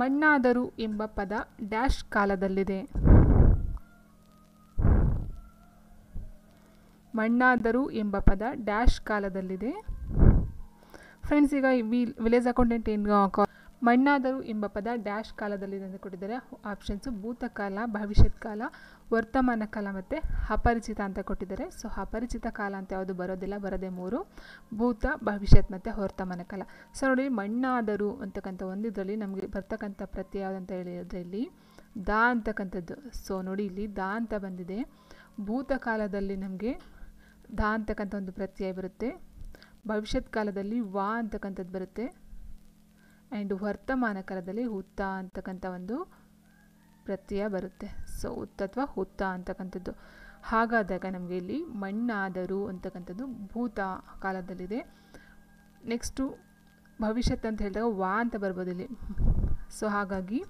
ಮಣ್ಣಾದರು ಎಂಬ ಪದ ಡ್ಯಾಶ್ ಕಾಲದಲ್ಲಿದೆ ಮಣ್ಣಾದರು ಎಂಬ ಪದ ಡ್ಯಾಶ್ ಕಾಲದಲ್ಲಿದೆ ಫ್ರೆಂಡ್ಸ್ ಈಗ ವಿಲೇಜ್ ಅಕೌಂಟೆಂಟ್ ಏನು ಮಣ್ಣಾದರು ಎಂಬ ಪದ ಡ್ಯಾಶ್ ಕಾಲದಲ್ಲಿ ಕೊಟ್ಟಿದ್ದಾರೆ ಆಪ್ಷನ್ಸು ಭೂತಕಾಲ ಭವಿಷ್ಯತ್ ಕಾಲ ವರ್ತಮಾನ ಕಾಲ ಮತ್ತು ಅಪರಿಚಿತ ಅಂತ ಕೊಟ್ಟಿದ್ದಾರೆ ಸೊ ಅಪರಿಚಿತ ಕಾಲ ಅಂತ ಯಾವುದು ಬರೋದಿಲ್ಲ ಬರೋದೇ ಮೂರು ಭೂತ ಭವಿಷ್ಯತ್ ಮತ್ತು ವರ್ತಮಾನ ಕಾಲ ಸೊ ನೋಡಿ ಮಣ್ಣಾದರು ಅಂತಕ್ಕಂಥ ಒಂದಿದ್ರಲ್ಲಿ ನಮಗೆ ಬರ್ತಕ್ಕಂಥ ಪ್ರತ್ಯಯ ಅಂತ ಹೇಳಿದ್ರೆ ಇಲ್ಲಿ ದಾ ಅಂತಕ್ಕಂಥದ್ದು ಸೊ ನೋಡಿ ಇಲ್ಲಿ ದಾ ಅಂತ ಬಂದಿದೆ ಭೂತಕಾಲದಲ್ಲಿ ನಮಗೆ ದಾ ಅಂತಕ್ಕಂಥ ಒಂದು ಪ್ರತ್ಯಯ ಬರುತ್ತೆ ಭವಿಷ್ಯತ್ ಕಾಲದಲ್ಲಿ ವಾ ಅಂತಕ್ಕಂಥದ್ದು ಬರುತ್ತೆ ಆ್ಯಂಡ್ ವರ್ತಮಾನ ಕಾಲದಲ್ಲಿ ಹುತ್ತ ಅಂತಕ್ಕಂಥ ಒಂದು ಪ್ರತ್ಯಯ ಬರುತ್ತೆ ಸೊ ಹುತ್ತ ಅಥವಾ ಹುತ್ತ ಅಂತಕ್ಕಂಥದ್ದು ಹಾಗಾದಾಗ ನಮಗೆ ಇಲ್ಲಿ ಮಣ್ಣಾದರು ಅಂತಕ್ಕಂಥದ್ದು ಭೂತ ಕಾಲದಲ್ಲಿದೆ ನೆಕ್ಸ್ಟು ಭವಿಷ್ಯತ್ ಅಂತ ಹೇಳಿದಾಗ ವಾ ಅಂತ ಬರ್ಬೋದು ಇಲ್ಲಿ ಸೊ ಹಾಗಾಗಿ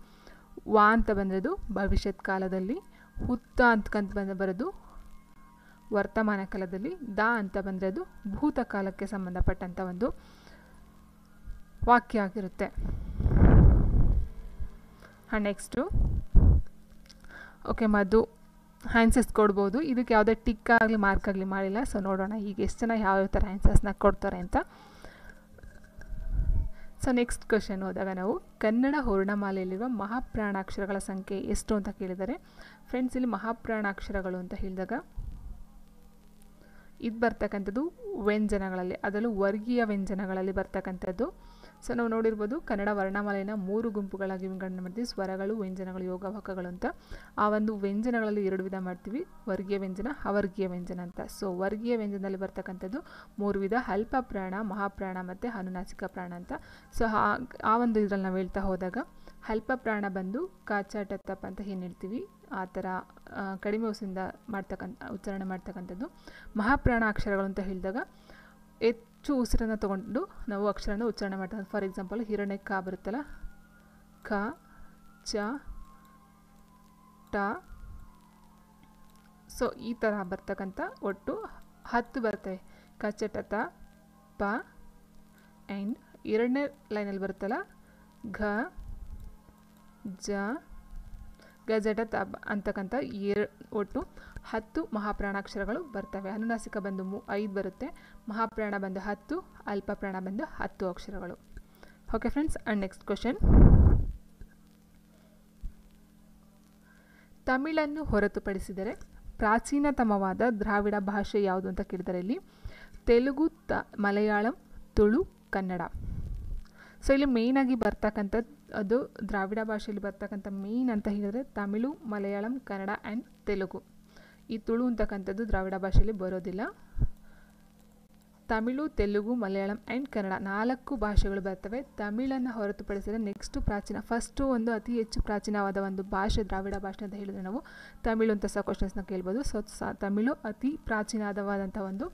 ವಾ ಅಂತ ಬಂದಿರೋದು ಭವಿಷ್ಯತ್ ಕಾಲದಲ್ಲಿ ಹುತ್ತ ಅಂತಕಂತ ಬಂದ ಬರೋದು ವರ್ತಮಾನ ಕಾಲದಲ್ಲಿ ದ ಅಂತ ಅದು ಭೂತಕಾಲಕ್ಕೆ ಸಂಬಂಧಪಟ್ಟಂಥ ಒಂದು ವಾಕ್ಯ ಆಗಿರುತ್ತೆ ನೆಕ್ಸ್ಟು ಓಕೆ ಮಧು ಆನ್ಸರ್ಸ್ ಕೊಡ್ಬೋದು ಇದಕ್ಕೆ ಯಾವುದೇ ಟಿಕ್ ಆಗಲಿ ಮಾರ್ಕ್ ಆಗಲಿ ಮಾಡಿಲ್ಲ ಸೊ ನೋಡೋಣ ಈಗ ಎಷ್ಟು ಜನ ಯಾವ್ಯಾವ ಥರ ಆ್ಯನ್ಸರ್ಸ್ನ ಕೊಡ್ತಾರೆ ಅಂತ ಸೊ ನೆಕ್ಸ್ಟ್ ಕ್ವೆಶನ್ ಹೋದಾಗ ನಾವು ಕನ್ನಡ ವರ್ಣಮಾಲೆಯಲ್ಲಿರುವ ಮಹಾಪ್ರಾಣಾಕ್ಷರಗಳ ಸಂಖ್ಯೆ ಎಷ್ಟು ಅಂತ ಕೇಳಿದರೆ ಫ್ರೆಂಡ್ಸ್ ಇಲ್ಲಿ ಮಹಾಪ್ರಾಣಾಕ್ಷರಗಳು ಅಂತ ಹೇಳಿದಾಗ ಇದು ಬರ್ತಕ್ಕಂಥದ್ದು ವ್ಯಂಜನಗಳಲ್ಲಿ ಅದರಲ್ಲೂ ವರ್ಗೀಯ ವ್ಯಂಜನಗಳಲ್ಲಿ ಬರ್ತಕ್ಕಂಥದ್ದು ಸೊ ನಾವು ನೋಡಿರ್ಬೋದು ಕನ್ನಡ ವರ್ಣಮಾಲೆಯನ್ನು ಮೂರು ಗುಂಪುಗಳಾಗಿ ವಿಂಗಡಣೆ ಮಾಡ್ತೀವಿ ಸ್ವರಗಳು ವ್ಯಂಜನಗಳು ಯೋಗವಾಕಗಳು ಅಂತ ಆ ಒಂದು ವ್ಯಂಜನಗಳಲ್ಲಿ ಎರಡು ವಿಧ ಮಾಡ್ತೀವಿ ವರ್ಗೀಯ ವ್ಯಂಜನ ಅವರ್ಗೀಯ ವ್ಯಂಜನ ಅಂತ ಸೊ ವರ್ಗೀಯ ವ್ಯಂಜನದಲ್ಲಿ ಬರ್ತಕ್ಕಂಥದ್ದು ಮೂರು ವಿಧ ಅಲ್ಪ ಪ್ರಾಣ ಮಹಾಪ್ರಾಣ ಮತ್ತು ಅನುನಾಸಿಕ ಪ್ರಾಣ ಅಂತ ಸೊ ಆ ಒಂದು ಇದರಲ್ಲಿ ನಾವು ಹೇಳ್ತಾ ಹೋದಾಗ ಅಲ್ಪ ಪ್ರಾಣ ಬಂದು ಕಾಚಾಟ ತಪ್ಪ ಅಂತ ಏನು ಹೇಳ್ತೀವಿ ಆ ಥರ ಕಡಿಮೆ ಉಸಿಂದ ಮಾಡ್ತಕ್ಕಂಥ ಉಚ್ಚಾರಣೆ ಮಾಡ್ತಕ್ಕಂಥದ್ದು ಮಹಾಪ್ರಾಣ ಅಕ್ಷರಗಳು ಅಂತ ಹೇಳಿದಾಗ ಎತ್ ಹೆಚ್ಚು ಉಸಿರನ್ನು ತಗೊಂಡು ನಾವು ಅಕ್ಷರನ ಉಚ್ಚಾರಣೆ ಮಾಡ್ತಾ ಫಾರ್ ಎಕ್ಸಾಂಪಲ್ ಹಿರಣೆ ಕ ಬರುತ್ತಲ್ಲ ಕ ಚ ಟ ಸೊ ಈ ಥರ ಬರ್ತಕ್ಕಂಥ ಒಟ್ಟು ಹತ್ತು ಬರ್ತವೆ ಕಚಟ ತ ಪ ಆ್ಯಂಡ್ ಎರಡನೇ ಲೈನಲ್ಲಿ ಬರುತ್ತಲ್ಲ ಘ ಜ ಗಜಟ ತ ಅಂತಕ್ಕಂಥ ಎರ ಒಟ್ಟು ಹತ್ತು ಮಹಾಪ್ರಾಣಾಕ್ಷರಗಳು ಬರ್ತವೆ ಅನುನಾಸಿಕ ಬಂದು ಮೂ ಐದು ಬರುತ್ತೆ ಮಹಾಪ್ರಾಣ ಬಂದು ಹತ್ತು ಅಲ್ಪಪ್ರಾಣ ಬಂದು ಹತ್ತು ಅಕ್ಷರಗಳು okay friends and next question ತಮಿಳನ್ನು ಹೊರತುಪಡಿಸಿದರೆ ಪ್ರಾಚೀನತಮವಾದ ದ್ರಾವಿಡ ಭಾಷೆ ಯಾವುದು ಅಂತ ಕೇಳಿದರೆ ಇಲ್ಲಿ ತೆಲುಗು ತ ಮಲಯಾಳಂ ತುಳು ಕನ್ನಡ ಸೊ ಇಲ್ಲಿ ಮೇಯ್ನಾಗಿ ಬರ್ತಕ್ಕಂಥದ್ದು ಅದು ದ್ರಾವಿಡ ಭಾಷೆಯಲ್ಲಿ ಬರ್ತಕ್ಕಂಥ ಮೇಯ್ನ್ ಅಂತ ಹೇಳಿದರೆ ತಮಿಳು ಮಲಯಾಳಂ ಕನ್ನಡ ಆ್ಯಂಡ್ ತೆಲುಗು ಈ ತುಳು ಅಂತಕ್ಕಂಥದ್ದು ದ್ರಾವಿಡ ಭಾಷೆಯಲ್ಲಿ ಬರೋದಿಲ್ಲ ತಮಿಳು ತೆಲುಗು ಮಲಯಾಳಂ ಆ್ಯಂಡ್ ಕನ್ನಡ ನಾಲ್ಕು ಭಾಷೆಗಳು ಬರ್ತವೆ ತಮಿಳನ್ನು ಹೊರತುಪಡಿಸಿದರೆ ನೆಕ್ಸ್ಟು ಪ್ರಾಚೀನ ಫಸ್ಟು ಒಂದು ಅತಿ ಹೆಚ್ಚು ಪ್ರಾಚೀನವಾದ ಒಂದು ಭಾಷೆ ದ್ರಾವಿಡ ಭಾಷೆ ಅಂತ ಹೇಳಿದರೆ ನಾವು ತಮಿಳು ಅಂತ ಸಹ ಕ್ವಶನ್ಸ್ನ ಕೇಳ್ಬೋದು ಸೊ ತಮಿಳು ಅತಿ ಪ್ರಾಚೀನವಾದಂಥ ಒಂದು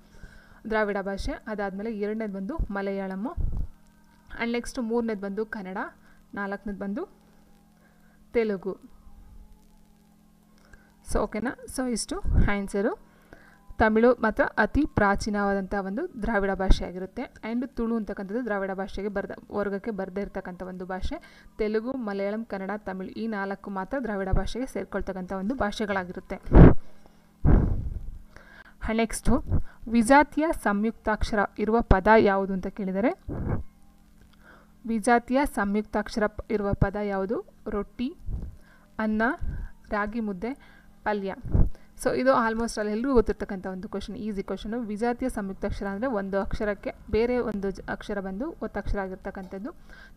ದ್ರಾವಿಡ ಭಾಷೆ ಅದಾದಮೇಲೆ ಎರಡನೇದು ಬಂದು ಮಲಯಾಳಮು ಆ್ಯಂಡ್ ನೆಕ್ಸ್ಟ್ ಮೂರನೇದು ಬಂದು ಕನ್ನಡ ನಾಲ್ಕನೇದು ಬಂದು ತೆಲುಗು ಸೊ ಓಕೆನಾ ಸೊ ಇಷ್ಟು ಆ್ಯನ್ಸರು ತಮಿಳು ಮಾತ್ರ ಅತಿ ಪ್ರಾಚೀನವಾದಂಥ ಒಂದು ದ್ರಾವಿಡ ಭಾಷೆಯಾಗಿರುತ್ತೆ ಆ್ಯಂಡ್ ತುಳು ಅಂತಕ್ಕಂಥದ್ದು ದ್ರಾವಿಡ ಭಾಷೆಗೆ ಬರ್ದ ವರ್ಗಕ್ಕೆ ಬರದೇ ಇರತಕ್ಕಂಥ ಒಂದು ಭಾಷೆ ತೆಲುಗು ಮಲಯಾಳಂ ಕನ್ನಡ ತಮಿಳು ಈ ನಾಲ್ಕು ಮಾತ್ರ ದ್ರಾವಿಡ ಭಾಷೆಗೆ ಸೇರಿಕೊಳ್ತಕ್ಕಂಥ ಒಂದು ಭಾಷೆಗಳಾಗಿರುತ್ತೆ ನೆಕ್ಸ್ಟು ವಿಜಾತಿಯ ಸಂಯುಕ್ತಾಕ್ಷರ ಇರುವ ಪದ ಯಾವುದು ಅಂತ ಕೇಳಿದರೆ ವಿಜಾತಿಯ ಸಂಯುಕ್ತಾಕ್ಷರ ಇರುವ ಪದ ಯಾವುದು ರೊಟ್ಟಿ ಅನ್ನ ರಾಗಿ ಮುದ್ದೆ ಪಲ್ಯ ಸೊ ಇದು ಆಲ್ಮೋಸ್ಟ್ ಅಲ್ಲಿ ಎಲ್ಲರಿಗೂ ಗೊತ್ತಿರ್ತಕ್ಕಂಥ ಒಂದು ಕ್ವಶನ್ ಈಸಿ ಕ್ವಶನು ವಿಜಾತಿಯ ಸಂಯುಕ್ತಾಕ್ಷರ ಅಂದರೆ ಒಂದು ಅಕ್ಷರಕ್ಕೆ ಬೇರೆ ಒಂದು ಅಕ್ಷರ ಬಂದು ಒತ್ತಕ್ಷರ ಆಗಿರ್ತಕ್ಕಂಥದ್ದು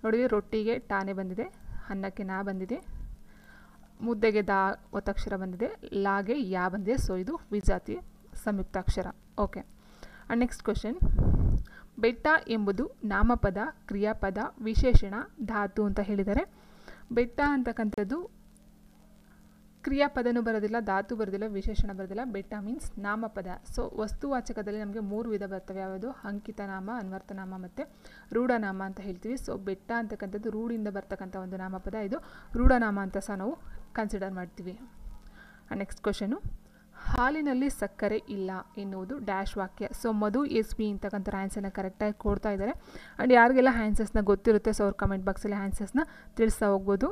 ನೋಡಿ ರೊಟ್ಟಿಗೆ ಟಾನೆ ಬಂದಿದೆ ಅನ್ನಕ್ಕೆ ನಾ ಬಂದಿದೆ ಮುದ್ದೆಗೆ ದಾ ಒತ್ತಕ್ಷರ ಬಂದಿದೆ ಲಾಗೆ ಯಾ ಬಂದಿದೆ ಸೊ ಇದು ವಿಜಾತಿ ಸಂಯುಕ್ತಾಕ್ಷರ ಓಕೆ ಆ್ಯಂಡ್ ನೆಕ್ಸ್ಟ್ ಕ್ವಶನ್ ಬೆಟ್ಟ ಎಂಬುದು ನಾಮಪದ ಕ್ರಿಯಾಪದ ವಿಶೇಷಣ ಧಾತು ಅಂತ ಹೇಳಿದರೆ ಬೆಟ್ಟ ಅಂತಕ್ಕಂಥದ್ದು ಕ್ರಿಯಾಪದನೂ ಬರೋದಿಲ್ಲ ಧಾತು ಬರೋದಿಲ್ಲ ವಿಶೇಷಣ ಬರೋದಿಲ್ಲ ಬೆಟ್ಟ ಮೀನ್ಸ್ ನಾಮಪದ ಸೊ ವಸ್ತುವಾಚಕದಲ್ಲಿ ನಮಗೆ ಮೂರು ವಿಧ ಬರ್ತವೆ ಯಾವುದು ಅಂಕಿತನಾಮ ಅನ್ವರ್ತನಾಮ ಮತ್ತು ರೂಢನಾಮ ಅಂತ ಹೇಳ್ತೀವಿ ಸೊ ಬೆಟ್ಟ ಅಂತಕ್ಕಂಥದ್ದು ರೂಢಿಂದ ಬರ್ತಕ್ಕಂಥ ಒಂದು ನಾಮಪದ ಇದು ರೂಢನಾಮ ಅಂತ ಸಹ ನಾವು ಕನ್ಸಿಡರ್ ಮಾಡ್ತೀವಿ ನೆಕ್ಸ್ಟ್ ಕ್ವಶನು ಹಾಲಿನಲ್ಲಿ ಸಕ್ಕರೆ ಇಲ್ಲ ಎನ್ನುವುದು ಡ್ಯಾಶ್ ವಾಕ್ಯ ಸೊ ಮಧು ಎಸ್ ಬಿ ಅಂತಕ್ಕಂಥ ಆನ್ಸರ್ನ ಕರೆಕ್ಟಾಗಿ ಕೊಡ್ತಾ ಇದ್ದಾರೆ ಆ್ಯಂಡ್ ಯಾರಿಗೆಲ್ಲ ಆ್ಯನ್ಸರ್ಸ್ನ ಗೊತ್ತಿರುತ್ತೆ ಸೊ ಅವ್ರ ಕಮೆಂಟ್ ಬಾಕ್ಸಲ್ಲಿ ಆ್ಯನ್ಸರ್ಸ್ನ ತಿಳಿಸ್ತಾ ಹೋಗ್ಬೋದು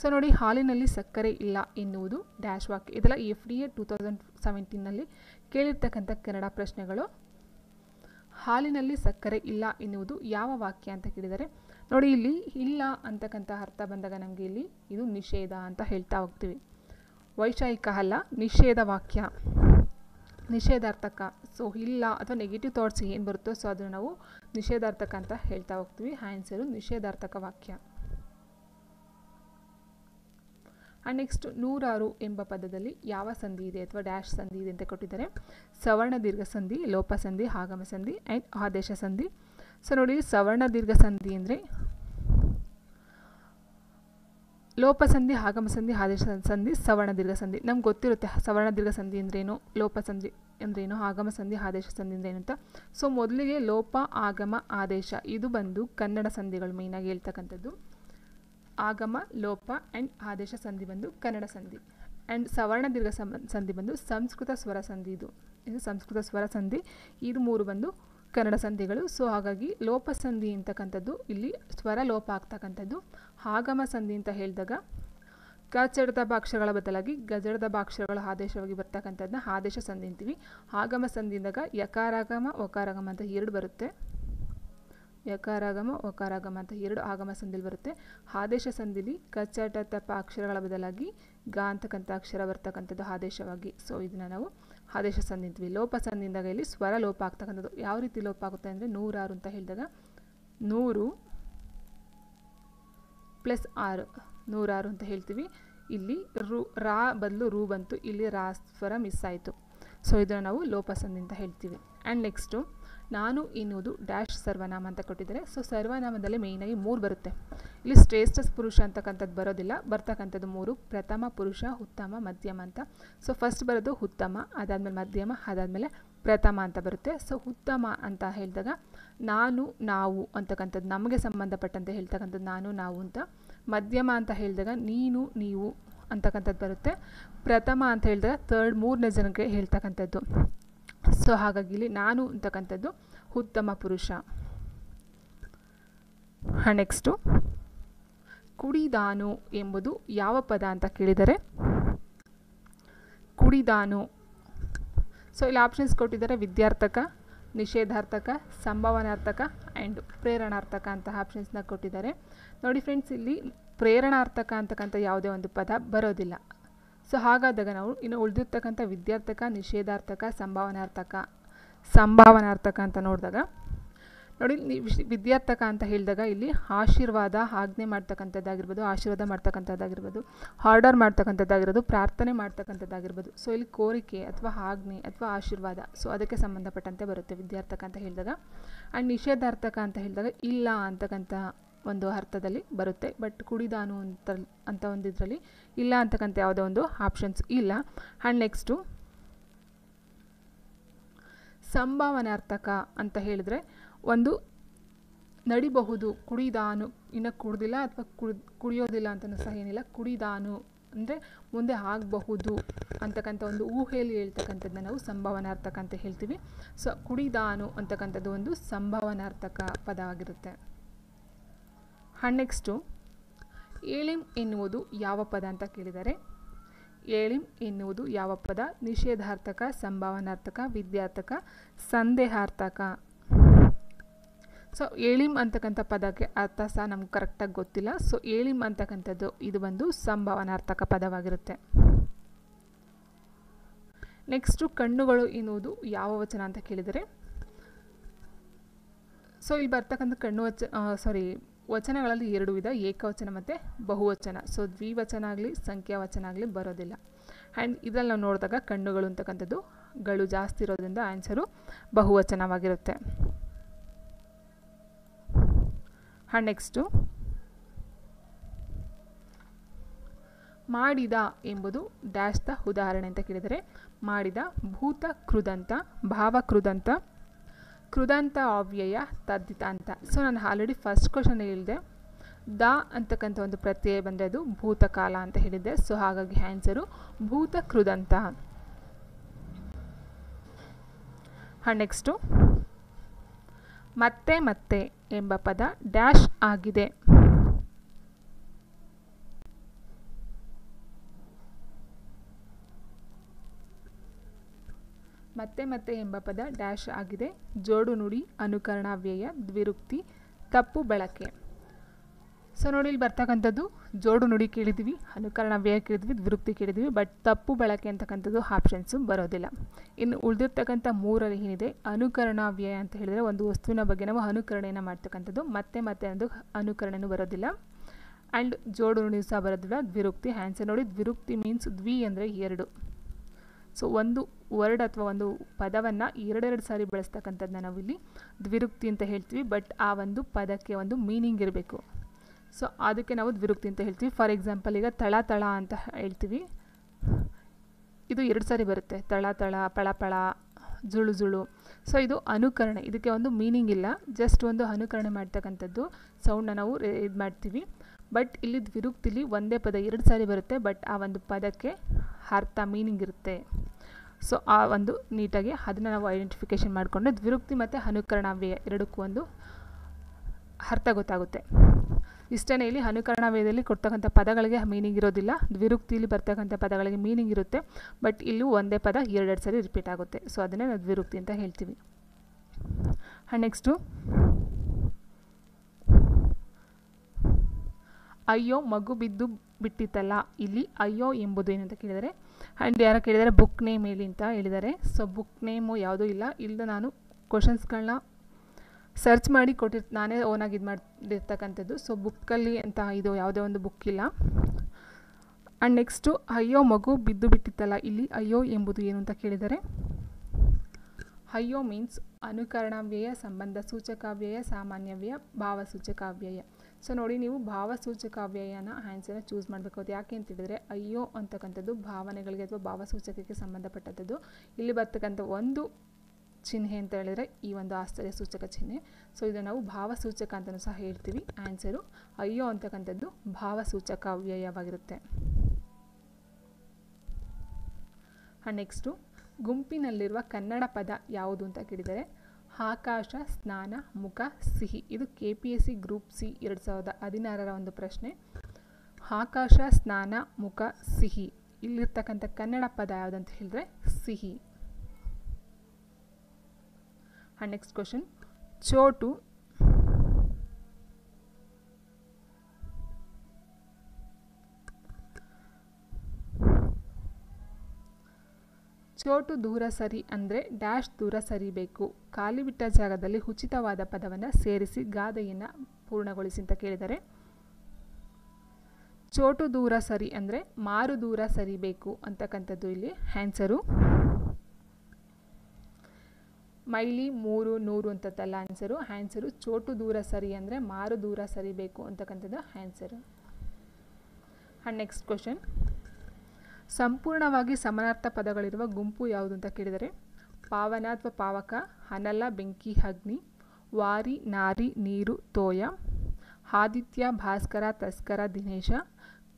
ಸೊ ನೋಡಿ ಹಾಲಿನಲ್ಲಿ ಸಕ್ಕರೆ ಇಲ್ಲ ಎನ್ನುವುದು ಡ್ಯಾಶ್ ವಾಕ್ಯ ಇದೆಲ್ಲ F D A two thousand ಸೆವೆಂಟೀನಲ್ಲಿ ಕೇಳಿರ್ತಕ್ಕಂಥ ಕನ್ನಡ ಪ್ರಶ್ನೆಗಳು ಹಾಲಿನಲ್ಲಿ ಸಕ್ಕರೆ ಇಲ್ಲ ಎನ್ನುವುದು ಯಾವ ವಾಕ್ಯ ಅಂತ ಕೇಳಿದರೆ ನೋಡಿ ಇಲ್ಲಿ ಇಲ್ಲ ಅಂತಕ್ಕಂಥ ಅರ್ಥ ಬಂದಾಗ ನಮಗೆ ಇಲ್ಲಿ ಇದು ನಿಷೇಧ ಅಂತ ಹೇಳ್ತಾ ಹೋಗ್ತೀವಿ ವೈಷಯಿಕ ಅಲ್ಲ ನಿಷೇಧ ವಾಕ್ಯ ನಿಷೇಧಾರ್ಥಕ ಸೊ ಇಲ್ಲ ಅಥವಾ ನೆಗೆಟಿವ್ ಥಾಟ್ಸ್ ಏನು ಬರುತ್ತೋ ಸೊ ಅದನ್ನು ನಾವು ನಿಷೇಧಾರ್ಥಕ ಅಂತ ಹೇಳ್ತಾ ಹೋಗ್ತೀವಿ ಆ್ಯನ್ಸರು ನಿಷೇಧಾರ್ಥಕ ವಾಕ್ಯ ನೆಕ್ಸ್ಟ್ ನೂರಾರು ಎಂಬ ಪದದಲ್ಲಿ ಯಾವ ಸಂಧಿ ಇದೆ ಅಥವಾ ಡ್ಯಾಶ್ ಸಂಧಿ ಇದೆ ಅಂತ ಕೊಟ್ಟಿದ್ದಾರೆ ಸವರ್ಣ ದೀರ್ಘ ಸಂಧಿ ಲೋಪ ಸಂಧಿ ಆಗಮ ಸಂಧಿ ಆ್ಯಂಡ್ ಆದೇಶ ಸಂಧಿ ಸೊ ನೋಡಿ ಸವರ್ಣ ದೀರ್ಘ ಸಂಧಿ ಅಂದರೆ ಸಂಧಿ ಆಗಮ ಸಂಧಿ ಆದೇಶ ಸಂಧಿ ಸವರ್ಣ ದೀರ್ಘ ಸಂಧಿ ನಮ್ಗೆ ಗೊತ್ತಿರುತ್ತೆ ಸವರ್ಣ ದೀರ್ಘ ಸಂಧಿ ಅಂದ್ರೇನು ಲೋಪಸಂಧಿ ಅಂದ್ರೇನು ಆಗಮ ಸಂಧಿ ಆದೇಶ ಸಂಧಿ ಅಂದ್ರೇನು ಅಂತ ಸೊ ಮೊದಲಿಗೆ ಲೋಪ ಆಗಮ ಆದೇಶ ಇದು ಬಂದು ಕನ್ನಡ ಸಂಧಿಗಳು ಮೇಯ್ನಾಗಿ ಹೇಳ್ತಕ್ಕಂಥದ್ದು ಆಗಮ ಲೋಪ ಆ್ಯಂಡ್ ಆದೇಶ ಸಂಧಿ ಬಂದು ಕನ್ನಡ ಸಂಧಿ ಆ್ಯಂಡ್ ಸವರ್ಣ ದೀರ್ಘ ಸಂಧಿ ಬಂದು ಸಂಸ್ಕೃತ ಸ್ವರ ಸಂಧಿ ಇದು ಇದು ಸಂಸ್ಕೃತ ಸ್ವರ ಸಂಧಿ ಇದು ಮೂರು ಬಂದು ಕನ್ನಡ ಸಂಧಿಗಳು ಸೊ ಹಾಗಾಗಿ ಲೋಪ ಸಂಧಿ ಅಂತಕ್ಕಂಥದ್ದು ಇಲ್ಲಿ ಸ್ವರ ಲೋಪ ಆಗ್ತಕ್ಕಂಥದ್ದು ಆಗಮ ಸಂಧಿ ಅಂತ ಹೇಳಿದಾಗ ಕಚಡದ ಭಾಕ್ಷಗಳ ಬದಲಾಗಿ ಗಜಡದ ಭಾಕ್ಷಗಳ ಆದೇಶವಾಗಿ ಬರ್ತಕ್ಕಂಥದ್ದನ್ನ ಆದೇಶ ಸಂಧಿ ಅಂತೀವಿ ಆಗಮ ಸಂಧಿಯಿಂದಾಗ ಯಕಾರಾಗಮ ಒಕಾರಾಗಮ ಅಂತ ಎರಡು ಬರುತ್ತೆ ಯಕಾರಾಗಮ ಒಕಾರಾಗಮ ಅಂತ ಎರಡು ಆಗಮ ಸಂಧಿಲಿ ಬರುತ್ತೆ ಆದೇಶ ಸಂಧಿಲಿ ಕಚ್ಚಾಟ ತಪ್ಪ ಅಕ್ಷರಗಳ ಬದಲಾಗಿ ಗಾ ಅಂತಕ್ಕಂಥ ಅಕ್ಷರ ಬರ್ತಕ್ಕಂಥದ್ದು ಆದೇಶವಾಗಿ ಸೊ ಇದನ್ನ ನಾವು ಆದೇಶ ಸಂಧಿ ಅಂತೀವಿ ಲೋಪ ಇಲ್ಲಿ ಸ್ವರ ಲೋಪ ಆಗ್ತಕ್ಕಂಥದ್ದು ಯಾವ ರೀತಿ ಲೋಪ ಆಗುತ್ತೆ ಅಂದರೆ ನೂರಾರು ಅಂತ ಹೇಳಿದಾಗ ನೂರು ಪ್ಲಸ್ ಆರು ನೂರಾರು ಅಂತ ಹೇಳ್ತೀವಿ ಇಲ್ಲಿ ರು ರಾ ಬದಲು ರು ಬಂತು ಇಲ್ಲಿ ರಾ ಸ್ವರ ಮಿಸ್ ಆಯಿತು ಸೊ ಇದನ್ನು ನಾವು ಲೋಪ ಸಂಧಿ ಅಂತ ಹೇಳ್ತೀವಿ ಆ್ಯಂಡ್ ನೆಕ್ಸ್ಟು ನಾನು ಎನ್ನುವುದು ಡ್ಯಾಶ್ ಸರ್ವನಾಮ ಅಂತ ಕೊಟ್ಟಿದ್ದಾರೆ ಸೊ ಸರ್ವನಾಮದಲ್ಲಿ ಮೇಯ್ನಾಗಿ ಮೂರು ಬರುತ್ತೆ ಇಲ್ಲಿ ಶ್ರೇಷ್ಠ ಪುರುಷ ಅಂತಕ್ಕಂಥದ್ದು ಬರೋದಿಲ್ಲ ಬರ್ತಕ್ಕಂಥದ್ದು ಮೂರು ಪ್ರಥಮ ಪುರುಷ ಉತ್ತಮ ಮಧ್ಯಮ ಅಂತ ಸೊ ಫಸ್ಟ್ ಬರೋದು ಉತ್ತಮ ಅದಾದಮೇಲೆ ಮಧ್ಯಮ ಅದಾದಮೇಲೆ ಪ್ರಥಮ ಅಂತ ಬರುತ್ತೆ ಸೊ ಉತ್ತಮ ಅಂತ ಹೇಳಿದಾಗ ನಾನು ನಾವು ಅಂತಕ್ಕಂಥದ್ದು ನಮಗೆ ಸಂಬಂಧಪಟ್ಟಂತೆ ಹೇಳ್ತಕ್ಕಂಥದ್ದು ನಾನು ನಾವು ಅಂತ ಮಧ್ಯಮ ಅಂತ ಹೇಳಿದಾಗ ನೀನು ನೀವು ಅಂತಕ್ಕಂಥದ್ದು ಬರುತ್ತೆ ಪ್ರಥಮ ಅಂತ ಹೇಳಿದಾಗ ತರ್ಡ್ ಮೂರನೇ ಜನಕ್ಕೆ ಹೇಳ್ತಕ್ಕಂಥದ್ದು ಸೊ ಹಾಗಾಗಿ ಇಲ್ಲಿ ನಾನು ಅಂತಕ್ಕಂಥದ್ದು ಉತ್ತಮ ಪುರುಷ ನೆಕ್ಸ್ಟು ಕುಡಿದಾನು ಎಂಬುದು ಯಾವ ಪದ ಅಂತ ಕೇಳಿದರೆ ಕುಡಿದಾನು ಸೊ ಇಲ್ಲಿ ಆಪ್ಷನ್ಸ್ ಕೊಟ್ಟಿದ್ದಾರೆ ವಿದ್ಯಾರ್ಥಕ ನಿಷೇಧಾರ್ಥಕ ಸಂಭವನಾರ್ಥಕ ಆ್ಯಂಡ್ ಪ್ರೇರಣಾರ್ಥಕ ಅಂತ ಆಪ್ಷನ್ಸ್ನ ಕೊಟ್ಟಿದ್ದಾರೆ ನೋಡಿ ಫ್ರೆಂಡ್ಸ್ ಇಲ್ಲಿ ಪ್ರೇರಣಾರ್ಥಕ ಅಂತಕ್ಕಂಥ ಯಾವುದೇ ಒಂದು ಪದ ಬರೋದಿಲ್ಲ ಸೊ ಹಾಗಾದಾಗ ನಾವು ಇನ್ನು ಉಳಿದಿರ್ತಕ್ಕಂಥ ವಿದ್ಯಾರ್ಥಕ ನಿಷೇಧಾರ್ಥಕ ಸಂಭಾವನಾರ್ಥಕ ಸಂಭಾವನಾರ್ಥಕ ಅಂತ ನೋಡಿದಾಗ ನೋಡಿ ವಿದ್ಯಾರ್ಥಕ ಅಂತ ಹೇಳಿದಾಗ ಇಲ್ಲಿ ಆಶೀರ್ವಾದ ಆಜ್ಞೆ ಮಾಡ್ತಕ್ಕಂಥದ್ದಾಗಿರ್ಬೋದು ಆಶೀರ್ವಾದ ಮಾಡ್ತಕ್ಕಂಥದ್ದಾಗಿರ್ಬೋದು ಆರ್ಡರ್ ಮಾಡ್ತಕ್ಕಂಥದ್ದಾಗಿರ್ಬೋದು ಪ್ರಾರ್ಥನೆ ಮಾಡ್ತಕ್ಕಂಥದ್ದಾಗಿರ್ಬೋದು ಸೊ ಇಲ್ಲಿ ಕೋರಿಕೆ ಅಥವಾ ಆಜ್ಞೆ ಅಥವಾ ಆಶೀರ್ವಾದ ಸೊ ಅದಕ್ಕೆ ಸಂಬಂಧಪಟ್ಟಂತೆ ಬರುತ್ತೆ ವಿದ್ಯಾರ್ಥಕ ಅಂತ ಹೇಳಿದಾಗ ಆ್ಯಂಡ್ ನಿಷೇಧಾರ್ಥಕ ಅಂತ ಹೇಳಿದಾಗ ಇಲ್ಲ ಅಂತಕ್ಕಂಥ ಒಂದು ಅರ್ಥದಲ್ಲಿ ಬರುತ್ತೆ ಬಟ್ ಕುಡಿದಾನು ಅಂತ ಅಂತ ಒಂದು ಇದರಲ್ಲಿ ಇಲ್ಲ ಅಂತಕ್ಕಂಥ ಯಾವುದೋ ಒಂದು ಆಪ್ಷನ್ಸ್ ಇಲ್ಲ ಆ್ಯಂಡ್ ನೆಕ್ಸ್ಟು ಸಂಭಾವನಾರ್ಥಕ ಅಂತ ಹೇಳಿದ್ರೆ ಒಂದು ನಡಿಬಹುದು ಕುಡಿದಾನು ಇನ್ನು ಕುಡ್ದಿಲ್ಲ ಅಥವಾ ಕುಡಿದು ಕುಡಿಯೋದಿಲ್ಲ ಅಂತಲೂ ಸಹ ಏನಿಲ್ಲ ಕುಡಿದಾನು ಅಂದರೆ ಮುಂದೆ ಆಗಬಹುದು ಅಂತಕ್ಕಂಥ ಒಂದು ಊಹೆಯಲ್ಲಿ ಹೇಳ್ತಕ್ಕಂಥದ್ದನ್ನ ನಾವು ಸಂಭಾವನಾರ್ಥಕ ಅಂತ ಹೇಳ್ತೀವಿ ಸೊ ಕುಡಿದಾನು ಅಂತಕ್ಕಂಥದ್ದು ಒಂದು ಸಂಭಾವನಾರ್ಥಕ ಪದವಾಗಿರುತ್ತೆ ನೆಕ್ಸ್ಟು ಏಳಿಂ ಎನ್ನುವುದು ಯಾವ ಪದ ಅಂತ ಕೇಳಿದರೆ ಏಳಿಂ ಎನ್ನುವುದು ಯಾವ ಪದ ನಿಷೇಧಾರ್ಥಕ ಸಂಭಾವನಾರ್ಥಕ ವಿದ್ಯಾರ್ಥಕ ಸಂದೇಹಾರ್ಥಕ ಸೊ ಏಳಿಂ ಅಂತಕ್ಕಂಥ ಪದಕ್ಕೆ ಅರ್ಥ ಸಹ ನಮ್ಗೆ ಕರೆಕ್ಟಾಗಿ ಗೊತ್ತಿಲ್ಲ ಸೊ ಏಳಿಂ ಅಂತಕ್ಕಂಥದ್ದು ಇದು ಬಂದು ಸಂಭಾವನಾರ್ಥಕ ಪದವಾಗಿರುತ್ತೆ ನೆಕ್ಸ್ಟು ಕಣ್ಣುಗಳು ಎನ್ನುವುದು ಯಾವ ವಚನ ಅಂತ ಕೇಳಿದರೆ ಸೊ ಇಲ್ಲಿ ಬರ್ತಕ್ಕಂಥ ಕಣ್ಣು ವಚ ಸಾರಿ ವಚನಗಳಲ್ಲಿ ಎರಡು ವಿಧ ಏಕವಚನ ಮತ್ತು ಬಹುವಚನ ಸೊ ದ್ವಿವಚನ ಆಗಲಿ ಸಂಖ್ಯಾವಚನ ಆಗಲಿ ಬರೋದಿಲ್ಲ ಆ್ಯಂಡ್ ಇದರಲ್ಲಿ ನಾವು ನೋಡಿದಾಗ ಕಣ್ಣುಗಳು ಅಂತಕ್ಕಂಥದ್ದು ಗಳು ಜಾಸ್ತಿ ಇರೋದ್ರಿಂದ ಆನ್ಸರು ಬಹುವಚನವಾಗಿರುತ್ತೆ ಆ್ಯಂಡ್ ನೆಕ್ಸ್ಟು ಮಾಡಿದ ಎಂಬುದು ಡ್ಯಾಶ್ದ ಉದಾಹರಣೆ ಅಂತ ಕೇಳಿದರೆ ಮಾಡಿದ ಭೂತ ಕೃದಂತ ಭಾವಕೃದಂತ ಕೃದಂತ ಅವ್ಯಯ ತದ್ದಿತ ಅಂತ ಸೊ ನಾನು ಆಲ್ರೆಡಿ ಫಸ್ಟ್ ಕ್ವಶನ್ ಹೇಳಿದೆ ದ ಅಂತಕ್ಕಂಥ ಒಂದು ಪ್ರತ್ಯಯ ಬಂದರೆ ಅದು ಭೂತಕಾಲ ಅಂತ ಹೇಳಿದ್ದೆ ಸೊ ಹಾಗಾಗಿ ಆ್ಯನ್ಸರು ಭೂತ ಕೃದಂತ ನೆಕ್ಸ್ಟು ಮತ್ತೆ ಮತ್ತೆ ಎಂಬ ಪದ ಡ್ಯಾಶ್ ಆಗಿದೆ ಮತ್ತೆ ಮತ್ತೆ ಎಂಬ ಪದ ಡ್ಯಾಶ್ ಆಗಿದೆ ಜೋಡು ನುಡಿ ಅನುಕರಣ ವ್ಯಯ ದ್ವಿರುಕ್ತಿ ತಪ್ಪು ಬಳಕೆ ಸೊ ನೋಡಿ ಇಲ್ಲಿ ಬರ್ತಕ್ಕಂಥದ್ದು ಜೋಡು ನುಡಿ ಕೇಳಿದ್ವಿ ಅನುಕರಣ ವ್ಯಯ ಕೇಳಿದ್ವಿ ದ್ವಿರುಕ್ತಿ ಕೇಳಿದ್ವಿ ಬಟ್ ತಪ್ಪು ಬಳಕೆ ಅಂತಕ್ಕಂಥದ್ದು ಆಪ್ಷನ್ಸು ಬರೋದಿಲ್ಲ ಇನ್ನು ಉಳಿದಿರ್ತಕ್ಕಂಥ ಮೂರಲ್ಲಿ ಏನಿದೆ ಅನುಕರಣ ವ್ಯಯ ಅಂತ ಹೇಳಿದರೆ ಒಂದು ವಸ್ತುವಿನ ಬಗ್ಗೆ ನಾವು ಅನುಕರಣೆಯನ್ನು ಮಾಡ್ತಕ್ಕಂಥದ್ದು ಮತ್ತೆ ಮತ್ತೆ ಅಂದು ಅನುಕರಣೆಯೂ ಬರೋದಿಲ್ಲ ಆ್ಯಂಡ್ ಜೋಡು ನುಡಿ ಸಹ ಬರೋದಿಲ್ಲ ದ್ವಿರುಕ್ತಿ ಆ್ಯನ್ಸರ್ ನೋಡಿ ದ್ವಿರುಕ್ತಿ ಮೀನ್ಸ್ ದ್ವಿ ಅಂದರೆ ಎರಡು ಸೊ ಒಂದು ವರ್ಡ್ ಅಥವಾ ಒಂದು ಪದವನ್ನು ಎರಡೆರಡು ಸಾರಿ ಬಳಸ್ತಕ್ಕಂಥದ್ದನ್ನ ನಾವಿಲ್ಲಿ ದ್ವಿರುಕ್ತಿ ಅಂತ ಹೇಳ್ತೀವಿ ಬಟ್ ಆ ಒಂದು ಪದಕ್ಕೆ ಒಂದು ಮೀನಿಂಗ್ ಇರಬೇಕು ಸೊ ಅದಕ್ಕೆ ನಾವು ದ್ವಿರುಕ್ತಿ ಅಂತ ಹೇಳ್ತೀವಿ ಫಾರ್ ಎಕ್ಸಾಂಪಲ್ ಈಗ ತಳ ತಳ ಅಂತ ಹೇಳ್ತೀವಿ ಇದು ಎರಡು ಸಾರಿ ಬರುತ್ತೆ ತಳ ತಳ ಪಳಪಳ ಜುಳು ಜುಳು ಸೊ ಇದು ಅನುಕರಣೆ ಇದಕ್ಕೆ ಒಂದು ಮೀನಿಂಗ್ ಇಲ್ಲ ಜಸ್ಟ್ ಒಂದು ಅನುಕರಣೆ ಮಾಡ್ತಕ್ಕಂಥದ್ದು ಸೌಂಡನ್ನ ನಾವು ಇದು ಮಾಡ್ತೀವಿ ಬಟ್ ಇಲ್ಲಿ ದ್ವಿರುಕ್ತಿಲಿ ಒಂದೇ ಪದ ಎರಡು ಸಾರಿ ಬರುತ್ತೆ ಬಟ್ ಆ ಒಂದು ಪದಕ್ಕೆ ಅರ್ಥ ಮೀನಿಂಗ್ ಇರುತ್ತೆ ಸೊ ಆ ಒಂದು ನೀಟಾಗಿ ಅದನ್ನು ನಾವು ಐಡೆಂಟಿಫಿಕೇಷನ್ ಮಾಡಿಕೊಂಡ್ರೆ ದ್ವಿರುಕ್ತಿ ಮತ್ತು ಅನುಕರಣವ್ಯಯ ಎರಡಕ್ಕೂ ಒಂದು ಅರ್ಥ ಗೊತ್ತಾಗುತ್ತೆ ಇಷ್ಟನೇ ಇಲ್ಲಿ ಅನುಕರಣ ವ್ಯಯದಲ್ಲಿ ಕೊಡ್ತಕ್ಕಂಥ ಪದಗಳಿಗೆ ಮೀನಿಂಗ್ ಇರೋದಿಲ್ಲ ದ್ವಿರುಕ್ತಿಲಿ ಬರ್ತಕ್ಕಂಥ ಪದಗಳಿಗೆ ಮೀನಿಂಗ್ ಇರುತ್ತೆ ಬಟ್ ಇಲ್ಲೂ ಒಂದೇ ಪದ ಎರಡೆರಡು ಸಾರಿ ರಿಪೀಟ್ ಆಗುತ್ತೆ ಸೊ ಅದನ್ನೇ ನಾವು ದ್ವಿರುಕ್ತಿ ಅಂತ ಹೇಳ್ತೀವಿ ಆ್ಯಂಡ್ ನೆಕ್ಸ್ಟು ಅಯ್ಯೋ ಮಗು ಬಿದ್ದು ಬಿಟ್ಟಿತ್ತಲ್ಲ ಇಲ್ಲಿ ಅಯ್ಯೋ ಎಂಬುದು ಏನಂತ ಕೇಳಿದರೆ ಆ್ಯಂಡ್ ಯಾರು ಕೇಳಿದರೆ ಬುಕ್ ನೇಮ್ ಹೇಳಿ ಅಂತ ಹೇಳಿದ್ದಾರೆ ಸೊ ಬುಕ್ ನೇಮು ಯಾವುದೂ ಇಲ್ಲ ಇಲ್ಲದ ನಾನು ಕ್ವಶನ್ಸ್ಗಳನ್ನ ಸರ್ಚ್ ಮಾಡಿ ಕೊಟ್ಟಿರ್ ನಾನೇ ಓನಾಗಿ ಇದು ಮಾಡಿರ್ತಕ್ಕಂಥದ್ದು ಸೊ ಬುಕ್ಕಲ್ಲಿ ಅಂತ ಇದು ಯಾವುದೇ ಒಂದು ಬುಕ್ ಇಲ್ಲ ಆ್ಯಂಡ್ ನೆಕ್ಸ್ಟು ಅಯ್ಯೋ ಮಗು ಬಿದ್ದು ಬಿಟ್ಟಿತ್ತಲ್ಲ ಇಲ್ಲಿ ಅಯ್ಯೋ ಎಂಬುದು ಏನು ಅಂತ ಕೇಳಿದರೆ ಅಯ್ಯೋ ಮೀನ್ಸ್ ಅನುಕರಣವ್ಯಯ ಸಂಬಂಧ ಸೂಚಕಾವ್ಯಯ ಸಾಮಾನ್ಯ ವ್ಯಯ ಸೂಚಕಾವ್ಯಯ ಸೊ ನೋಡಿ ನೀವು ಭಾವಸೂಚಕ ಅವ್ಯಯನ ಚೂಸ್ ಮಾಡಬೇಕು ಯಾಕೆ ಅಂತ ಹೇಳಿದ್ರೆ ಅಯ್ಯೋ ಅಂತಕ್ಕಂಥದ್ದು ಭಾವನೆಗಳಿಗೆ ಅಥವಾ ಭಾವಸೂಚಕಕ್ಕೆ ಸಂಬಂಧಪಟ್ಟದ್ದು ಇಲ್ಲಿ ಬರ್ತಕ್ಕಂಥ ಒಂದು ಚಿಹ್ನೆ ಅಂತ ಹೇಳಿದರೆ ಈ ಒಂದು ಆಶ್ಚರ್ಯ ಸೂಚಕ ಚಿಹ್ನೆ ಸೊ ಇದನ್ನು ನಾವು ಭಾವಸೂಚಕ ಅಂತಲೂ ಸಹ ಹೇಳ್ತೀವಿ ಆನ್ಸರು ಅಯ್ಯೋ ಅಂತಕ್ಕಂಥದ್ದು ಭಾವಸೂಚಕ ಅವ್ಯಯವಾಗಿರುತ್ತೆ ನೆಕ್ಸ್ಟು ಗುಂಪಿನಲ್ಲಿರುವ ಕನ್ನಡ ಪದ ಯಾವುದು ಅಂತ ಕೇಳಿದರೆ ಆಕಾಶ ಸ್ನಾನ ಮುಖ ಸಿಹಿ ಇದು K P S C group C ಎರಡು ಸಾವಿರದ ಹದಿನಾರರ ಒಂದು ಪ್ರಶ್ನೆ ಆಕಾಶ ಸ್ನಾನ ಮುಖ ಸಿಹಿ ಇಲ್ಲಿರ್ತಕ್ಕಂಥ ಕನ್ನಡ ಪದ ಯಾವುದಂತ ಹೇಳಿದ್ರೆ ಸಿಹಿ ನೆಕ್ಸ್ಟ್ ಕ್ವಶನ್ ಚೋಟು ಚೋಟು ದೂರ ಸರಿ ಅಂದರೆ ಡ್ಯಾಶ್ ದೂರ ಸರಿಬೇಕು ಖಾಲಿ ಬಿಟ್ಟ ಜಾಗದಲ್ಲಿ ಉಚಿತವಾದ ಪದವನ್ನು ಸೇರಿಸಿ ಗಾದೆಯನ್ನು ಪೂರ್ಣಗೊಳಿಸಿ ಅಂತ ಕೇಳಿದರೆ ಚೋಟು ದೂರ ಸರಿ ಅಂದರೆ ಮಾರು ದೂರ ಸರಿಬೇಕು ಅಂತಕ್ಕಂಥದ್ದು ಇಲ್ಲಿ ಆ್ಯನ್ಸರು ಮೈಲಿ ಮೂರು ನೂರು ಅಂತದ್ದಲ್ಲ ಆನ್ಸರು ಆ್ಯನ್ಸರು ಚೋಟು ದೂರ ಸರಿ ಅಂದರೆ ಮಾರು ದೂರ ಸರಿಬೇಕು ಅಂತಕ್ಕಂಥದ್ದು ಆ್ಯನ್ಸರು ಆ್ಯಂಡ್ ನೆಕ್ಸ್ಟ್ ಕ್ವಶನ್ ಸಂಪೂರ್ಣವಾಗಿ ಸಮಾನಾರ್ಥ ಪದಗಳಿರುವ ಗುಂಪು ಯಾವುದು ಅಂತ ಕೇಳಿದರೆ ಪಾವನ ಅಥವಾ ಪಾವಕ ಅನಲ ಬೆಂಕಿ ಅಗ್ನಿ ವಾರಿ ನಾರಿ ನೀರು ತೋಯ ಆದಿತ್ಯ ಭಾಸ್ಕರ ತಸ್ಕರ ದಿನೇಶ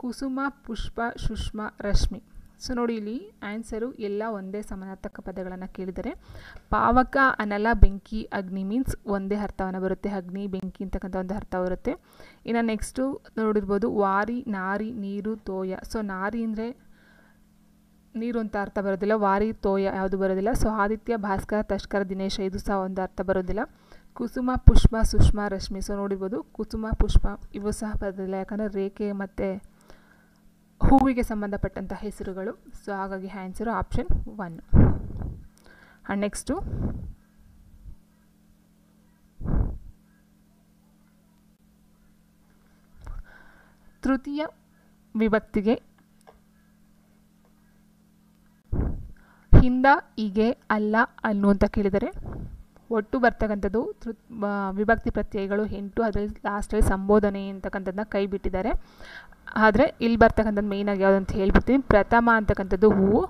ಕುಸುಮ ಪುಷ್ಪ ಸುಷ್ಮ ರಶ್ಮಿ ಸೊ ನೋಡಿ ಇಲ್ಲಿ ಆನ್ಸರು ಎಲ್ಲ ಒಂದೇ ಸಮಾನಾರ್ಥಕ ಪದಗಳನ್ನು ಕೇಳಿದರೆ ಪಾವಕ ಅನಲ ಬೆಂಕಿ ಅಗ್ನಿ ಮೀನ್ಸ್ ಒಂದೇ ಅರ್ಥವನ್ನು ಬರುತ್ತೆ ಅಗ್ನಿ ಬೆಂಕಿ ಅಂತಕ್ಕಂಥ ಒಂದು ಅರ್ಥ ಬರುತ್ತೆ ಇನ್ನು ನೆಕ್ಸ್ಟು ನೋಡಿರ್ಬೋದು ವಾರಿ ನಾರಿ ನೀರು ತೋಯ ಸೊ ನಾರಿ ಅಂದರೆ ನೀರು ಅಂತ ಅರ್ಥ ಬರೋದಿಲ್ಲ ವಾರಿ ತೋಯ ಯಾವುದು ಬರೋದಿಲ್ಲ ಸೊ ಆದಿತ್ಯ ಭಾಸ್ಕರ ತಷ್ಕರ ದಿನೇಶ ಇದು ಸಹ ಒಂದು ಅರ್ಥ ಬರೋದಿಲ್ಲ ಕುಸುಮ ಪುಷ್ಪ ಸುಷ್ಮಾ ರಶ್ಮಿ ಸೊ ನೋಡಿರ್ಬೋದು ಕುಸುಮ ಪುಷ್ಪ ಇವು ಸಹ ಬರೋದಿಲ್ಲ ಯಾಕಂದರೆ ರೇಖೆ ಮತ್ತು ಹೂವಿಗೆ ಸಂಬಂಧಪಟ್ಟಂಥ ಹೆಸರುಗಳು ಸೊ ಹಾಗಾಗಿ answer option one and next ತೃತೀಯ ವಿಭಕ್ತಿಗೆ ಹಿಂದ ಹೀಗೆ ಅಲ್ಲ ಅನ್ನು ಅಂತ ಕೇಳಿದರೆ ಒಟ್ಟು ಬರ್ತಕ್ಕಂಥದ್ದು ವಿಭಕ್ತಿ ಪ್ರತ್ಯಯಗಳು ಎಂಟು ಅದರಲ್ಲಿ ಲಾಸ್ಟಲ್ಲಿ ಸಂಬೋಧನೆ ಅಂತಕ್ಕಂಥದ್ದನ್ನ ಕೈ ಬಿಟ್ಟಿದ್ದಾರೆ ಆದರೆ ಇಲ್ಲಿ ಬರ್ತಕ್ಕಂಥದ್ದು ಮೇಯ್ನಾಗಿ ಯಾವುದು ಅಂತ ಹೇಳ್ಬಿಡ್ತೀನಿ ಪ್ರಥಮ ಅಂತಕ್ಕಂಥದ್ದು ಹೂವು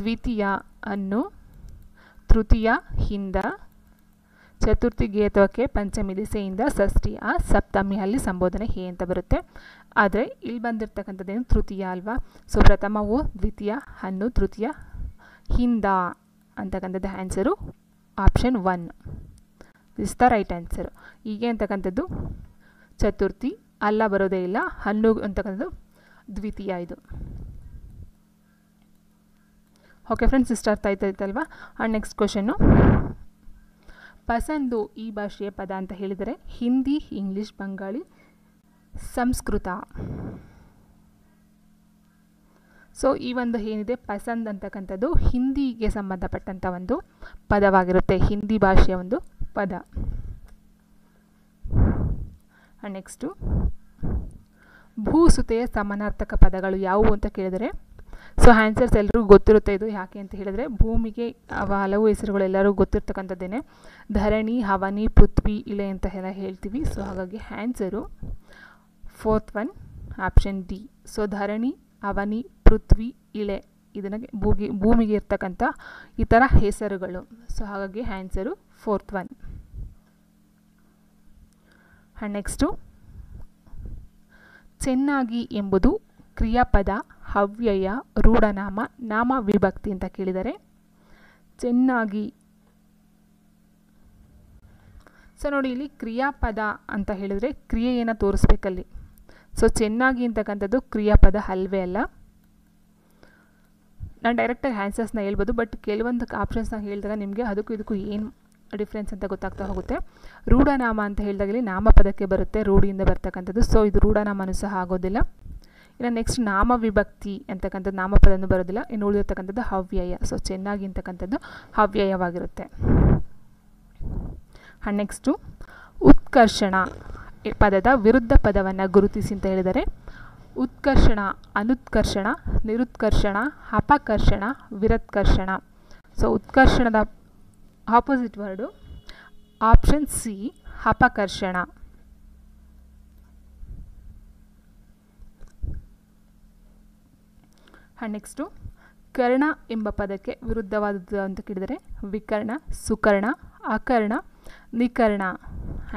ದ್ವಿತೀಯ ಅನ್ನು ತೃತೀಯ ಹಿಂದ ಚತುರ್ಥಿ ಗೇತಕ್ಕೆ ಪಂಚಮಿ ದಿಸೆಯಿಂದ ಷಷ್ಠಿ ಆ ಸಪ್ತಮಿ ಅಲ್ಲಿ ಸಂಬೋಧನೆ ಹೇ ಅಂತ ಬರುತ್ತೆ ಆದರೆ ಇಲ್ಲಿ ಬಂದಿರತಕ್ಕಂಥದ್ದೇನು ತೃತೀಯ ಅಲ್ವಾ ಸೊ ಪ್ರಥಮವು ದ್ವಿತೀಯ ಹನ್ನು ತೃತೀಯ ಹಿಂದ ಅಂತಕ್ಕಂಥದ್ದು answer option one is the right answer ಹೀಗೆ ಅಂತಕ್ಕಂಥದ್ದು ಚತುರ್ಥಿ ಅಲ್ಲ ಬರೋದೇ ಇಲ್ಲ ಹನ್ನು ಅಂತಕ್ಕಂಥದ್ದು ದ್ವಿತೀಯ ಇದು ಓಕೆ ಫ್ರೆಂಡ್ಸ್ ಇಷ್ಟ ಅರ್ಥ ಆಯ್ತಾಯ್ತಲ್ವಾ ಆ್ಯಂಡ್ ನೆಕ್ಸ್ಟ್ ಕ್ವಶನ್ನು ಪಸಂದು ಈ ಭಾಷೆಯ ಪದ ಅಂತ ಹೇಳಿದರೆ ಹಿಂದಿ ಇಂಗ್ಲೀಷ್ ಬಂಗಾಳಿ ಸಂಸ್ಕೃತ ಸೊ ಈ ಒಂದು ಏನಿದೆ ಪಸಂದ್ ಅಂತಕ್ಕಂಥದ್ದು ಹಿಂದಿಗೆ ಸಂಬಂಧಪಟ್ಟಂಥ ಒಂದು ಪದವಾಗಿರುತ್ತೆ ಹಿಂದಿ ಭಾಷೆಯ ಒಂದು ಪದ ನೆಕ್ಸ್ಟು ಭೂಸುತೆಯ ಸಮಾನಾರ್ಥಕ ಪದಗಳು ಯಾವುವು ಅಂತ ಕೇಳಿದರೆ ಸೊ ಆನ್ಸರ್ಸ್ ಎಲ್ಲರಿಗೂ ಗೊತ್ತಿರುತ್ತೆ ಇದು ಯಾಕೆ ಅಂತ ಹೇಳಿದರೆ ಭೂಮಿಗೆ ಹಲವು ಹೆಸರುಗಳು ಎಲ್ಲರೂ ಗೊತ್ತಿರ್ತಕ್ಕಂಥದ್ದೇನೆ ಧರಣಿ ಹವನಿ ಪೃಥ್ವಿ ಇಳೆ ಅಂತ ಎಲ್ಲ ಹೇಳ್ತೀವಿ ಸೊ ಹಾಗಾಗಿ answer fourth one option D so ಧರಣಿ ಅವನಿ ಪೃಥ್ವಿ ಇಳೆ ಇದನ್ನು ಭೂಗಿ ಭೂಮಿಗೆ ಇರ್ತಕ್ಕಂಥ ಈ ಥರ ಹೆಸರುಗಳು ಸೊ ಹಾಗಾಗಿ answer fourth one and next ಚೆನ್ನಾಗಿ ಎಂಬುದು ಕ್ರಿಯಾಪದ ಹವ್ಯಯ ರೂಢನಾಮ ನಾಮ ವಿಭಕ್ತಿ ಅಂತ ಕೇಳಿದರೆ ಚೆನ್ನಾಗಿ ಸೊ ನೋಡಿ ಇಲ್ಲಿ ಕ್ರಿಯಾಪದ ಅಂತ ಹೇಳಿದರೆ ಕ್ರಿಯೆಯನ್ನು ತೋರಿಸ್ಬೇಕಲ್ಲಿ ಸೊ ಚೆನ್ನಾಗಿ ಅಂತಕ್ಕಂಥದ್ದು ಕ್ರಿಯಾಪದ ಅಲ್ವೇ ಅಲ್ಲ ನಾನು ಡೈರೆಕ್ಟಾಗಿ ಆನ್ಸರ್ಸ್ನ ಹೇಳ್ಬೋದು ಬಟ್ ಕೆಲವೊಂದು ಆಪ್ಷನ್ಸ್ನ ಹೇಳಿದಾಗ ನಿಮಗೆ ಅದಕ್ಕೂ ಇದಕ್ಕೂ ಏನು ಡಿಫ್ರೆನ್ಸ್ ಅಂತ ಗೊತ್ತಾಗ್ತಾ ಹೋಗುತ್ತೆ ರೂಢನಾಮ ಅಂತ ಹೇಳಿದಾಗ ಇಲ್ಲಿ ನಾಮಪದಕ್ಕೆ ಬರುತ್ತೆ ರೂಢಿಯಿಂದ ಬರ್ತಕ್ಕಂಥದ್ದು ಸೊ ಇದು ರೂಢನಾಮನೂ ಸಹ ಆಗೋದಿಲ್ಲ ಇನ್ನು ನೆಕ್ಸ್ಟ್ ನಾಮ ವಿಭಕ್ತಿ ಅಂತಕ್ಕಂಥದ್ದು ನಾಮಪದನೂ ಬರೋದಿಲ್ಲ ಇನ್ನು ಉಳಿದಿರ್ತಕ್ಕಂಥದ್ದು ಹವ್ಯಯ ಸೊ ಚೆನ್ನಾಗಿ ಅಂತಕ್ಕಂಥದ್ದು ಹವ್ಯಯವಾಗಿರುತ್ತೆ ನೆಕ್ಸ್ಟು ಉತ್ಕರ್ಷಣ ಪದದ ವಿರುದ್ಧ ಪದವನ್ನು ಗುರುತಿಸಿ ಅಂತ ಹೇಳಿದರೆ ಉತ್ಕರ್ಷಣ ಅನುತ್ಕರ್ಷಣ ನಿರುತ್ಕರ್ಷಣ ಅಪಕರ್ಷಣ ವಿರತ್ಕರ್ಷಣ ಸೊ ಉತ್ಕರ್ಷಣದ ಆಪೋಸಿಟ್ ವರ್ಡು ಆಪ್ಷನ್ ಸಿ ಅಪಕರ್ಷಣ ನೆಕ್ಸ್ಟು ಕರ್ಣ ಎಂಬ ಪದಕ್ಕೆ ವಿರುದ್ಧವಾದದ್ದು ಅಂತ ಕೇಳಿದರೆ ವಿಕರ್ಣ ಸುಕರ್ಣ ಅಕರ್ಣ ನಿಕರ್ಣ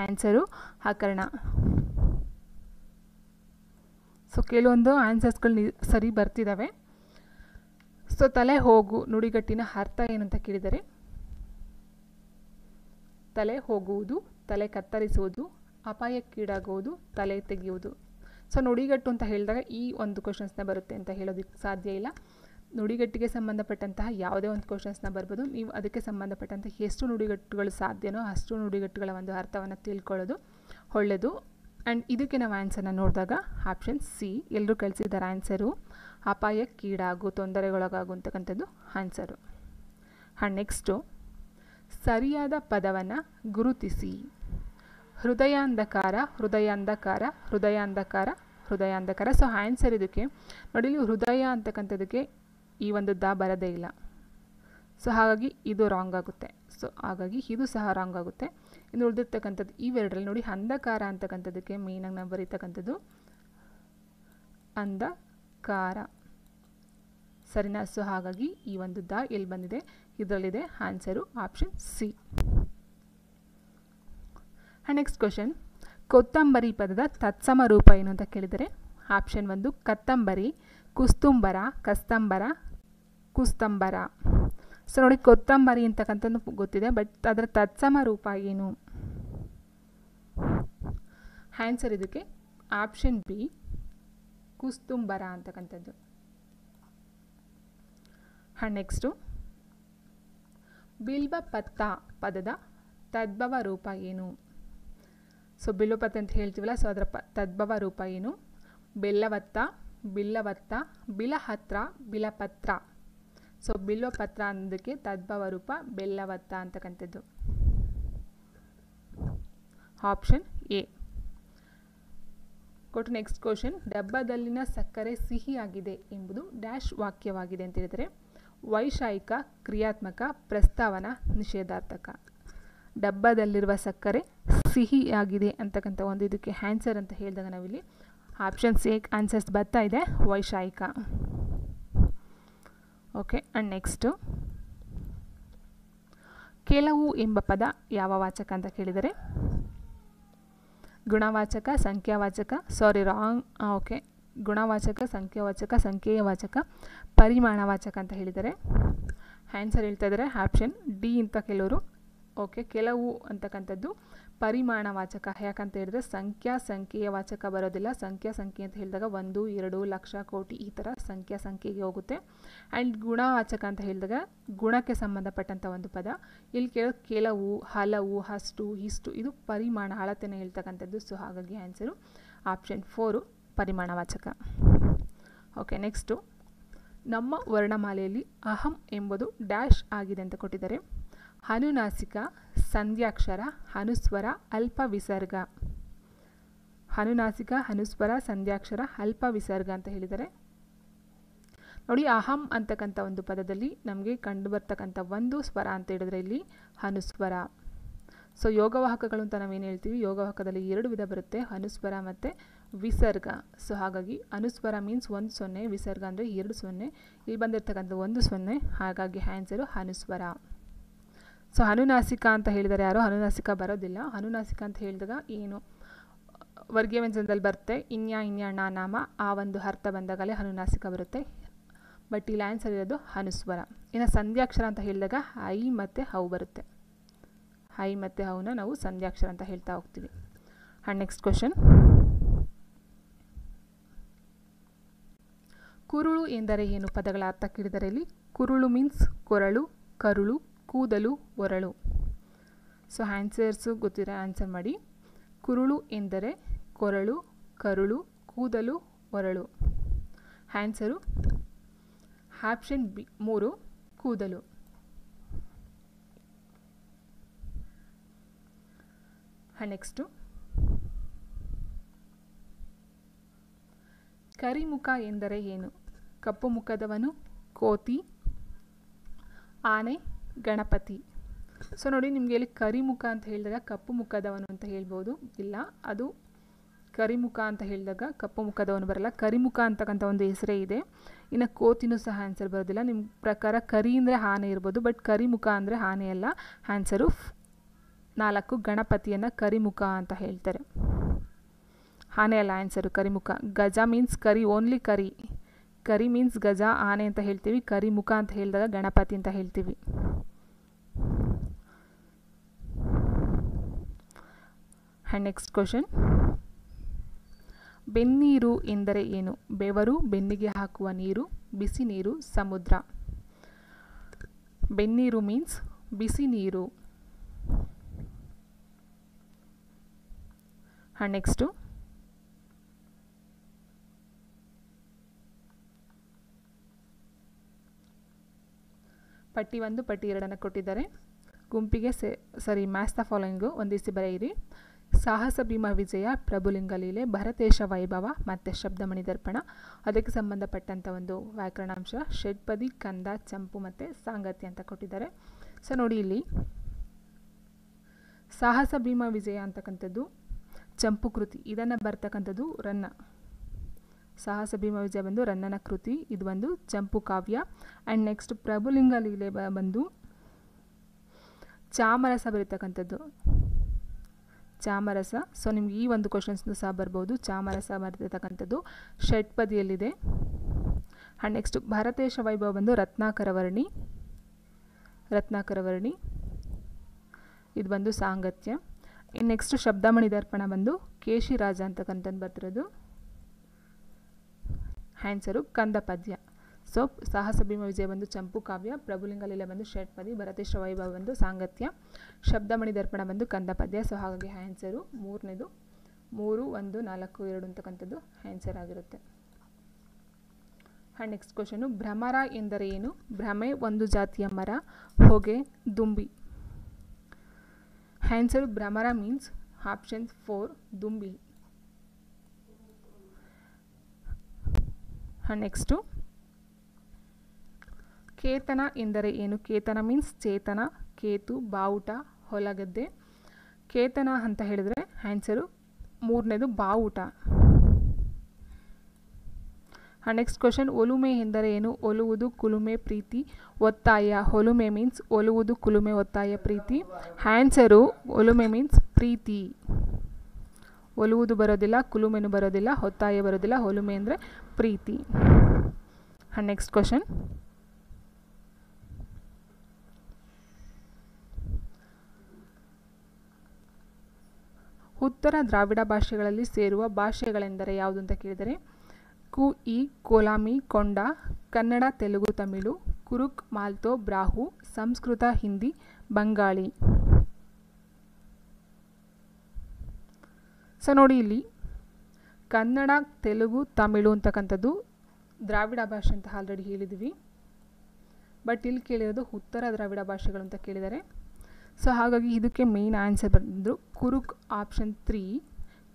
ಆನ್ಸರು ಅಕರ್ಣ ಸೊ ಕೆಲವೊಂದು ಆನ್ಸರ್ಸ್ಗಳು ಸರಿ ಬರ್ತಿದ್ದಾವೆ ಸೊ ತಲೆ ಹೋಗು ನುಡಿಗಟ್ಟಿನ ಅರ್ಥ ಏನಂತ ಕೇಳಿದರೆ ತಲೆ ಹೋಗುವುದು ತಲೆ ಕತ್ತರಿಸುವುದು ಅಪಾಯಕ್ಕೀಡಾಗುವುದು ತಲೆ ತೆಗೆಯುವುದು ಸೊ ನುಡಿಗಟ್ಟು ಅಂತ ಹೇಳಿದಾಗ ಈ ಒಂದು ಕ್ವಶನ್ಸ್ನ ಬರುತ್ತೆ ಅಂತ ಹೇಳೋದಕ್ಕೆ ಸಾಧ್ಯ ಇಲ್ಲ ನುಡಿಗಟ್ಟಿಗೆ ಸಂಬಂಧಪಟ್ಟಂತಹ ಯಾವುದೇ ಒಂದು ಕ್ವಶನ್ಸ್ನ ಬರ್ಬೋದು ನೀವು ಅದಕ್ಕೆ ಸಂಬಂಧಪಟ್ಟಂತಹ ಎಷ್ಟು ನುಡಿಗಟ್ಟುಗಳು ಸಾಧ್ಯನೋ ಅಷ್ಟು ನುಡಿಗಟ್ಟುಗಳ ಒಂದು ಅರ್ಥವನ್ನು ತಿಳ್ಕೊಳ್ಳೋದು ಒಳ್ಳೆಯದು ಆ್ಯಂಡ್ ಇದಕ್ಕೆ ನಾವು ಆ್ಯನ್ಸರ್ನ ನೋಡಿದಾಗ ಆಪ್ಷನ್ ಸಿ ಎಲ್ಲರೂ ಕಳಿಸಿದ್ದಾರೆ ಆ್ಯನ್ಸರು ಅಪಾಯಕ್ಕೀಡಾಗು ತೊಂದರೆಗೊಳಗಾಗು ಅಂತಕ್ಕಂಥದ್ದು ಆನ್ಸರು ಆ್ಯಂಡ್ ನೆಕ್ಸ್ಟು ಸರಿಯಾದ ಪದವನ್ನು ಗುರುತಿಸಿ ಹೃದಯಾಂಧಕಾರ ಹೃದಯಾಂಧಕಾರ ಹೃದಯಾಂಧಕಾರ ಹೃದಯಾಂಧಕಾರ ಸೊ ಆನ್ಸರ್ ಇದಕ್ಕೆ ನೋಡಿ ಹೃದಯ ಅಂತಕ್ಕಂಥದಕ್ಕೆ ಈ ಒಂದು ದ ಬರದೇ ಇಲ್ಲ ಸೊ ಹಾಗಾಗಿ ಇದು ರಾಂಗ್ ಆಗುತ್ತೆ ಸೊ ಹಾಗಾಗಿ ಇದು ಸಹ ರಾಂಗ್ ಆಗುತ್ತೆ ಇನ್ನು ಉಳಿದಿರ್ತಕ್ಕಂಥದ್ದು ಇವೆರಡರಲ್ಲಿ ನೋಡಿ ಅಂಧಕಾರ ಅಂತಕ್ಕಂಥದ್ದಕ್ಕೆ ಮೇಯ್ನಾಗಿ ನಾವು ಬರೀತಕ್ಕಂಥದ್ದು ಅಂಧಕಾರ ಸರಿನಾ ಸೊ ಹಾಗಾಗಿ ಈ ಒಂದು ದ ಎಲ್ಲಿ ಬಂದಿದೆ ಇದರಲ್ಲಿದೆ answer option C next question ಕೊತ್ತಂಬರಿ ಪದದ ತತ್ಸಮ ರೂಪ ಏನು ಅಂತ ಕೇಳಿದರೆ ಆಪ್ಷನ್ ಒಂದು ಕತ್ತಂಬರಿ ಕುಸ್ತುಂಬರ ಕಸ್ತಂಬರ ಕುಸ್ತಂಬರ ಸೊ ನೋಡಿ ಕೊತ್ತಂಬರಿ ಅಂತಕ್ಕಂಥದ್ದು ಗೊತ್ತಿದೆ ಬಟ್ ಅದರ ತತ್ಸಮ ರೂಪ ಏನು ಆನ್ಸರ್ ಇದಕ್ಕೆ ಆಪ್ಷನ್ ಬಿ ಕುಸ್ತುಂಬರ ಅಂತಕ್ಕಂಥದ್ದು ಹಾಂ ನೆಕ್ಸ್ಟು ಪತ್ತ ಪದದ ತದ್ಭವ ರೂಪ ಏನು ಸೊ ಬಿಲ್ವಪತ್ತ ಅಂತ ಹೇಳ್ತೀವಲ್ಲ ಸೊ ಅದರ ಪ ತದ್ಭವ ರೂಪ ಏನು ಬೆಲ್ಲವತ್ತ ಬಿಲ್ಲವತ್ತ ಬಿಲಹತ್ರ ಬಿಲಪತ್ರ ಸೊ ಬಿಲ್ವ ಪತ್ರ ಅನ್ನೋದಕ್ಕೆ ತದ್ಭವ ರೂಪ ಬೆಲ್ಲವತ್ತ ಅಂತಕ್ಕಂಥದ್ದು ಆಪ್ಷನ್ ಎ ಕೊಟ್ಟು ನೆಕ್ಸ್ಟ್ ಕ್ವಶನ್ ಡಬ್ಬದಲ್ಲಿನ ಸಕ್ಕರೆ ಸಿಹಿಯಾಗಿದೆ ಎಂಬುದು ಡ್ಯಾಶ್ ವಾಕ್ಯವಾಗಿದೆ ಅಂತ ಹೇಳಿದರೆ ವೈಶಾಯಿಕ ಕ್ರಿಯಾತ್ಮಕ ಪ್ರಸ್ತಾವನಾ ನಿಷೇಧಾರ್ಥಕ ಡಬ್ಬದಲ್ಲಿರುವ ಸಕ್ಕರೆ ಸಿಹಿಯಾಗಿದೆ ಅಂತಕ್ಕಂಥ ಒಂದು ಇದಕ್ಕೆ ಆನ್ಸರ್ ಅಂತ ಹೇಳಿದಾಗ ನಾವಿಲ್ಲಿ ಆಪ್ಷನ್ಸ್ ಏಕ್ ಆನ್ಸರ್ಸ್ ಬರ್ತಾ ಇದೆ ವೈಶಾಯಿಕ ಓಕೆ ಆ್ಯಂಡ್ ನೆಕ್ಸ್ಟು ಕೆಲವು ಎಂಬ ಪದ ಯಾವ ವಾಚಕ ಅಂತ ಕೇಳಿದರೆ ಗುಣವಾಚಕ ಸಂಖ್ಯಾವಾಚಕ ಸಾರಿ ರಾಂಗ್ ಓಕೆ ಗುಣವಾಚಕ ಸಂಖ್ಯಾವಾಚಕ ಸಂಖ್ಯೆಯ ವಾಚಕ ಪರಿಮಾಣವಾಚಕ ಅಂತ ಹೇಳಿದರೆ ಆ್ಯನ್ಸರ್ ಹೇಳ್ತಾ ಇದ್ದಾರೆ ಆಪ್ಷನ್ ಡಿ ಅಂತ ಕೆಲವರು ಓಕೆ ಕೆಲವು ಅಂತಕ್ಕಂಥದ್ದು ಪರಿಮಾಣ ವಾಚಕ ಯಾಕಂತ ಹೇಳಿದ್ರೆ ಸಂಖ್ಯಾ ಸಂಖ್ಯೆಯ ವಾಚಕ ಬರೋದಿಲ್ಲ ಸಂಖ್ಯಾ ಸಂಖ್ಯೆ ಅಂತ ಹೇಳಿದಾಗ ಒಂದು ಎರಡು ಲಕ್ಷ ಕೋಟಿ ಈ ಥರ ಸಂಖ್ಯಾ ಸಂಖ್ಯೆಗೆ ಹೋಗುತ್ತೆ ಆ್ಯಂಡ್ ಗುಣವಾಚಕ ಅಂತ ಹೇಳಿದಾಗ ಗುಣಕ್ಕೆ ಸಂಬಂಧಪಟ್ಟಂಥ ಒಂದು ಪದ ಇಲ್ಲಿ ಕೇಳೋ ಕೆಲವು ಹಲವು ಅಷ್ಟು ಇಷ್ಟು ಇದು ಪರಿಮಾಣ ಅಳತೆನ ಹೇಳ್ತಕ್ಕಂಥದ್ದು ಸೊ ಹಾಗಾಗಿ ಆನ್ಸರು ಆಪ್ಷನ್ ಫೋರು ಪರಿಮಾಣ ವಾಚಕ ಓಕೆ ನೆಕ್ಸ್ಟು ನಮ್ಮ ವರ್ಣಮಾಲೆಯಲ್ಲಿ ಅಹಂ ಎಂಬುದು ಡ್ಯಾಶ್ ಆಗಿದೆ ಅಂತ ಕೊಟ್ಟಿದ್ದಾರೆ ಅನುನಾಸಿಕ ಸಂಧ್ಯಾಕ್ಷರ ಅನುಸ್ವರ ಅಲ್ಪ ವಿಸರ್ಗ ಅನುನಾಸಿಕ ಅನುಸ್ವರ ಸಂಧ್ಯಾಕ್ಷರ ಅಲ್ಪ ವಿಸರ್ಗ ಅಂತ ಹೇಳಿದರೆ ನೋಡಿ ಅಹಂ ಅಂತಕ್ಕಂಥ ಒಂದು ಪದದಲ್ಲಿ ನಮಗೆ ಕಂಡು ಬರ್ತಕ್ಕಂಥ ಒಂದು ಸ್ವರ ಅಂತ ಹೇಳಿದ್ರೆ ಇಲ್ಲಿ ಅನುಸ್ವರ ಸೊ ಯೋಗವಾಹಕಗಳು ಅಂತ ನಾವೇನು ಹೇಳ್ತೀವಿ ಯೋಗವಾಹಕದಲ್ಲಿ ಎರಡು ವಿಧ ಬರುತ್ತೆ ಅನುಸ್ವರ ಮತ್ತು ವಿಸರ್ಗ ಸೊ ಹಾಗಾಗಿ ಅನುಸ್ವರ ಮೀನ್ಸ್ ಒಂದು ಸೊನ್ನೆ ವಿಸರ್ಗ ಅಂದರೆ ಎರಡು ಸೊನ್ನೆ ಇಲ್ಲಿ ಬಂದಿರತಕ್ಕಂಥ ಒಂದು ಸೊನ್ನೆ ಹಾಗಾಗಿ ಆ್ಯನ್ಸರು ಅನುಸ್ವರ ಸೊ ಅನುನಾಸಿಕ ಅಂತ ಹೇಳಿದರೆ ಯಾರು ಅನುನಾಸಿಕ ಬರೋದಿಲ್ಲ ಅನುನಾಸಿಕ ಅಂತ ಹೇಳಿದಾಗ ಏನು ವರ್ಗೀಯ ವ್ಯಂಜನದಲ್ಲಿ ಬರುತ್ತೆ ಇನ್ಯಾ ಇನ್ಯ ನಾ ನಾಮ ಆ ಒಂದು ಅರ್ಥ ಬಂದಾಗಲೇ ಅನುನಾಸಿಕ ಬರುತ್ತೆ ಬಟ್ ಇಲ್ಲಿ ಆನ್ಸರ್ ಇರೋದು ಅನುಸ್ವರ ಇನ್ನು ಸಂಧ್ಯಾಕ್ಷರ ಅಂತ ಹೇಳಿದಾಗ ಐ ಮತ್ತು ಹೌ ಬರುತ್ತೆ ಐ ಮತ್ತು ಹೌನ ನಾವು ಸಂಧ್ಯಾಕ್ಷರ ಅಂತ ಹೇಳ್ತಾ ಹೋಗ್ತೀವಿ ಆ್ಯಂಡ್ ನೆಕ್ಸ್ಟ್ ಕ್ವಶನ್ ಕುರುಳು ಎಂದರೆ ಏನು ಪದಗಳ ಅರ್ಥ ಕೇಳಿದರೆ ಇಲ್ಲಿ ಕುರುಳು ಮೀನ್ಸ್ ಕೊರಳು ಕರುಳು ಕೂದಲು ಒರಳು ಸೊ ಆನ್ಸರ್ಸು ಗೊತ್ತಿರೋ ಆನ್ಸರ್ ಮಾಡಿ ಕುರುಳು ಎಂದರೆ ಕೊರಳು ಕರುಳು ಕೂದಲು ಒರಳು ಆನ್ಸರು ಆಪ್ಷನ್ ಬಿ ಮೂರು ಕೂದಲು ನೆಕ್ಸ್ಟು ಕರಿಮುಖ ಎಂದರೆ ಏನು ಕಪ್ಪು ಮುಖದವನು ಕೋತಿ ಆನೆ ಗಣಪತಿ ಸೊ ನೋಡಿ ನಿಮಗೆ ಇಲ್ಲಿ ಕರಿಮುಖ ಅಂತ ಹೇಳಿದಾಗ ಕಪ್ಪು ಮುಖದವನು ಅಂತ ಹೇಳ್ಬೋದು ಇಲ್ಲ ಅದು ಕರಿಮುಖ ಅಂತ ಹೇಳಿದಾಗ ಕಪ್ಪು ಮುಖದವನು ಬರಲ್ಲ ಕರಿಮುಖ ಅಂತಕ್ಕಂಥ ಒಂದು ಹೆಸರೇ ಇದೆ ಇನ್ನು ಕೋತಿನೂ ಸಹ ಆನ್ಸರ್ ಬರೋದಿಲ್ಲ ನಿಮ್ಮ ಪ್ರಕಾರ ಕರಿ ಅಂದರೆ ಆನೆ ಇರ್ಬೋದು ಬಟ್ ಕರಿಮುಖ ಅಂದರೆ ಆನೆ ಅಲ್ಲ ಆನ್ಸರು ನಾಲ್ಕು ಗಣಪತಿಯನ್ನು ಕರಿಮುಖ ಅಂತ ಹೇಳ್ತಾರೆ ಹಾನೆ ಅಲ್ಲ ಆನ್ಸರು ಕರಿಮುಖ ಗಜ ಮೀನ್ಸ್ ಕರಿ ಓನ್ಲಿ ಕರಿ ಕರಿ ಮೀನ್ಸ್ ಗಜ ಆನೆ ಅಂತ ಹೇಳ್ತೀವಿ ಕರಿ ಮುಖ ಅಂತ ಹೇಳಿದಾಗ ಗಣಪತಿ ಅಂತ ಹೇಳ್ತೀವಿ ನೆಕ್ಸ್ಟ್ ಕ್ವಶನ್ ಬೆನ್ನೀರು ಎಂದರೆ ಏನು ಬೆವರು ಬೆನ್ನಿಗೆ ಹಾಕುವ ನೀರು ಬಿಸಿ ನೀರು ಸಮುದ್ರ ಬೆನ್ನೀರು ಮೀನ್ಸ್ ಬಿಸಿ ನೀರು ನೆಕ್ಸ್ಟು ಪಟ್ಟಿ ಒಂದು ಪಟ್ಟಿ ಎರಡನ್ನು ಕೊಟ್ಟಿದ್ದಾರೆ ಗುಂಪಿಗೆ ಸೆ ಸರಿ ಮ್ಯಾಚ್ ದ ಫಾಲೋಯಿಂಗು ಒಂದಿಸಿ ಬರೆಯಿರಿ ಸಾಹಸ ಭೀಮ ವಿಜಯ ಪ್ರಭುಲಿಂಗ ಲೀಲೆ ಭರತೇಶ ವೈಭವ ಮತ್ತು ಶಬ್ದಮಣಿ ದರ್ಪಣ ಅದಕ್ಕೆ ಸಂಬಂಧಪಟ್ಟಂಥ ಒಂದು ವ್ಯಾಕರಣಾಂಶ ಷಟ್ಪದಿ ಕಂದ ಚಂಪು ಮತ್ತು ಸಾಂಗತಿ ಅಂತ ಕೊಟ್ಟಿದ್ದಾರೆ ಸೊ ನೋಡಿ ಇಲ್ಲಿ ಸಾಹಸ ಭೀಮ ವಿಜಯ ಅಂತಕ್ಕಂಥದ್ದು ಚಂಪು ಕೃತಿ ಇದನ್ನು ಬರ್ತಕ್ಕಂಥದ್ದು ರನ್ನ ಸಾಹಸ ಭೀಮ ವಿಜಯ ಬಂದು ರನ್ನನ ಕೃತಿ ಇದು ಬಂದು ಚಂಪು ಕಾವ್ಯ ಆ್ಯಂಡ್ ನೆಕ್ಸ್ಟ್ ಪ್ರಭುಲಿಂಗ ಲೀಲೆ ಬಂದು ಚಾಮರಸ ಬರೀತಕ್ಕಂಥದ್ದು ಚಾಮರಸ ಸೊ ನಿಮ್ಗೆ ಈ ಒಂದು ಕ್ವಶನ್ಸ್ನು ಸಹ ಬರ್ಬೋದು ಚಾಮರಸ ಬರೆದಿರ್ತಕ್ಕಂಥದ್ದು ಷಟ್ಪದಿಯಲ್ಲಿದೆ ಆ್ಯಂಡ್ ನೆಕ್ಸ್ಟ್ ಭಾರತೇಶ ವೈಭವ ಬಂದು ರತ್ನಾಕರವರ್ಣಿ ರತ್ನಾಕರವರ್ಣಿ ಇದು ಬಂದು ಸಾಂಗತ್ಯ ನೆಕ್ಸ್ಟ್ ಶಬ್ದಮಣಿ ದರ್ಪಣ ಬಂದು ಕೇಶಿ ರಾಜ ಅಂತಕ್ಕಂಥದ್ದು ಬರ್ತಿರೋದು ಹ್ಯಾಂಡ್ಸರು ಕಂದ ಪದ್ಯ ಸೊ ಸಾಹಸ ಭೀಮ ವಿಜಯ ಬಂದು ಚಂಪು ಕಾವ್ಯ ಪ್ರಭುಲಿಂಗಲೀಲ ಬಂದು ಷಟ್ಪದಿ ಭರತೇಶ ವೈಭವ ಬಂದು ಸಾಂಗತ್ಯ ಶಬ್ದಮಣಿ ದರ್ಪಣ ಬಂದು ಕಂದ ಪದ್ಯ ಸೊ ಹಾಗಾಗಿ ಹ್ಯಾಂಡ್ಸರು ಮೂರನೇದು ಮೂರು ಒಂದು ನಾಲ್ಕು ಎರಡು ಅಂತಕ್ಕಂಥದ್ದು ಹ್ಯಾನ್ಸರ್ ಆಗಿರುತ್ತೆ ಆ್ಯಂಡ್ ನೆಕ್ಸ್ಟ್ ಕ್ವಶನು ಭ್ರಮರ ಎಂದರೆ ಏನು ಭ್ರಮೆ ಒಂದು ಜಾತಿಯ ಮರ ಹೊಗೆ ದುಂಬಿ ಹ್ಯಾನ್ಸರು ಭ್ರಮರ ಮೀನ್ಸ್ ಆಪ್ಷನ್ ಫೋರ್ ದುಂಬಿ ನೆಕ್ಸ್ಟು ಕೇತನ ಎಂದರೆ ಏನು ಕೇತನ ಮೀನ್ಸ್ ಚೇತನ ಕೇತು ಬಾವುಟ ಹೊಲಗದ್ದೆ ಕೇತನ ಅಂತ ಹೇಳಿದ್ರೆ ಆನ್ಸರು ಮೂರನೇದು ಬಾವುಟ ನೆಕ್ಸ್ಟ್ ಕ್ವಶನ್ ಒಲುಮೆ ಎಂದರೆ ಏನು ಒಲುವುದು ಕುಲುಮೆ ಪ್ರೀತಿ ಒತ್ತಾಯ ಒಲುಮೆ ಮೀನ್ಸ್ ಒಲುವುದು ಕುಲುಮೆ ಒತ್ತಾಯ ಪ್ರೀತಿ ಆನ್ಸರು ಒಲುಮೆ ಮೀನ್ಸ್ ಪ್ರೀತಿ ಒಲುವುದು ಬರೋದಿಲ್ಲ ಕುಲುಮೆನು ಬರೋದಿಲ್ಲ ಒತ್ತಾಯ ಬರೋದಿಲ್ಲ ಒಲುಮೆ ಅಂದರೆ ಪ್ರೀತಿ ಆ್ಯಂಡ್ ನೆಕ್ಸ್ಟ್ ಕ್ವಶನ್ ಉತ್ತರ ದ್ರಾವಿಡ ಭಾಷೆಗಳಲ್ಲಿ ಸೇರುವ ಭಾಷೆಗಳೆಂದರೆ ಯಾವುದು ಅಂತ ಕೇಳಿದರೆ ಇ ಕೋಲಾಮಿ ಕೊಂಡ ಕನ್ನಡ ತೆಲುಗು ತಮಿಳು ಕುರುಕ್ ಮಾಲ್ತೋ ಬ್ರಾಹು ಸಂಸ್ಕೃತ ಹಿಂದಿ ಬಂಗಾಳಿ ಸೊ ನೋಡಿ ಇಲ್ಲಿ ಕನ್ನಡ ತೆಲುಗು ತಮಿಳು ಅಂತಕ್ಕಂಥದ್ದು ದ್ರಾವಿಡ ಭಾಷೆ ಅಂತ ಆಲ್ರೆಡಿ ಹೇಳಿದ್ವಿ ಬಟ್ ಇಲ್ಲಿ ಕೇಳಿರೋದು ಉತ್ತರ ದ್ರಾವಿಡ ಭಾಷೆಗಳು ಅಂತ ಕೇಳಿದ್ದಾರೆ ಸೊ ಹಾಗಾಗಿ ಇದಕ್ಕೆ ಮೇನ್ ಆನ್ಸರ್ ಬಂದರು ಕುರುಕ್ ಆಪ್ಷನ್ ತ್ರೀ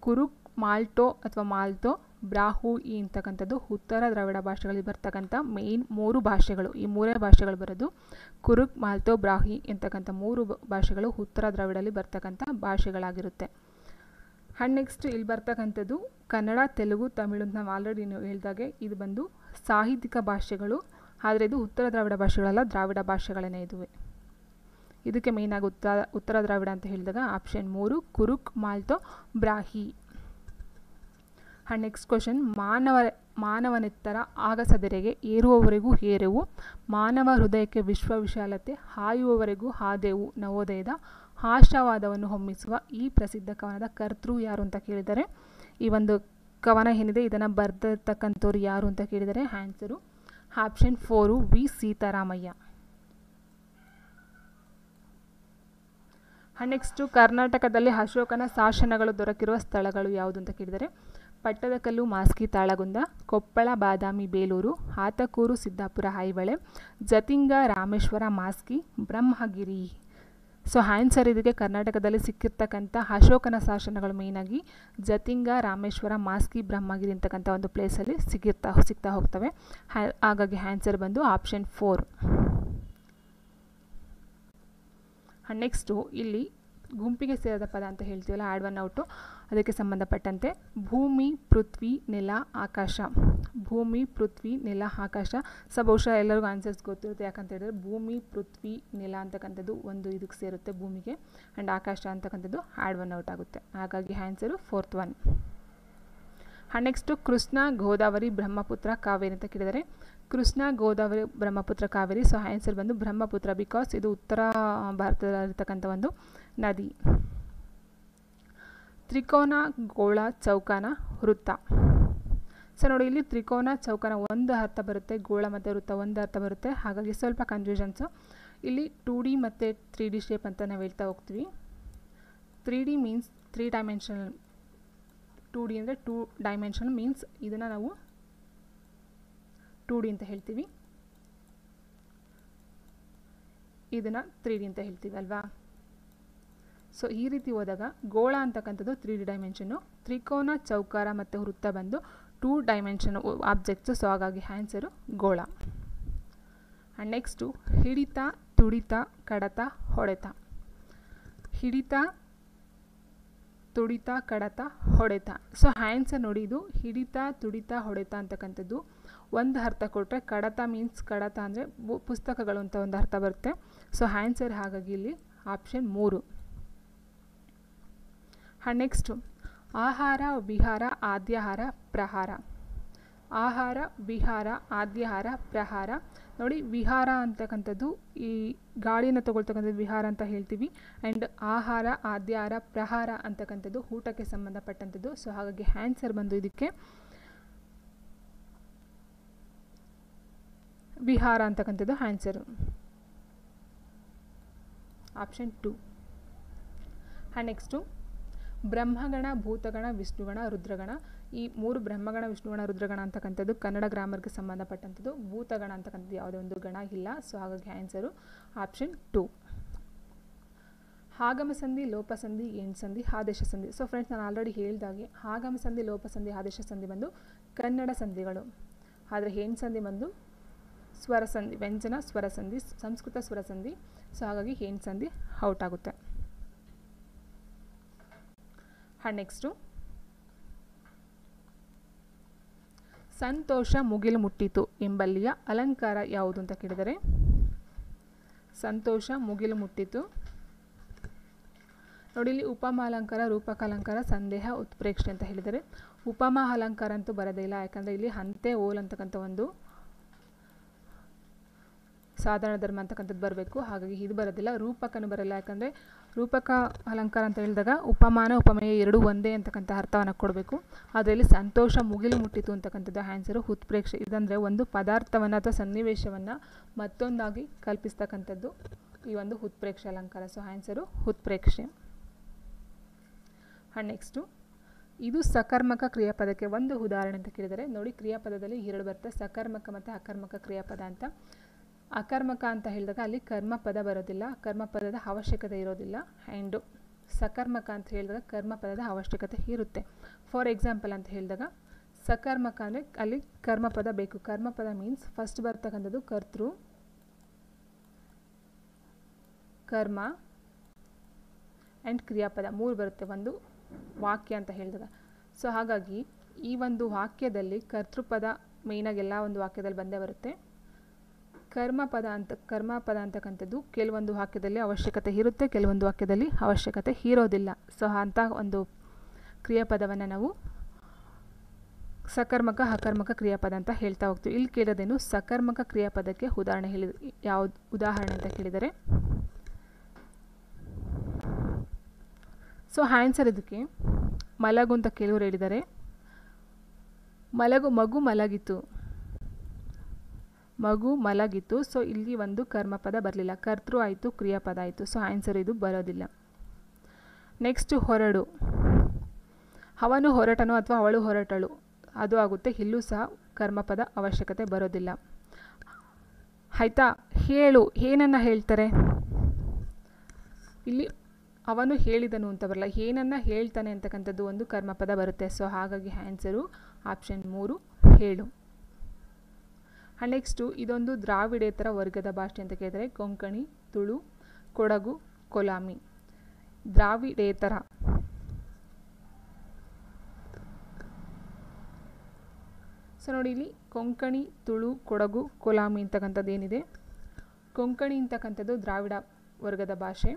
ಕುರುಕ್ ಮಾಲ್ಟೋ ಅಥವಾ ಮಾಲ್ಟೋ ಬ್ರಾಹು ಈ ಅಂತಕ್ಕಂಥದ್ದು ಉತ್ತರ ದ್ರಾವಿಡ ಭಾಷೆಗಳಲ್ಲಿ ಬರ್ತಕ್ಕಂಥ ಮೇಯ್ನ್ ಮೂರು ಭಾಷೆಗಳು ಈ ಮೂರೇ ಭಾಷೆಗಳು ಬರೋದು ಕುರುಕ್ ಮಾಲ್ತೋ ಬ್ರಾಹಿ ಅಂತಕ್ಕಂಥ ಮೂರು ಭಾಷೆಗಳು ಉತ್ತರ ದ್ರಾವಿಡಲ್ಲಿ ಬರ್ತಕ್ಕಂಥ ಭಾಷೆಗಳಾಗಿರುತ್ತೆ ಆ್ಯಂಡ್ ನೆಕ್ಸ್ಟ್ ಇಲ್ಲಿ ಬರ್ತಕ್ಕಂಥದ್ದು ಕನ್ನಡ ತೆಲುಗು ತಮಿಳು ಅಂತ ನಾವು ಆಲ್ರೆಡಿ ನೀವು ಹೇಳಿದಾಗೆ ಇದು ಬಂದು ಸಾಹಿತ್ಯಿಕ ಭಾಷೆಗಳು ಆದರೆ ಇದು ಉತ್ತರ ದ್ರಾವಿಡ ಭಾಷೆಗಳಲ್ಲ ದ್ರಾವಿಡ ಭಾಷೆಗಳೇ ಇದುವೆ ಇದಕ್ಕೆ ಮೇಯ್ನಾಗಿ ಉತ್ತರ ಉತ್ತರ ದ್ರಾವಿಡ ಅಂತ ಹೇಳಿದಾಗ ಆಪ್ಷನ್ ಮೂರು Kurukh Malto Brahui and next question ಮಾನವ ಮಾನವನೆತ್ತರ ಆಗಸದರೆಗೆ ಏರುವವರೆಗೂ ಏರೆವು ಮಾನವ ಹೃದಯಕ್ಕೆ ವಿಶ್ವ ವಿಶಾಲತೆ ಹಾಯುವವರೆಗೂ ಹಾದೆವು ನವೋದಯದ ಆಶಾವಾದವನ್ನು ಹೊಮ್ಮಿಸುವ ಈ ಪ್ರಸಿದ್ಧ ಕವನದ ಕರ್ತೃ ಯಾರು ಅಂತ ಕೇಳಿದರೆ ಈ ಒಂದು ಕವನ ಏನಿದೆ ಇದನ್ನು ಬರೆದಿರ್ತಕ್ಕಂಥವ್ರು ಯಾರು ಅಂತ ಕೇಳಿದರೆ answer option four V Seetharamaiah next ಕರ್ನಾಟಕದಲ್ಲಿ ಅಶೋಕನ ಶಾಸನಗಳು ದೊರಕಿರುವ ಸ್ಥಳಗಳು ಯಾವುದು ಅಂತ ಕೇಳಿದರೆ ಪಟ್ಟದಕಲ್ಲು ಮಾಸ್ಕಿ ತಾಳಗುಂದ ಕೊಪ್ಪಳ ಬಾದಾಮಿ ಬೇಲೂರು ಆತಕೂರು ಸಿದ್ದಾಪುರ ಐಹೊಳೆ ಜತಿಂಗ ರಾಮೇಶ್ವರ ಮಾಸ್ಕಿ ಬ್ರಹ್ಮಗಿರಿ ಸೊ ಸರ್ ಇದಕ್ಕೆ ಕರ್ನಾಟಕದಲ್ಲಿ ಸಿಕ್ಕಿರ್ತಕ್ಕಂಥ ಅಶೋಕನ ಶಾಸನಗಳು ಮೇಯ್ನಾಗಿ ಜತಿಂಗ ರಾಮೇಶ್ವರ ಮಾಸ್ಕಿ ಬ್ರಹ್ಮಗಿರಿ ಅಂತಕ್ಕಂಥ ಒಂದು ಪ್ಲೇಸಲ್ಲಿ ಸಿಕ್ಕಿರ್ತಾ ಸಿಗ್ತಾ ಹೋಗ್ತವೆ ಹಾಗಾಗಿ ಹ್ಯಾನ್ಸರ್ ಬಂದು ಆಪ್ಷನ್ ಫೋರ್ ನೆಕ್ಸ್ಟು ಇಲ್ಲಿ ಗುಂಪಿಗೆ ಸೇರಿದ ಪದ ಅಂತ ಹೇಳ್ತೀವಲ್ಲ ಆ್ಯಡ್ ಒನ್ ಔಟು ಅದಕ್ಕೆ ಸಂಬಂಧಪಟ್ಟಂತೆ ಭೂಮಿ ಪೃಥ್ವಿ ನೆಲ ಆಕಾಶ ಭೂಮಿ ಪೃಥ್ವಿ ನೆಲ ಆಕಾಶ ಸೊ ಬಹುಶಃ ಎಲ್ಲರಿಗೂ ಆನ್ಸರ್ಸ್ ಗೊತ್ತಿರುತ್ತೆ ಯಾಕಂತ ಹೇಳಿದ್ರೆ ಭೂಮಿ ಪೃಥ್ವಿ ನೆಲ ಅಂತಕ್ಕಂಥದ್ದು ಒಂದು ಇದಕ್ಕೆ ಸೇರುತ್ತೆ ಭೂಮಿಗೆ ಆ್ಯಂಡ್ ಆಕಾಶ ಅಂತಕ್ಕಂಥದ್ದು ಆ್ಯಡ್ ಒನ್ ಔಟ್ ಆಗುತ್ತೆ ಹಾಗಾಗಿ answer fourth one next Krishna Godavari Brahmaputra Kaveri ಅಂತ ಕೇಳಿದರೆ ಕೃಷ್ಣ ಗೋದಾವರಿ ಬ್ರಹ್ಮಪುತ್ರ ಕಾವೇರಿ ಸೊ ಆನ್ಸರ್ ಬಂದು ಬ್ರಹ್ಮಪುತ್ರ ಬಿಕಾಸ್ ಇದು ಉತ್ತರ ಭಾರತದಲ್ಲಿರ್ತಕ್ಕಂಥ ಒಂದು ನದಿ ತ್ರಿಕೋನ ಗೋಳ ಚೌಕನ ವೃತ್ತ ಸೊ ನೋಡಿ ಇಲ್ಲಿ ತ್ರಿಕೋನ ಚೌಕನ ಒಂದು ಅರ್ಥ ಬರುತ್ತೆ ಗೋಳ ಮತ್ತು ವೃತ್ತ ಒಂದು ಅರ್ಥ ಬರುತ್ತೆ ಹಾಗಾಗಿ ಸ್ವಲ್ಪ ಕನ್ಫ್ಯೂಷನ್ಸು ಇಲ್ಲಿ ಟೂ ಡಿ ಮತ್ತು ತ್ರೀ ಡಿ ಶೇಪ್ ಅಂತ ನಾವು ಹೇಳ್ತಾ ಹೋಗ್ತೀವಿ three D means three dimensional two D ಅಂದರೆ ಟೂ ಡೈಮೆನ್ಷನ್ ಮೀನ್ಸ್ ಇದನ್ನು ನಾವು ಟೂ ಡಿ ಅಂತ ಹೇಳ್ತೀವಿ ಇದನ್ನು ತ್ರೀ ಡಿ ಅಂತ ಹೇಳ್ತೀವಿ ಅಲ್ವಾ ಸೊ ಈ ರೀತಿ ಹೋದಾಗ ಗೋಳ ಅಂತಕ್ಕಂಥದ್ದು ತ್ರೀ ಡೈಮೆನ್ಷನ್ನು ತ್ರಿಕೋನ ಚೌಕಾರ ಮತ್ತು ವೃತ್ತ ಬಂದು ಟೂ ಡೈಮೆನ್ಷನ್ ಆಬ್ಜೆಕ್ಟ್ಸು ಸೊ ಹಾಗಾಗಿ ಆ್ಯನ್ಸರು ಗೋಳ ಆ್ಯಂಡ್ ನೆಕ್ಸ್ಟು ಹಿಡಿತ ತುಡಿತ ಕಡತ ಹೊಡೆತ ಹಿಡಿತ ತುಡಿತ ಕಡತ ಹೊಡೆತ ಸೊ ಹ್ಯಾಂಡ್ಸ ನೋಡಿ ಇದು ಹಿಡಿತ ತುಡಿತ ಹೊಡೆತ ಅಂತಕ್ಕಂಥದ್ದು ಒಂದು ಅರ್ಥ ಕೊಟ್ಟರೆ ಕಡತ ಮೀನ್ಸ್ ಕಡತ ಅಂದರೆ ಪುಸ್ತಕಗಳು ಅಂತ ಒಂದು ಅರ್ಥ ಬರುತ್ತೆ ಸೊ ಹ್ಯಾಂಡ್ಸರ್ ಹಾಗಾಗಿ ಇಲ್ಲಿ ಆಪ್ಷನ್ ಮೂರು ನೆಕ್ಸ್ಟು ಆಹಾರ ವಿಹಾರ ಆದ್ಯಹಾರ ಪ್ರಹಾರ ಆಹಾರ ವಿಹಾರ ಆದ್ಯಹಾರ ಪ್ರಹಾರ ನೋಡಿ ವಿಹಾರ ಅಂತಕ್ಕಂಥದ್ದು ಈ ಗಾಳಿನ ತಗೊಳ್ತಕ್ಕಂಥದ್ದು ವಿಹಾರ ಅಂತ ಹೇಳ್ತೀವಿ ಆ್ಯಂಡ್ ಆಹಾರ ಆದ್ಯಹಾರ ಪ್ರಹಾರ ಅಂತಕ್ಕಂಥದ್ದು ಊಟಕ್ಕೆ ಸಂಬಂಧಪಟ್ಟಂಥದ್ದು ಸೊ ಹಾಗಾಗಿ ಆನ್ಸರ್ ಬಂದು ಇದಕ್ಕೆ ವಿಹಾರ ಅಂತಕ್ಕಂಥದ್ದು answer option two and next ಬ್ರಹ್ಮಗಣ ಭೂತಗಣ ವಿಷ್ಣುಗಣ ರುದ್ರಗಣ ಈ ಮೂರು ಬ್ರಹ್ಮಗಣ ವಿಷ್ಣುಗಣ ರುದ್ರಗಣ ಅಂತಕ್ಕಂಥದ್ದು ಕನ್ನಡ ಗ್ರಾಮರ್ಗೆ ಸಂಬಂಧಪಟ್ಟಂಥದ್ದು ಭೂತಗಣ ಅಂತಕ್ಕಂಥದ್ದು ಯಾವುದೇ ಒಂದು ಗಣ ಇಲ್ಲ ಸೊ ಹಾಗಾಗಿ ಆನ್ಸರು ಆಪ್ಷನ್ ಟು ಆಗಮ ಸಂಧಿ ಲೋಪ ಸಂಧಿ ಆದೇಶ ಸಂಧಿ ಸೊ ಫ್ರೆಂಡ್ಸ್ ನಾನು ಆಲ್ರೆಡಿ ಹೇಳಿದಾಗೆ ಆಗಮ ಸಂಧಿ ಲೋಪಸಂಧಿ ಆದೇಶ ಸಂಧಿ ಬಂದು ಕನ್ನಡ ಸಂಧಿಗಳು ಆದರೆ ಹೆಣ್ ಸಂಧಿ ಬಂದು ಸ್ವರಸಂಧಿ ವ್ಯಂಜನ ಸ್ವರಸಂಧಿ ಸಂಸ್ಕೃತ ಸ್ವರಸಂಧಿ ಸೊ ಹಾಗಾಗಿ ಹೆಣ್ ಸಂಧಿ ಔಟ್ ಆಗುತ್ತೆ ಆ್ಯಂಡ್ ನೆಕ್ಸ್ಟು ಸಂತೋಷ ಮುಗಿಲು ಮುಟ್ಟಿತು ಎಂಬಲ್ಲಿಯ ಅಲಂಕಾರ ಯಾವುದು ಅಂತ ಕೇಳಿದರೆ ಸಂತೋಷ ಮುಗಿಲು ಮುಟ್ಟಿತು ನೋಡಿ ಇಲ್ಲಿ ಉಪಮ ಅಲಂಕಾರ ರೂಪಕ ಅಲಂಕಾರ ಸಂದೇಹ ಉತ್ಪ್ರೇಕ್ಷೆ ಅಂತ ಹೇಳಿದರೆ ಉಪಮ ಅಲಂಕಾರ ಅಂತೂ ಬರೋದೇ ಇಲ್ಲ ಯಾಕಂದರೆ ಇಲ್ಲಿ ಹಂತೆ ಓಲ್ ಅಂತಕ್ಕಂಥ ಒಂದು ಸಾಧಾರಣ ಧರ್ಮ ಅಂತಕ್ಕಂಥದ್ದು ಬರಬೇಕು ಹಾಗಾಗಿ ಇದು ಬರೋದಿಲ್ಲ ರೂಪಕನೂ ಬರಲ್ಲ ಯಾಕಂದರೆ ರೂಪಕ ಅಲಂಕಾರ ಅಂತ ಹೇಳಿದಾಗ ಉಪಮಾನ ಉಪಮೇಯ ಎರಡೂ ಒಂದೇ ಅಂತಕ್ಕಂಥ ಅರ್ಥವನ್ನು ಕೊಡಬೇಕು ಅದರಲ್ಲಿ ಸಂತೋಷ ಮುಗಿಲು ಮುಟ್ಟಿತು ಅಂತಕ್ಕಂಥದ್ದು ಆನ್ಸರು ಉತ್ಪ್ರೇಕ್ಷೆ ಇದಂದರೆ ಒಂದು ಪದಾರ್ಥವನ್ನು ಅಥವಾ ಸನ್ನಿವೇಶವನ್ನು ಮತ್ತೊಂದಾಗಿ ಕಲ್ಪಿಸ್ತಕ್ಕಂಥದ್ದು ಈ ಒಂದು ಉತ್ಪ್ರೇಕ್ಷೆ ಅಲಂಕಾರ ಸೊ ಆನ್ಸರು ಉತ್ಪ್ರೇಕ್ಷೆ ಹಾಂ ನೆಕ್ಸ್ಟು ಇದು ಸಕರ್ಮಕ ಕ್ರಿಯಾಪದಕ್ಕೆ ಒಂದು ಉದಾಹರಣೆ ಅಂತ ಕೇಳಿದರೆ ನೋಡಿ ಕ್ರಿಯಾಪದದಲ್ಲಿ ಎರಡು ಬರ್ತಾ ಸಕರ್ಮಕ ಮತ್ತು ಅಕರ್ಮಕ ಕ್ರಿಯಾಪದ ಅಂತ ಅಕರ್ಮಕ ಅಂತ ಹೇಳಿದಾಗ ಅಲ್ಲಿ ಕರ್ಮ ಪದ ಬರೋದಿಲ್ಲ ಕರ್ಮ ಪದದ ಅವಶ್ಯಕತೆ ಇರೋದಿಲ್ಲ ಆ್ಯಂಡು ಸಕರ್ಮಕ ಅಂತ ಹೇಳಿದಾಗ ಕರ್ಮ ಪದದ ಅವಶ್ಯಕತೆ ಇರುತ್ತೆ ಫಾರ್ ಎಕ್ಸಾಂಪಲ್ ಅಂತ ಹೇಳಿದಾಗ ಸಕರ್ಮಕ ಅಂದರೆ ಅಲ್ಲಿ ಕರ್ಮಪದ ಬೇಕು ಕರ್ಮಪದ ಮೀನ್ಸ್ ಫಸ್ಟ್ ಬರ್ತಕ್ಕಂಥದ್ದು ಕರ್ತೃ ಕರ್ಮ ಆ್ಯಂಡ್ ಕ್ರಿಯಾಪದ ಮೂರು ಬರುತ್ತೆ ಒಂದು ವಾಕ್ಯ ಅಂತ ಹೇಳಿದಾಗ ಸೊ ಹಾಗಾಗಿ ಈ ಒಂದು ವಾಕ್ಯದಲ್ಲಿ ಕರ್ತೃಪದ ಮೇಯ್ನಾಗಿ ಎಲ್ಲ ಒಂದು ವಾಕ್ಯದಲ್ಲಿ ಬಂದೇ ಬರುತ್ತೆ ಕರ್ಮಪದ ಅಂತ ಕರ್ಮಪದ ಅಂತಕ್ಕಂಥದ್ದು ಕೆಲವೊಂದು ವಾಕ್ಯದಲ್ಲಿ ಅವಶ್ಯಕತೆ ಇರುತ್ತೆ ಕೆಲವೊಂದು ವಾಕ್ಯದಲ್ಲಿ ಅವಶ್ಯಕತೆ ಇರೋದಿಲ್ಲ ಸೊ ಅಂತಹ ಒಂದು ಕ್ರಿಯಾಪದವನ್ನು ನಾವು ಸಕರ್ಮಕ ಅಕರ್ಮಕ ಕ್ರಿಯಾಪದ ಅಂತ ಹೇಳ್ತಾ ಹೋಗ್ತೀವಿ ಇಲ್ಲಿ ಕೇಳೋದೇನು ಸಕರ್ಮಕ ಕ್ರಿಯಾಪದಕ್ಕೆ ಉದಾಹರಣೆ ಹೇಳಿ ಯಾವುದು ಉದಾಹರಣೆ ಅಂತ ಕೇಳಿದರೆ ಸೊ ಆನ್ಸರ್ ಇದಕ್ಕೆ ಮಲಗು ಅಂತ ಕೆಲವರು ಹೇಳಿದ್ದಾರೆ ಮಲಗು ಮಗು ಮಲಗಿತು ಮಗು ಮಲಗಿತು ಸೊ ಇಲ್ಲಿ ಒಂದು ಕರ್ಮಪದ ಬರಲಿಲ್ಲ ಕರ್ತೃ ಆಯಿತು ಕ್ರಿಯಾಪದ ಆಯಿತು ಸೊ ಆನ್ಸರ್ ಇದು ಬರೋದಿಲ್ಲ ನೆಕ್ಸ್ಟ್ ಹೊರಡು ಅವನು ಹೊರಟನು ಅಥವಾ ಅವಳು ಹೊರಟಳು ಅದು ಆಗುತ್ತೆ ಇಲ್ಲೂ ಸಹ ಕರ್ಮಪದ ಅವಶ್ಯಕತೆ ಬರೋದಿಲ್ಲ ಆಯಿತಾ ಹೇಳು ಏನನ್ನು ಹೇಳ್ತಾರೆ ಇಲ್ಲಿ ಅವನು ಹೇಳಿದನು ಅಂತ ಬರಲ್ಲ ಏನನ್ನು ಹೇಳ್ತಾನೆ ಅಂತಕ್ಕಂಥದ್ದು ಒಂದು ಕರ್ಮಪದ ಬರುತ್ತೆ ಸೊ ಹಾಗಾಗಿ ಆ್ಯನ್ಸರು ಆಪ್ಷನ್ ಮೂರು ಹೇಳು ಆ್ಯಂಡ್ ನೆಕ್ಸ್ಟು ಇದೊಂದು ದ್ರಾವಿಡೇತರ ವರ್ಗದ ಭಾಷೆ ಅಂತ ಕೇಳಿದರೆ ಕೊಂಕಣಿ ತುಳು ಕೊಡಗು ಕೊಲಾಮಿ ದ್ರಾವಿಡೇತರ ಸೊ ನೋಡಿ ಇಲ್ಲಿ ಕೊಂಕಣಿ ತುಳು ಕೊಡಗು ಕೊಲಾಮಿ ಅಂತಕ್ಕಂಥದ್ದು ಏನಿದೆ ಕೊಂಕಣಿ ಅಂತಕ್ಕಂಥದ್ದು ದ್ರಾವಿಡ ವರ್ಗದ ಭಾಷೆ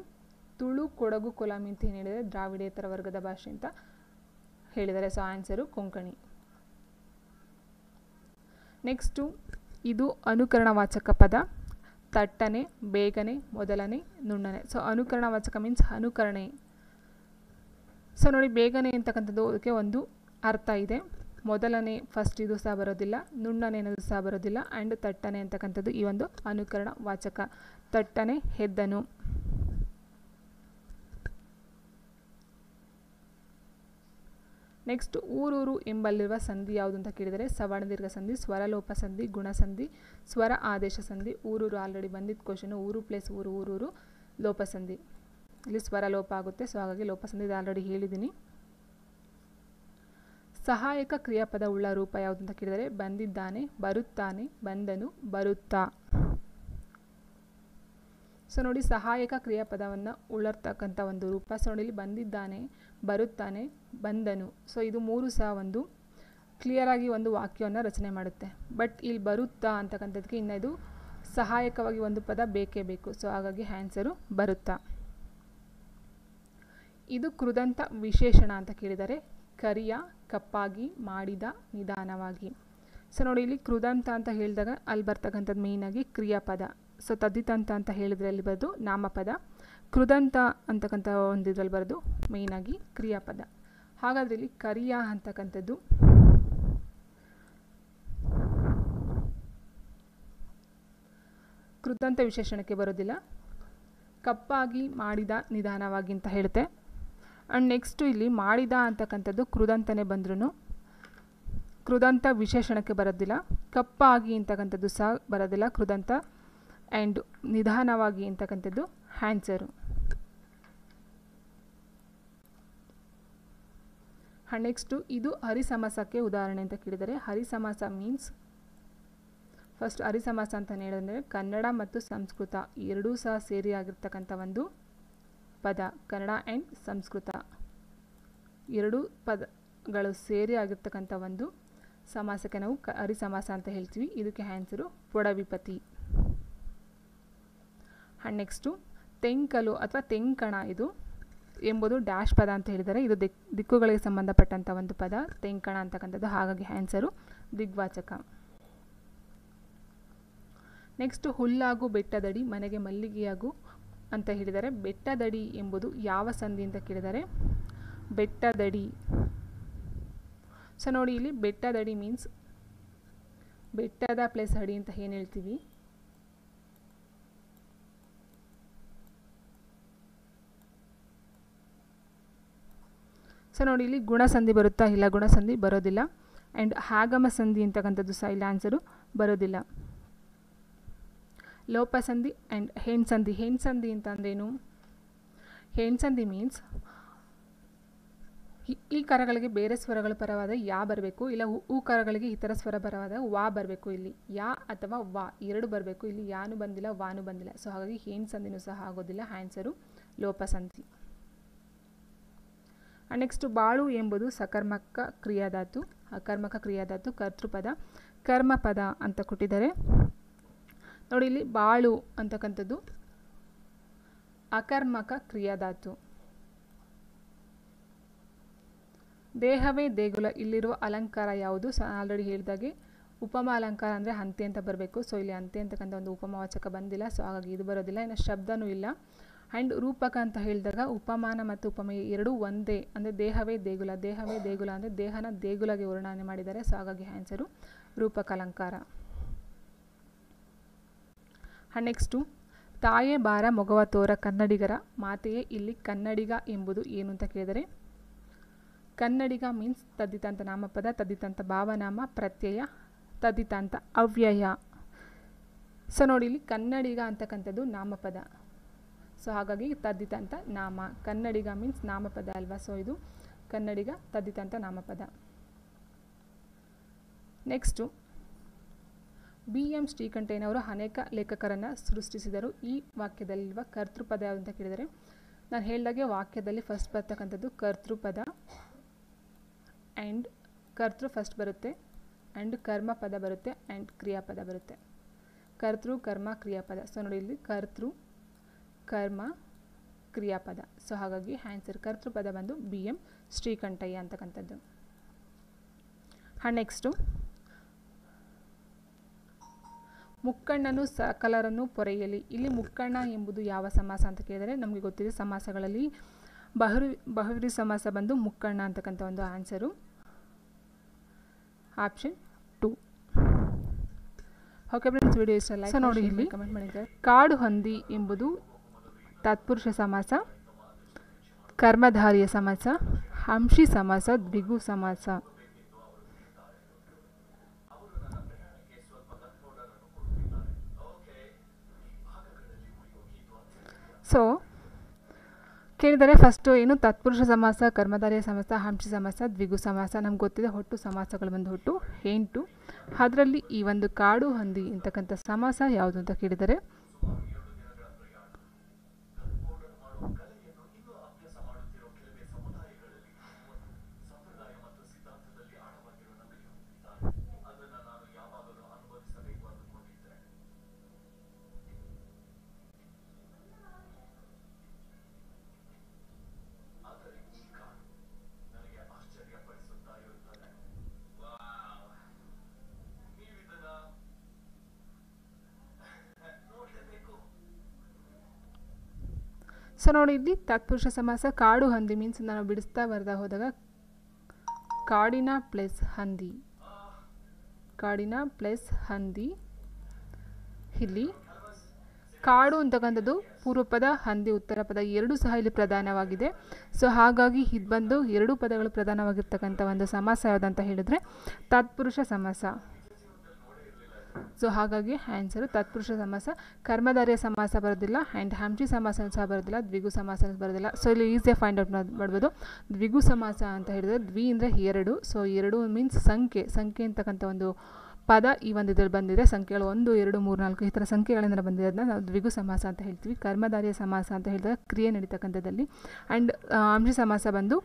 ತುಳು ಕೊಡಗು ಕೊಲಾಮಿ ಅಂತ ಏನು ಹೇಳಿದರೆ ದ್ರಾವಿಡೇತರ ವರ್ಗದ ಭಾಷೆ ಅಂತ ಹೇಳಿದ್ದಾರೆ ಸೊ ಆನ್ಸರು ಕೊಂಕಣಿ ನೆಕ್ಸ್ಟು ಇದು ಅನುಕರಣ ವಾಚಕ ಪದ ತಟ್ಟನೆ ಬೇಗನೆ ಮೊದಲನೇ ನುಣ್ಣನೆ ಸೊ ವಾಚಕ ಮೀನ್ಸ್ ಅನುಕರಣೆ ಸೊ ನೋಡಿ ಬೇಗನೆ ಅಂತಕ್ಕಂಥದ್ದು ಅದಕ್ಕೆ ಒಂದು ಅರ್ಥ ಇದೆ ಮೊದಲನೇ ಫಸ್ಟ್ ಇದು ಸಹ ಬರೋದಿಲ್ಲ ನುಣ್ಣನೆ ಅನ್ನೋದು ಸಹ ಬರೋದಿಲ್ಲ ಆ್ಯಂಡ್ ತಟ್ಟನೆ ಅಂತಕ್ಕಂಥದ್ದು ಈ ಒಂದು ಅನುಕರಣ ವಾಚಕ ತಟ್ಟನೆ ಹೆದ್ದನು ನೆಕ್ಸ್ಟ್ ಊರೂರು ಎಂಬಲ್ಲಿರುವ ಸಂಧಿ ಯಾವುದು ಅಂತ ಕೇಳಿದರೆ ದೀರ್ಘ ಸಂಧಿ ಸ್ವರಲೋಪ ಸಂಧಿ ಗುಣಸಂಧಿ ಸ್ವರ ಆದೇಶ ಸಂಧಿ ಊರೂರು ಆಲ್ರೆಡಿ ಬಂದಿದ್ದ ಕ್ವಶನು ಊರು ಪ್ಲಸ್ ಊರು ಊರೂರು ಲೋಪಸಂಧಿ ಇಲ್ಲಿ ಸ್ವರ ಲೋಪ ಆಗುತ್ತೆ ಸೊ ಹಾಗಾಗಿ ಸಂಧಿ ಇದು ಆಲ್ರೆಡಿ ಹೇಳಿದ್ದೀನಿ ಸಹಾಯಕ ಕ್ರಿಯಾಪದ ಉಳ್ಳ ರೂಪ ಯಾವುದು ಅಂತ ಕೇಳಿದರೆ ಬಂದಿದ್ದಾನೆ ಬರುತ್ತಾನೆ ಬಂದನು ಬರುತ್ತಾ ಸೊ ನೋಡಿ ಸಹಾಯಕ ಕ್ರಿಯಾಪದವನ್ನು ಉಳರ್ತಕ್ಕಂಥ ಒಂದು ರೂಪ ಸೊ ನೋಡಿ ಇಲ್ಲಿ ಬಂದಿದ್ದಾನೆ ಬರುತ್ತಾನೆ ಬಂದನು ಸೊ ಇದು ಮೂರು ಸಹ ಒಂದು ಕ್ಲಿಯರಾಗಿ ಒಂದು ವಾಕ್ಯವನ್ನು ರಚನೆ ಮಾಡುತ್ತೆ ಬಟ್ ಇಲ್ಲಿ ಬರುತ್ತಾ ಅಂತಕ್ಕಂಥದ್ದಕ್ಕೆ ಇನ್ನು ಇದು ಸಹಾಯಕವಾಗಿ ಒಂದು ಪದ ಬೇಕೇ ಬೇಕು ಸೊ ಹಾಗಾಗಿ ಹ್ಯಾನ್ಸರು ಬರುತ್ತಾ ಇದು ಕೃದಂತ ವಿಶೇಷಣ ಅಂತ ಕೇಳಿದರೆ ಕರಿಯ ಕಪ್ಪಾಗಿ ಮಾಡಿದ ನಿಧಾನವಾಗಿ ಸೊ ನೋಡಿ ಇಲ್ಲಿ ಕೃದಂತ ಅಂತ ಹೇಳಿದಾಗ ಅಲ್ಲಿ ಬರ್ತಕ್ಕಂಥದ್ದು ಮೇಯ್ನಾಗಿ ಕ್ರಿಯಾಪದ ಸೊ ತದ್ದಿತಂತ ಅಂತ ಹೇಳಿದ್ರೆ ಅಲ್ಲಿ ಬರೋದು ನಾಮಪದ ಕೃದಂತ ಅಂತಕ್ಕಂಥ ಒಂದು ಇದರಲ್ಲಿ ಬರೋದು ಮೇಯ್ನಾಗಿ ಕ್ರಿಯಾಪದ ಹಾಗಾದರೆ ಇಲ್ಲಿ ಕರಿಯ ಅಂತಕ್ಕಂಥದ್ದು ಕೃದಂತ ವಿಶೇಷಣಕ್ಕೆ ಬರೋದಿಲ್ಲ ಕಪ್ಪಾಗಿ ಮಾಡಿದ ನಿಧಾನವಾಗಿ ಅಂತ ಹೇಳುತ್ತೆ ಆ್ಯಂಡ್ ನೆಕ್ಸ್ಟು ಇಲ್ಲಿ ಮಾಡಿದ ಅಂತಕ್ಕಂಥದ್ದು ಕೃದಂತನೇ ಬಂದ್ರೂ ಕೃದಂತ ವಿಶೇಷಣಕ್ಕೆ ಬರೋದಿಲ್ಲ ಕಪ್ಪಾಗಿ ಅಂತಕ್ಕಂಥದ್ದು ಸಹ ಬರೋದಿಲ್ಲ ಕೃದಂತ ಆ್ಯಂಡ್ ನಿಧಾನವಾಗಿ ಅಂತಕ್ಕಂಥದ್ದು ಹ್ಯಾನ್ಸರು ಹಾಂ ನೆಕ್ಸ್ಟು ಇದು ಹರಿಸಮಾಸಕ್ಕೆ ಉದಾಹರಣೆ ಅಂತ ಕೇಳಿದರೆ ಹರಿಸಮಾಸ ಮೀನ್ಸ್ ಫಸ್ಟ್ ಹರಿಸಮಾಸ ಅಂತ ಹೇಳಿದ್ರೆ ಕನ್ನಡ ಮತ್ತು ಸಂಸ್ಕೃತ ಎರಡೂ ಸಹ ಸೇರಿ ಆಗಿರ್ತಕ್ಕಂಥ ಒಂದು ಪದ ಕನ್ನಡ ಆ್ಯಂಡ್ ಸಂಸ್ಕೃತ ಎರಡೂ ಪದಗಳು ಸೇರಿ ಆಗಿರ್ತಕ್ಕಂಥ ಒಂದು ಸಮಾಸಕ್ಕೆ ನಾವು ಕ ಹರಿಸಮಾಸ ಅಂತ ಹೇಳ್ತೀವಿ ಇದಕ್ಕೆ ಆ್ಯನ್ಸರು ಪೊಡವಿಪತಿ ಹಾಂ ನೆಕ್ಸ್ಟು ತೆಂಕಲು ಅಥವಾ ತೆಂಕಣ ಇದು ಎಂಬುದು ಡ್ಯಾಶ್ ಪದ ಅಂತ ಹೇಳಿದರೆ ಇದು ದಿಕ್ ದಿಕ್ಕುಗಳಿಗೆ ಸಂಬಂಧಪಟ್ಟಂಥ ಒಂದು ಪದ ತೆಂಕಣ ಅಂತಕ್ಕಂಥದ್ದು ಹಾಗಾಗಿ ಆನ್ಸರು ದಿಗ್ವಾಚಕ ನೆಕ್ಸ್ಟ್ ಹುಲ್ಲಾಗು ಬೆಟ್ಟದಡಿ ಮನೆಗೆ ಮಲ್ಲಿಗೆಯಾಗು ಅಂತ ಹೇಳಿದರೆ ಬೆಟ್ಟದಡಿ ಎಂಬುದು ಯಾವ ಸಂಧಿ ಅಂತ ಕೇಳಿದರೆ ಬೆಟ್ಟದಡಿ ಸೊ ನೋಡಿ ಇಲ್ಲಿ ಬೆಟ್ಟದಡಿ ಮೀನ್ಸ್ ಬೆಟ್ಟದ ಪ್ಲೇಸ್ ಅಡಿ ಅಂತ ಏನು ಹೇಳ್ತೀವಿ ಸೊ ನೋಡಿ ಇಲ್ಲಿ ಗುಣಸಂಧಿ ಬರುತ್ತಾ ಇಲ್ಲ ಗುಣಸಂಧಿ ಬರೋದಿಲ್ಲ ಆ್ಯಂಡ್ ಆಗಮ ಸಂಧಿ ಅಂತಕ್ಕಂಥದ್ದು ಸಹ ಇಲ್ಲಿ ಆನ್ಸರು ಬರೋದಿಲ್ಲ ಲೋಪಸಂಧಿ ಆ್ಯಂಡ್ ಹೆಣ್ಸಂಧಿ ಸಂಧಿ ಅಂತ ಅಂದ್ರೇನು ಹೆಣ್ಸಂಧಿ ಮೀನ್ಸ್ ಈ ಕರಗಳಿಗೆ ಬೇರೆ ಸ್ವರಗಳ ಪರವಾದ ಯಾ ಬರಬೇಕು ಇಲ್ಲ ಹೂ ಕರಗಳಿಗೆ ಇತರ ಸ್ವರ ಪರವಾದ ವಾ ಬರಬೇಕು ಇಲ್ಲಿ ಯಾ ಅಥವಾ ವಾ ಎರಡು ಬರಬೇಕು ಇಲ್ಲಿ ಯಾನು ಬಂದಿಲ್ಲ ವಾನು ಬಂದಿಲ್ಲ ಸೊ ಹಾಗಾಗಿ ಸಂಧಿನೂ ಸಹ ಆಗೋದಿಲ್ಲ ಲೋಪ ಲೋಪಸಂಧಿ ನೆಕ್ಸ್ಟ್ ಬಾಳು ಎಂಬುದು ಸಕರ್ಮಕ ಕ್ರಿಯಾದಾತು ಅಕರ್ಮಕ ಕ್ರಿಯಾದಾತು ಕರ್ತೃಪದ ಕರ್ಮಪದ ಅಂತ ಕೊಟ್ಟಿದ್ದಾರೆ ನೋಡಿ ಇಲ್ಲಿ ಬಾಳು ಅಂತಕ್ಕಂಥದ್ದು ಅಕರ್ಮಕ ಕ್ರಿಯಾದಾತು ದೇಹವೇ ದೇಗುಲ ಇಲ್ಲಿರುವ ಅಲಂಕಾರ ಯಾವುದು ಸ ಆಲ್ರೆಡಿ ಹೇಳಿದಾಗೆ ಉಪಮ ಅಲಂಕಾರ ಅಂದರೆ ಹಂತೆ ಅಂತ ಬರಬೇಕು ಸೊ ಇಲ್ಲಿ ಹಂತೆ ಅಂತಕ್ಕಂಥ ಒಂದು ಉಪಮವಾಚಕ ಬಂದಿಲ್ಲ ಸೊ ಹಾಗಾಗಿ ಇದು ಬರೋದಿಲ್ಲ ಇನ್ನು ಶಬ್ದನೂ ಇಲ್ಲ ಆ್ಯಂಡ್ ರೂಪಕ ಅಂತ ಹೇಳಿದಾಗ ಉಪಮಾನ ಮತ್ತು ಉಪಮೇಯ ಎರಡೂ ಒಂದೇ ಅಂದರೆ ದೇಹವೇ ದೇಗುಲ ದೇಹವೇ ದೇಗುಲ ಅಂದರೆ ದೇಹನ ದೇಗುಲಗೆ ವರ್ಣನೆ ಮಾಡಿದರೆ ಸೊ ಹಾಗಾಗಿ ಆನ್ಸರು ರೂಪಕ ಅಲಂಕಾರ ಆ್ಯಂಡ್ ನೆಕ್ಸ್ಟು ತಾಯೇ ಬಾರ ಮೊಗವ ತೋರ ಕನ್ನಡಿಗರ ಮಾತೆಯೇ ಇಲ್ಲಿ ಕನ್ನಡಿಗ ಎಂಬುದು ಏನು ಅಂತ ಕೇಳಿದರೆ ಕನ್ನಡಿಗ ಮೀನ್ಸ್ ತದ್ದಿತಂತ ನಾಮಪದ ತದ್ದಿತಂತ ಭಾವನಾಮ ಪ್ರತ್ಯಯ ತದ್ದಿತಂತ ಅವ್ಯಯ ಸೊ ನೋಡಿ ಇಲ್ಲಿ ಕನ್ನಡಿಗ ಅಂತಕ್ಕಂಥದ್ದು ನಾಮಪದ ಸೊ ಹಾಗಾಗಿ ತದ್ದಿತ ಅಂತ ನಾಮ ಕನ್ನಡಿಗ ಮೀನ್ಸ್ ನಾಮಪದ ಅಲ್ವಾ ಸೊ ಇದು ಕನ್ನಡಿಗ ತದ್ದಿತ ನಾಮಪದ ನೆಕ್ಸ್ಟು ಬಿ ಎಂ ಶ್ರೀಕಂಠಯ್ಯನವರು ಅನೇಕ ಲೇಖಕರನ್ನು ಸೃಷ್ಟಿಸಿದರು ಈ ವಾಕ್ಯದಲ್ಲಿರುವ ಕರ್ತೃಪದ ಅಂತ ಕೇಳಿದರೆ ನಾನು ಹೇಳಿದಾಗೆ ವಾಕ್ಯದಲ್ಲಿ ಫಸ್ಟ್ ಬರ್ತಕ್ಕಂಥದ್ದು ಕರ್ತೃಪದ ಆ್ಯಂಡ್ ಕರ್ತೃ ಫಸ್ಟ್ ಬರುತ್ತೆ ಆ್ಯಂಡ್ ಕರ್ಮ ಪದ ಬರುತ್ತೆ ಆ್ಯಂಡ್ ಕ್ರಿಯಾಪದ ಬರುತ್ತೆ ಕರ್ತೃ ಕರ್ಮ ಕ್ರಿಯಾಪದ ಸೊ ನೋಡಿ ಇಲ್ಲಿ ಕರ್ತೃ ಕರ್ಮ ಕ್ರಿಯಾಪದ ಸೊ ಹಾಗಾಗಿ ಆನ್ಸರ್ ಕರ್ತೃಪದ ಬಂದು ಬಿ ಎಂ ಶ್ರೀಕಂಠಯ್ಯ ಅಂತಕ್ಕಂಥದ್ದು ಹಾ ನೆಕ್ಸ್ಟು ಮುಕ್ಕಣ್ಣನು ಸಕಲರನ್ನು ಪೊರೆಯಲಿ ಇಲ್ಲಿ ಮುಕ್ಕಣ್ಣ ಎಂಬುದು ಯಾವ ಸಮಾಸ ಅಂತ ಕೇಳಿದರೆ ನಮಗೆ ಗೊತ್ತಿದೆ ಸಮಾಸಗಳಲ್ಲಿ ಬಹುರಿ ಬಹುರಿ ಸಮಾಸ ಬಂದು ಮುಕ್ಕಣ್ಣ ಅಂತಕ್ಕಂಥ ಒಂದು answer option two okay friends video ಇಷ್ಟ ಲೈಕ್ ನೋಡಿ ಇಲ್ಲಿ ಕಮೆಂಟ್ ಮಾಡಿದ್ದಾರೆ ಕಾಡು ಹೊಂದಿ ಎಂಬುದು ತತ್ಪುರುಷ ಸಮಾಸ ಕರ್ಮಧಾರಿಯ ಸಮಾಸ ಹಂಶಿ ಸಮಾಸ ದ್ವಿಗು ಸಮಾಸ ಸೊ ಕೇಳಿದರೆ ಫಸ್ಟು ಏನು ತತ್ಪುರುಷ ಸಮಾಸ ಕರ್ಮಧಾರಿಯ ಸಮಾಸ ಹಂಶಿ ಸಮಾಸ ದ್ವಿಗು ಸಮಾಸ ನಮ್ಗೆ ಗೊತ್ತಿದೆ ಹೊಟ್ಟು ಸಮಾಸಗಳು ಬಂದು ಹೊಟ್ಟು ಎಂಟು ಅದರಲ್ಲಿ ಈ ಒಂದು ಕಾಡು ಹಂದಿ ಅಂತಕ್ಕಂಥ ಸಮಾಸ ಯಾವುದು ಅಂತ ಕೇಳಿದರೆ ಸೊ ನೋಡಿ ಇಲ್ಲಿ ತತ್ಪುರುಷ ಸಮಾಸ ಕಾಡು ಹಂದಿ ಮೀನ್ಸ್ ನಾನು ಬಿಡಿಸ್ತಾ ಬರ್ತಾ ಹೋದಾಗ ಕಾಡಿನ ಪ್ಲಸ್ ಹಂದಿ ಕಾಡಿನ ಪ್ಲಸ್ ಹಂದಿ ಇಲ್ಲಿ ಕಾಡು ಅಂತಕ್ಕಂಥದ್ದು ಪೂರ್ವ ಪದ ಹಂದಿ ಉತ್ತರ ಪದ ಎರಡೂ ಸಹ ಇಲ್ಲಿ ಪ್ರಧಾನವಾಗಿದೆ ಸೊ ಹಾಗಾಗಿ ಇದು ಬಂದು ಎರಡೂ ಪದಗಳು ಪ್ರಧಾನವಾಗಿರ್ತಕ್ಕಂಥ ಒಂದು ಸಮಾಸ ಯಾವುದಂತ ಹೇಳಿದ್ರೆ ತತ್ಪುರುಷ ಸಮಾಸ ಸೊ ಹಾಗಾಗಿ ಆ್ಯನ್ಸರು ತತ್ಪುರುಷ ಸಮಾಸ ಕರ್ಮಧಾರ್ಯ ಸಮಾಸ ಬರೋದಿಲ್ಲ ಆ್ಯಂಡ್ ಹಂಚಿ ಸಮಾಸ ಸಹ ಬರೋದಿಲ್ಲ ದ್ವಿಗು ಸಮಾಸ ಬರೋದಿಲ್ಲ ಸೊ ಇಲ್ಲಿ ಈಸಿಯಾಗಿ ಫೈಂಡ್ ಔಟ್ ಮಾಡ್ಬೋದು ದ್ವಿಗು ಸಮಾಸ ಅಂತ ಹೇಳಿದ್ರೆ ದ್ವಿ ಅಂದರೆ ಎರಡು ಸೊ ಎರಡು ಮೀನ್ಸ್ ಸಂಖ್ಯೆ ಸಂಖ್ಯೆ ಅಂತಕ್ಕಂಥ ಒಂದು ಪದ ಈ ಒಂದು ಇದರಲ್ಲಿ ಬಂದಿದೆ ಸಂಖ್ಯೆಗಳು ಒಂದು ಎರಡು ಮೂರು ನಾಲ್ಕು ಈ ಥರ ಸಂಖ್ಯೆಗಳಿಂದ ಬಂದಿದೆ ಅದನ್ನ ನಾವು ದ್ವಿಗು ಸಮಾಸ ಅಂತ ಹೇಳ್ತೀವಿ ಕರ್ಮಧಾರಿಯ ಸಮಾಸ ಅಂತ ಹೇಳಿದಾಗ ಕ್ರಿಯೆ ನಡೀತಕ್ಕಂಥದ್ದಲ್ಲಿ ಆ್ಯಂಡ್ ಅಂಶ ಸಮಾಸ ಬಂದು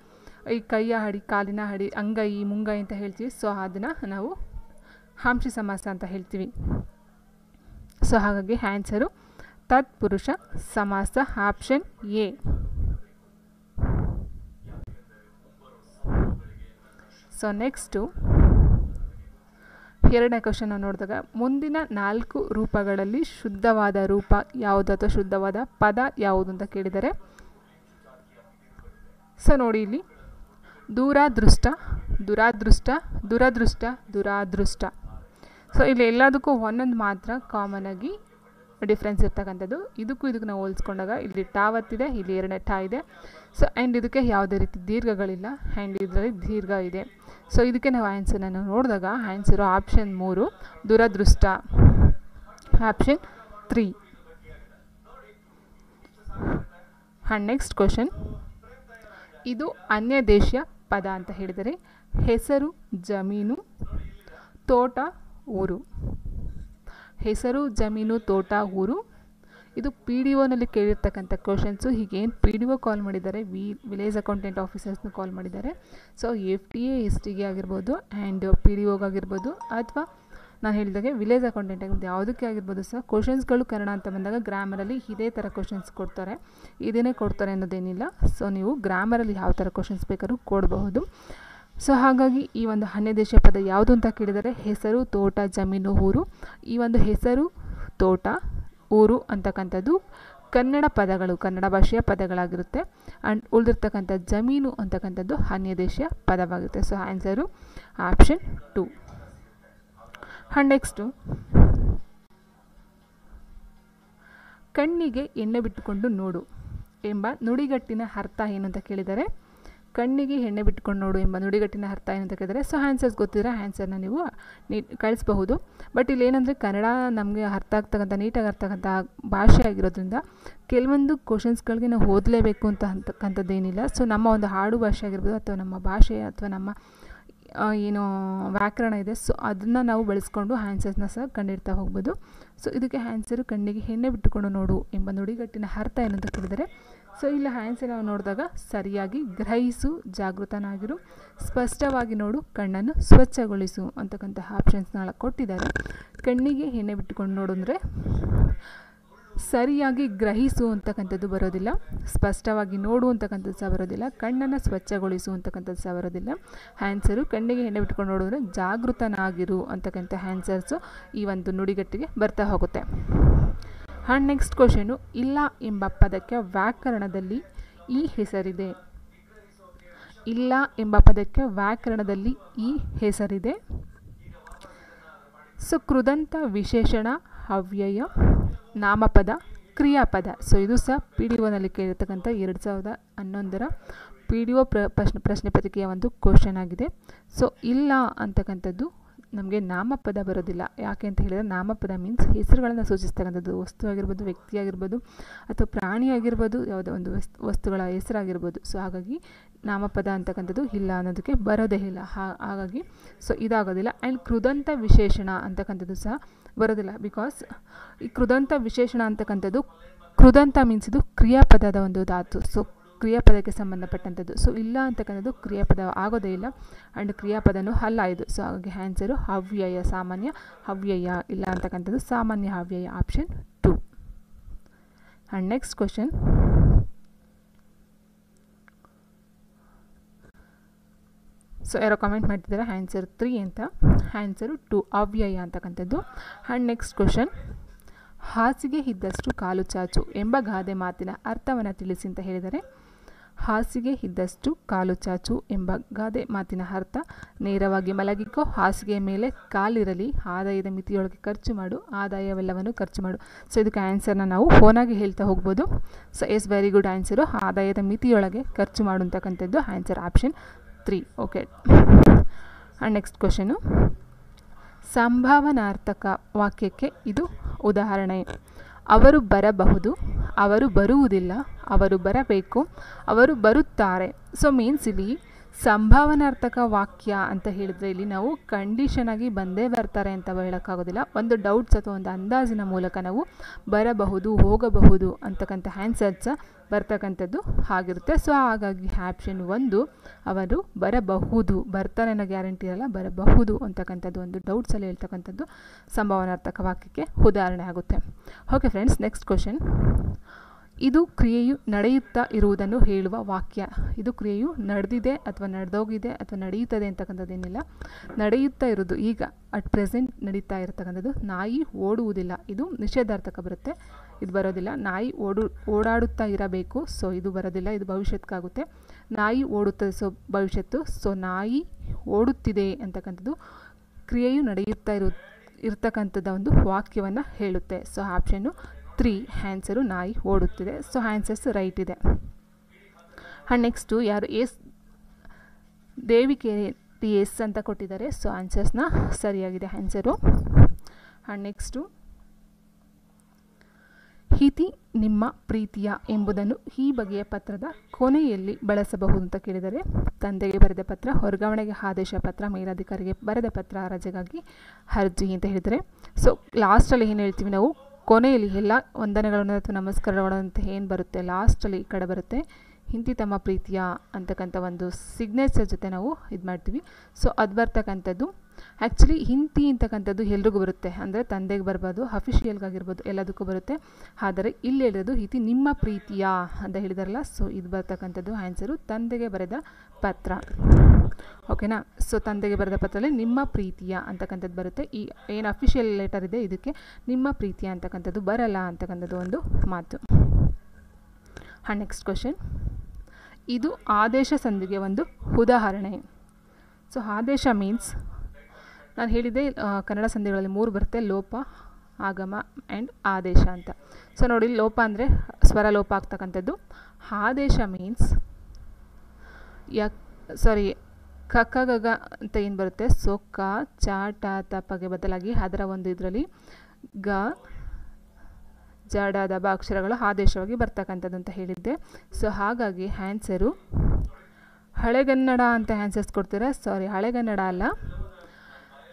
ಈ ಕೈಯ ಹಡಿ ಕಾಲಿನ ಹಡಿ ಅಂಗೈ ಮುಂಗೈ ಅಂತ ಹೇಳ್ತೀವಿ ಸೊ ಅದನ್ನು ನಾವು ಹಾಂಶಿ ಸಮಾಸ ಅಂತ ಹೇಳ್ತೀವಿ ಸೊ ಹಾಗಾಗಿ ಆ್ಯನ್ಸರು ತತ್ಪುರುಷ ಸಮಾಸ ಆಪ್ಷನ್ ಎ ಸೊ ನೆಕ್ಸ್ಟು ಎರಡನೇ ಕ್ವಶನ್ನ ನೋಡಿದಾಗ ಮುಂದಿನ ನಾಲ್ಕು ರೂಪಗಳಲ್ಲಿ ಶುದ್ಧವಾದ ರೂಪ ಯಾವುದು ಅಥವಾ ಶುದ್ಧವಾದ ಪದ ಯಾವುದು ಅಂತ ಕೇಳಿದರೆ ಸೊ ನೋಡಿ ಇಲ್ಲಿ ದೂರಾದೃಷ್ಟ ದುರಾದೃಷ್ಟ ದುರದೃಷ್ಟ ದುರಾದೃಷ್ಟ ಸೊ ಇಲ್ಲಿ ಎಲ್ಲದಕ್ಕೂ ಒಂದೊಂದು ಮಾತ್ರ ಕಾಮನ್ ಆಗಿ ಡಿಫ್ರೆನ್ಸ್ ಇರ್ತಕ್ಕಂಥದ್ದು ಇದಕ್ಕೂ ಇದಕ್ಕೆ ನಾವು ಹೋಲಿಸ್ಕೊಂಡಾಗ ಇಲ್ಲಿ ಟಾವತ್ತಿದೆ ಇಲ್ಲಿ ಎರಡನೇ ಟಾ ಇದೆ ಸೊ ಆ್ಯಂಡ್ ಇದಕ್ಕೆ ಯಾವುದೇ ರೀತಿ ದೀರ್ಘಗಳಿಲ್ಲ ಆ್ಯಂಡ್ ಇದರಲ್ಲಿ ದೀರ್ಘ ಇದೆ ಸೊ ಇದಕ್ಕೆ ನಾವು ಆ್ಯನ್ಸರನ್ನು ನೋಡಿದಾಗ ಆ್ಯನ್ಸರು ಆಪ್ಷನ್ ಮೂರು ದುರದೃಷ್ಟ option three and next question ಇದು ಅನ್ಯ ದೇಶೀಯ ಪದ ಅಂತ ಹೇಳಿದರೆ ಹೆಸರು ಜಮೀನು ತೋಟ ಊರು ಹೆಸರು ಜಮೀನು ತೋಟ ಊರು ಇದು ಪಿ ಡಿ ಒನಲ್ಲಿ ಕೇಳಿರ್ತಕ್ಕಂಥ ಕ್ವಶನ್ಸು ಹೀಗೇನು ಪಿ ಡಿ ಒ ಕಾಲ್ ಮಾಡಿದ್ದಾರೆ ವಿ ವಿಲೇಜ್ ಅಕೌಂಟೆಂಟ್ ಆಫೀಸರ್ಸ್ನ ಕಾಲ್ ಮಾಡಿದ್ದಾರೆ so F T A S ಟಿಗೆ ಆಗಿರ್ಬೋದು ಆ್ಯಂಡ್ ಪಿ ಡಿ ಒಗಾಗಿರ್ಬೋದು ಅಥವಾ ನಾನು ಹೇಳಿದಾಗೆ ವಿಲೇಜ್ ಅಕೌಂಟೆಂಟ್ ಆಗಿರ್ಬೋದು ಯಾವುದಕ್ಕೆ ಆಗಿರ್ಬೋದು ಸರ್ ಕ್ವಶನ್ಸ್ಗಳು ಕನ್ನಡ ಅಂತ ಬಂದಾಗ ಗ್ರಾಮರಲ್ಲಿ ಇದೇ ಥರ ಕ್ವಶನ್ಸ್ ಕೊಡ್ತಾರೆ ಇದನ್ನೇ ಕೊಡ್ತಾರೆ ಅನ್ನೋದೇನಿಲ್ಲ ಸೊ ನೀವು ಗ್ರಾಮರಲ್ಲಿ ಯಾವ ಥರ ಕ್ವಶನ್ಸ್ ಬೇಕಾದ್ರೂ ಕೊಡಬಹುದು ಸೊ ಹಾಗಾಗಿ ಈ ಒಂದು ದೇಶ ಪದ ಯಾವುದು ಅಂತ ಕೇಳಿದರೆ ಹೆಸರು ತೋಟ ಜಮೀನು ಊರು ಈ ಒಂದು ಹೆಸರು ತೋಟ ಊರು ಅಂತಕ್ಕಂಥದ್ದು ಕನ್ನಡ ಪದಗಳು ಕನ್ನಡ ಭಾಷೆಯ ಪದಗಳಾಗಿರುತ್ತೆ ಆ್ಯಂಡ್ ಉಳಿದಿರ್ತಕ್ಕಂಥ ಜಮೀನು ಅಂತಕ್ಕಂಥದ್ದು ಅನ್ಯದೇಶೀಯ ಪದವಾಗಿರುತ್ತೆ so answer option two and next ಕಣ್ಣಿಗೆ ಎಣ್ಣೆ ಬಿಟ್ಟುಕೊಂಡು ನೋಡು ಎಂಬ ನುಡಿಗಟ್ಟಿನ ಅರ್ಥ ಏನು ಅಂತ ಕೇಳಿದರೆ ಕಣ್ಣಿಗೆ ಎಣ್ಣೆ ಬಿಟ್ಕೊಂಡು ನೋಡು ಎಂಬ ನುಡಿಗಟ್ಟಿನ ಅರ್ಥ ಏನಂತ ಅಂತ ಕೇಳಿದರೆ ಸೊ ಆನ್ಸರ್ಸ್ ಗೊತ್ತಿದ್ರೆ ಆನ್ಸರ್ನ ನೀವು ನೀಟ್ ಕಳಿಸ್ಬಹುದು ಬಟ್ ಏನಂದರೆ ಕನ್ನಡ ನಮಗೆ ಅರ್ಥ ಆಗ್ತಕ್ಕಂಥ ನೀಟಾಗಿ ಅರ್ಥ ಭಾಷೆ ಆಗಿರೋದ್ರಿಂದ ಕೆಲವೊಂದು ಕ್ವಶನ್ಸ್ಗಳಿಗೆ ನಾವು ಓದಲೇಬೇಕು ಅಂತ ಅಂತಕ್ಕಂಥದ್ದೇನಿಲ್ಲ ಸೊ ನಮ್ಮ ಒಂದು ಹಾಡು ಭಾಷೆ ಆಗಿರ್ಬೋದು ಅಥವಾ ನಮ್ಮ ಭಾಷೆ ಅಥವಾ ನಮ್ಮ ಏನು ವ್ಯಾಕರಣ ಇದೆ ಸೊ ಅದನ್ನು ನಾವು ಬಳಸ್ಕೊಂಡು ಆ್ಯನ್ಸರ್ಸ್ನ ಸಹ ಕಂಡಿಡ್ತಾ ಹೋಗ್ಬೋದು ಸೊ ಇದಕ್ಕೆ ಆ್ಯನ್ಸರು ಕಣ್ಣಿಗೆ ಎಣ್ಣೆ ಬಿಟ್ಟುಕೊಂಡು ನೋಡು ಎಂಬ ನುಡಿಗಟ್ಟಿನ ಅರ್ಥ ಏನಂತ ಕೇಳಿದರೆ ಸೊ ಇಲ್ಲಿ ಹ್ಯಾಂಡ್ಸ್ ನಾವು ನೋಡಿದಾಗ ಸರಿಯಾಗಿ ಗ್ರಹಿಸು ಜಾಗೃತನಾಗಿರು ಸ್ಪಷ್ಟವಾಗಿ ನೋಡು ಕಣ್ಣನ್ನು ಸ್ವಚ್ಛಗೊಳಿಸು ಅಂತಕ್ಕಂಥ ಆಪ್ಷನ್ಸ್ನೊಳಗೆ ಕೊಟ್ಟಿದ್ದಾರೆ ಕಣ್ಣಿಗೆ ಎಣ್ಣೆ ಬಿಟ್ಟುಕೊಂಡು ನೋಡಿದ್ರೆ ಸರಿಯಾಗಿ ಗ್ರಹಿಸು ಅಂತಕ್ಕಂಥದ್ದು ಬರೋದಿಲ್ಲ ಸ್ಪಷ್ಟವಾಗಿ ನೋಡು ಅಂತಕ್ಕಂಥದ್ದು ಸಹ ಬರೋದಿಲ್ಲ ಕಣ್ಣನ್ನು ಸ್ವಚ್ಛಗೊಳಿಸು ಅಂತಕ್ಕಂಥದ್ದು ಸಹ ಬರೋದಿಲ್ಲ ಹ್ಯಾನ್ಸರು ಕಣ್ಣಿಗೆ ಹೆಣ್ಣೆ ಬಿಟ್ಕೊಂಡು ನೋಡಿದ್ರೆ ಜಾಗೃತನಾಗಿರು ಅಂತಕ್ಕಂಥ ಹ್ಯಾನ್ಸರ್ಸು ಈ ಒಂದು ನುಡಿಗಟ್ಟಿಗೆ ಬರ್ತಾ ಹೋಗುತ್ತೆ ಹಾಂ ನೆಕ್ಸ್ಟ್ ಕ್ವಶನು ಇಲ್ಲ ಎಂಬ ಪದಕ್ಕೆ ವ್ಯಾಕರಣದಲ್ಲಿ ಈ ಹೆಸರಿದೆ ಇಲ್ಲ ಎಂಬ ಪದಕ್ಕೆ ವ್ಯಾಕರಣದಲ್ಲಿ ಈ ಹೆಸರಿದೆ ಸೊ ಕೃದಂತ ವಿಶೇಷಣ ಅವ್ಯಯ ನಾಮಪದ ಕ್ರಿಯಾಪದ ಸೊ ಇದು ಸಹ ಪಿ ಡಿ ಒನಲ್ಲಿ ಕೇಳಿರ್ತಕ್ಕಂಥ ಎರಡು ಸಾವಿರದ ಹನ್ನೊಂದರ ಪಿ ಡಿ ಒ ಪ್ರಶ್ನೆ ಪ್ರಶ್ನೆ ಪತ್ರಿಕೆಯ ಒಂದು ಕ್ವಶನ್ ಆಗಿದೆ ಸೊ ಇಲ್ಲ ಅಂತಕ್ಕಂಥದ್ದು ನಮಗೆ ನಾಮಪದ ಬರೋದಿಲ್ಲ ಯಾಕೆ ಅಂತ ಹೇಳಿದರೆ ನಾಮಪದ ಮೀನ್ಸ್ ಹೆಸರುಗಳನ್ನು ಸೂಚಿಸ್ತಕ್ಕಂಥದ್ದು ವಸ್ತು ಆಗಿರ್ಬೋದು ವ್ಯಕ್ತಿ ಆಗಿರ್ಬೋದು ಅಥವಾ ಪ್ರಾಣಿ ಆಗಿರ್ಬೋದು ಯಾವುದೋ ಒಂದು ವಸ್ತುಗಳ ಹೆಸರಾಗಿರ್ಬೋದು ಸೊ ಹಾಗಾಗಿ ನಾಮಪದ ಅಂತಕ್ಕಂಥದ್ದು ಇಲ್ಲ ಅನ್ನೋದಕ್ಕೆ ಬರೋದೇ ಇಲ್ಲ ಹಾಗಾಗಿ ಸೊ ಇದಾಗೋದಿಲ್ಲ ಆ್ಯಂಡ್ ಕೃದಂತ ವಿಶೇಷಣ ಅಂತಕ್ಕಂಥದ್ದು ಸಹ ಬರೋದಿಲ್ಲ ಬಿಕಾಸ್ ಈ ಕೃದಂತ ವಿಶೇಷಣ ಅಂತಕ್ಕಂಥದ್ದು ಕೃದಂತ ಮೀನ್ಸ್ ಇದು ಕ್ರಿಯಾಪದದ ಒಂದು ಧಾತು ಸೊ ಕ್ರಿಯಾಪದಕ್ಕೆ ಸಂಬಂಧಪಟ್ಟಂಥದ್ದು ಸೊ ಇಲ್ಲ ಅಂತಕ್ಕಂಥದ್ದು ಕ್ರಿಯಾಪದ ಆಗೋದೇ ಇಲ್ಲ ಆ್ಯಂಡ್ ಕ್ರಿಯಾಪದನೂ ಅಲ್ಲ ಇದು ಸೊ ಹಾಗಾಗಿ ಆ್ಯನ್ಸರು ಅವ್ಯಯ ಸಾಮಾನ್ಯ ಅವ್ಯಯ ಇಲ್ಲ ಅಂತಕ್ಕಂಥದ್ದು ಸಾಮಾನ್ಯ ಅವ್ಯಯ option two and next question so ಯಾರೋ ಕಮೆಂಟ್ ಮಾಡ್ತಿದ್ದಾರೆ ಆ್ಯನ್ಸರ್ ತ್ರೀ ಅಂತ ಆ್ಯನ್ಸರು ಟು ಅವ್ಯಯ ಅಂತಕ್ಕಂಥದ್ದು ಆ್ಯಂಡ್ ನೆಕ್ಸ್ಟ್ ಕ್ವಶನ್ ಹಾಸಿಗೆ ಇದ್ದಷ್ಟು ಕಾಲು ಚಾಚು ಎಂಬ ಗಾದೆ ಮಾತಿನ ಅರ್ಥವನ್ನು ತಿಳಿಸಿ ಅಂತ ಹೇಳಿದರೆ ಹಾಸಿಗೆ ಇದ್ದಷ್ಟು ಕಾಲು ಚಾಚು ಎಂಬ ಗಾದೆ ಮಾತಿನ ಅರ್ಥ ನೇರವಾಗಿ ಮಲಗಿಕೋ ಹಾಸಿಗೆ ಮೇಲೆ ಕಾಲಿರಲಿ ಆದಾಯದ ಮಿತಿಯೊಳಗೆ ಖರ್ಚು ಮಾಡು ಆದಾಯವೆಲ್ಲವನ್ನು ಖರ್ಚು ಮಾಡು ಸೊ ಇದಕ್ಕೆ ಆ್ಯನ್ಸರ್ನ ನಾವು ಫೋನಾಗಿ ಹೇಳ್ತಾ ಹೋಗ್ಬೋದು so yes very good answer ಆದಾಯದ ಮಿತಿಯೊಳಗೆ ಖರ್ಚು ಮಾಡು answer answer option three okay and next question ಸಂಭಾವನಾರ್ಥಕ ವಾಕ್ಯಕ್ಕೆ ಇದು ಉದಾಹರಣೆ ಅವರು ಬರಬಹುದು ಅವರು ಬರುವುದಿಲ್ಲ ಅವರು ಬರಬೇಕು ಅವರು ಬರುತ್ತಾರೆ ಸೊ ಮೀನ್ಸ್ ಇಲ್ಲಿ ಸಂಭಾವನಾರ್ಥಕ ವಾಕ್ಯ ಅಂತ ಹೇಳಿದರೆ ಇಲ್ಲಿ ನಾವು ಕಂಡೀಷನ್ ಆಗಿ ಬಂದೇ ಬರ್ತಾರೆ ಅಂತ ಹೇಳೋಕ್ಕಾಗೋದಿಲ್ಲ ಒಂದು ಡೌಟ್ಸ್ ಅಥವಾ ಒಂದು ಅಂದಾಜಿನ ಮೂಲಕ ನಾವು ಬರಬಹುದು ಹೋಗಬಹುದು ಅಂತಕ್ಕಂಥ ಆನ್ಸರ್ಸ್ ಬರ್ತಕ್ಕಂಥದ್ದು ಆಗಿರುತ್ತೆ ಸೊ ಹಾಗಾಗಿ ಆಪ್ಷನ್ ಒಂದು ಅವರು ಬರಬಹುದು ಬರ್ತಾರೆ ಅನ್ನೋ ಗ್ಯಾರಂಟಿ ಇರಲ್ಲ ಬರಬಹುದು ಅಂತಕ್ಕಂಥದ್ದು ಒಂದು ಡೌಟ್ಸಲ್ಲಿ ಹೇಳ್ತಕ್ಕಂಥದ್ದು ಸಂಭಾವನಾರ್ಥಕ ವಾಕ್ಯಕ್ಕೆ ಉದಾಹರಣೆ ಆಗುತ್ತೆ ಓಕೆ ಫ್ರೆಂಡ್ಸ್ ನೆಕ್ಸ್ಟ್ ಕ್ವಶನ್ ಇದು ಕ್ರಿಯೆಯು ನಡೆಯುತ್ತಾ ಇರುವುದನ್ನು ಹೇಳುವ ವಾಕ್ಯ ಇದು ಕ್ರಿಯೆಯು ನಡೆದಿದೆ ಅಥವಾ ನಡೆದೋಗಿದೆ ಅಥವಾ ನಡೆಯುತ್ತದೆ ಅಂತಕ್ಕಂಥದ್ದೇನಿಲ್ಲ ನಡೆಯುತ್ತಾ ಇರೋದು ಈಗ ಅಟ್ ಪ್ರೆಸೆಂಟ್ ನಡೀತಾ ಇರತಕ್ಕಂಥದ್ದು ನಾಯಿ ಓಡುವುದಿಲ್ಲ ಇದು ನಿಷೇಧಾರ್ಥಕ ಬರುತ್ತೆ ಇದು ಬರೋದಿಲ್ಲ ನಾಯಿ ಓಡು ಓಡಾಡುತ್ತಾ ಇರಬೇಕು ಸೊ ಇದು ಬರೋದಿಲ್ಲ ಇದು ಭವಿಷ್ಯಕ್ಕಾಗುತ್ತೆ ನಾಯಿ ಓಡುತ್ತದೆ ಸೊ ಭವಿಷ್ಯತ್ತು ಸೊ ನಾಯಿ ಓಡುತ್ತಿದೆ ಅಂತಕ್ಕಂಥದ್ದು ಕ್ರಿಯೆಯು ನಡೆಯುತ್ತಾ ಇರು ಇರ್ತಕ್ಕಂಥದ್ದು ಒಂದು ವಾಕ್ಯವನ್ನು ಹೇಳುತ್ತೆ ಸೊ ಆಪ್ಷನ್ನು ತ್ರೀ ಹ್ಯಾನ್ಸರು ನಾಯಿ ಓಡುತ್ತಿದೆ ಸೊ ಹ್ಯಾನ್ಸರ್ಸ್ ರೈಟ್ ಇದೆ ಆ್ಯಂಡ್ ನೆಕ್ಸ್ಟು ಯಾರು ಎಸ್ ದೇವಿಕೇರಿ ಟಿ ಎಸ್ ಅಂತ ಕೊಟ್ಟಿದ್ದಾರೆ ಸೊ ಆನ್ಸರ್ಸ್ನ ಸರಿಯಾಗಿದೆ ಆನ್ಸರು ಆ್ಯಂಡ್ ನೆಕ್ಸ್ಟು ಹಿತಿ ನಿಮ್ಮ ಪ್ರೀತಿಯ ಎಂಬುದನ್ನು ಈ ಬಗೆಯ ಪತ್ರದ ಕೊನೆಯಲ್ಲಿ ಬಳಸಬಹುದು ಅಂತ ಕೇಳಿದರೆ ತಂದೆಗೆ ಬರೆದ ಪತ್ರ ವರ್ಗಾವಣೆಗೆ ಆದೇಶ ಪತ್ರ ಮೇಲಾಧಿಕಾರಿಗೆ ಬರೆದ ಪತ್ರ ರಜೆಗಾಗಿ ಅರ್ಜಿ ಅಂತ ಹೇಳಿದರೆ ಸೊ ಲಾಸ್ಟಲ್ಲಿ ಏನು ಹೇಳ್ತೀವಿ ನಾವು ಕೊನೆಯಲ್ಲಿ ಎಲ್ಲ ವಂದನೆಗಳನ್ನು ಅಥವಾ ನಮಸ್ಕಾರಗಳಂತ ಏನು ಬರುತ್ತೆ ಲಾಸ್ಟಲ್ಲಿ ಈ ಕಡೆ ಬರುತ್ತೆ ಹಿಂದಿ ತಮ್ಮ ಪ್ರೀತಿಯ ಅಂತಕ್ಕಂಥ ಒಂದು ಸಿಗ್ನೇಚರ್ ಜೊತೆ ನಾವು ಇದು ಮಾಡ್ತೀವಿ ಸೊ ಅದು ಬರ್ತಕ್ಕಂಥದ್ದು ಆ್ಯಕ್ಚುಲಿ ಹಿಂದಿ ಅಂತಕ್ಕಂಥದ್ದು ಎಲ್ರಿಗೂ ಬರುತ್ತೆ ಅಂದರೆ ತಂದೆಗೆ ಬರ್ಬೋದು ಅಫಿಷಿಯಲ್ಗಾಗಿರ್ಬೋದು ಎಲ್ಲದಕ್ಕೂ ಬರುತ್ತೆ ಆದರೆ ಇಲ್ಲಿ ಹೇಳಿರೋದು ಹಿತಿ ನಿಮ್ಮ ಪ್ರೀತಿಯ ಅಂತ ಹೇಳಿದಾರಲ್ಲ ಸೊ ಇದು ಬರ್ತಕ್ಕಂಥದ್ದು ಆ್ಯನ್ಸರು ತಂದೆಗೆ ಬರೆದ ಪತ್ರ ಓಕೆನಾ ಸೊ ತಂದೆಗೆ ಬರೆದ ಪತ್ರದಲ್ಲಿ ನಿಮ್ಮ ಪ್ರೀತಿಯ ಅಂತಕ್ಕಂಥದ್ದು ಬರುತ್ತೆ ಈ ಏನು ಅಫಿಷಿಯಲ್ ಲೆಟರ್ ಇದೆ ಇದಕ್ಕೆ ನಿಮ್ಮ ಪ್ರೀತಿಯ ಅಂತಕ್ಕಂಥದ್ದು ಬರಲ್ಲ ಅಂತಕ್ಕಂಥದ್ದು ಒಂದು ಮಾತು ಹಾಂ ನೆಕ್ಸ್ಟ್ ಕ್ವಶನ್ ಇದು ಆದೇಶ ಸಂಧಿಗೆ ಒಂದು ಉದಾಹರಣೆ ಸೊ ಆದೇಶ ಮೀನ್ಸ್ ನಾನು ಹೇಳಿದೆ ಕನ್ನಡ ಸಂಧಿಗಳಲ್ಲಿ ಮೂರು ಬರುತ್ತೆ ಲೋಪ ಆಗಮ ಆ್ಯಂಡ್ ಆದೇಶ ಅಂತ ಸೊ ನೋಡಿ ಲೋಪ ಅಂದರೆ ಸ್ವರ ಲೋಪ ಆಗ್ತಕ್ಕಂಥದ್ದು ಆದೇಶ ಮೀನ್ಸ್ ಯಕ್ ಸಾರಿ ಕಕ್ಕ ಗ ಅಂತ ಏನು ಬರುತ್ತೆ ಸೊ ಕ ಚಾಟ ತಪ್ಪಗೆ ಬದಲಾಗಿ ಅದರ ಒಂದು ಇದರಲ್ಲಿ ಗ ಜಾಡ ಬ ಅಕ್ಷರಗಳು ಆದೇಶವಾಗಿ ಬರ್ತಕ್ಕಂಥದ್ದು ಅಂತ ಹೇಳಿದ್ದೆ ಸೊ ಹಾಗಾಗಿ ಹ್ಯಾನ್ಸರು ಹಳೆಗನ್ನಡ ಅಂತ ಹ್ಯಾನ್ಸರ್ಸ್ ಕೊಡ್ತೀರಾ ಸಾರಿ ಹಳೆಗನ್ನಡ ಅಲ್ಲ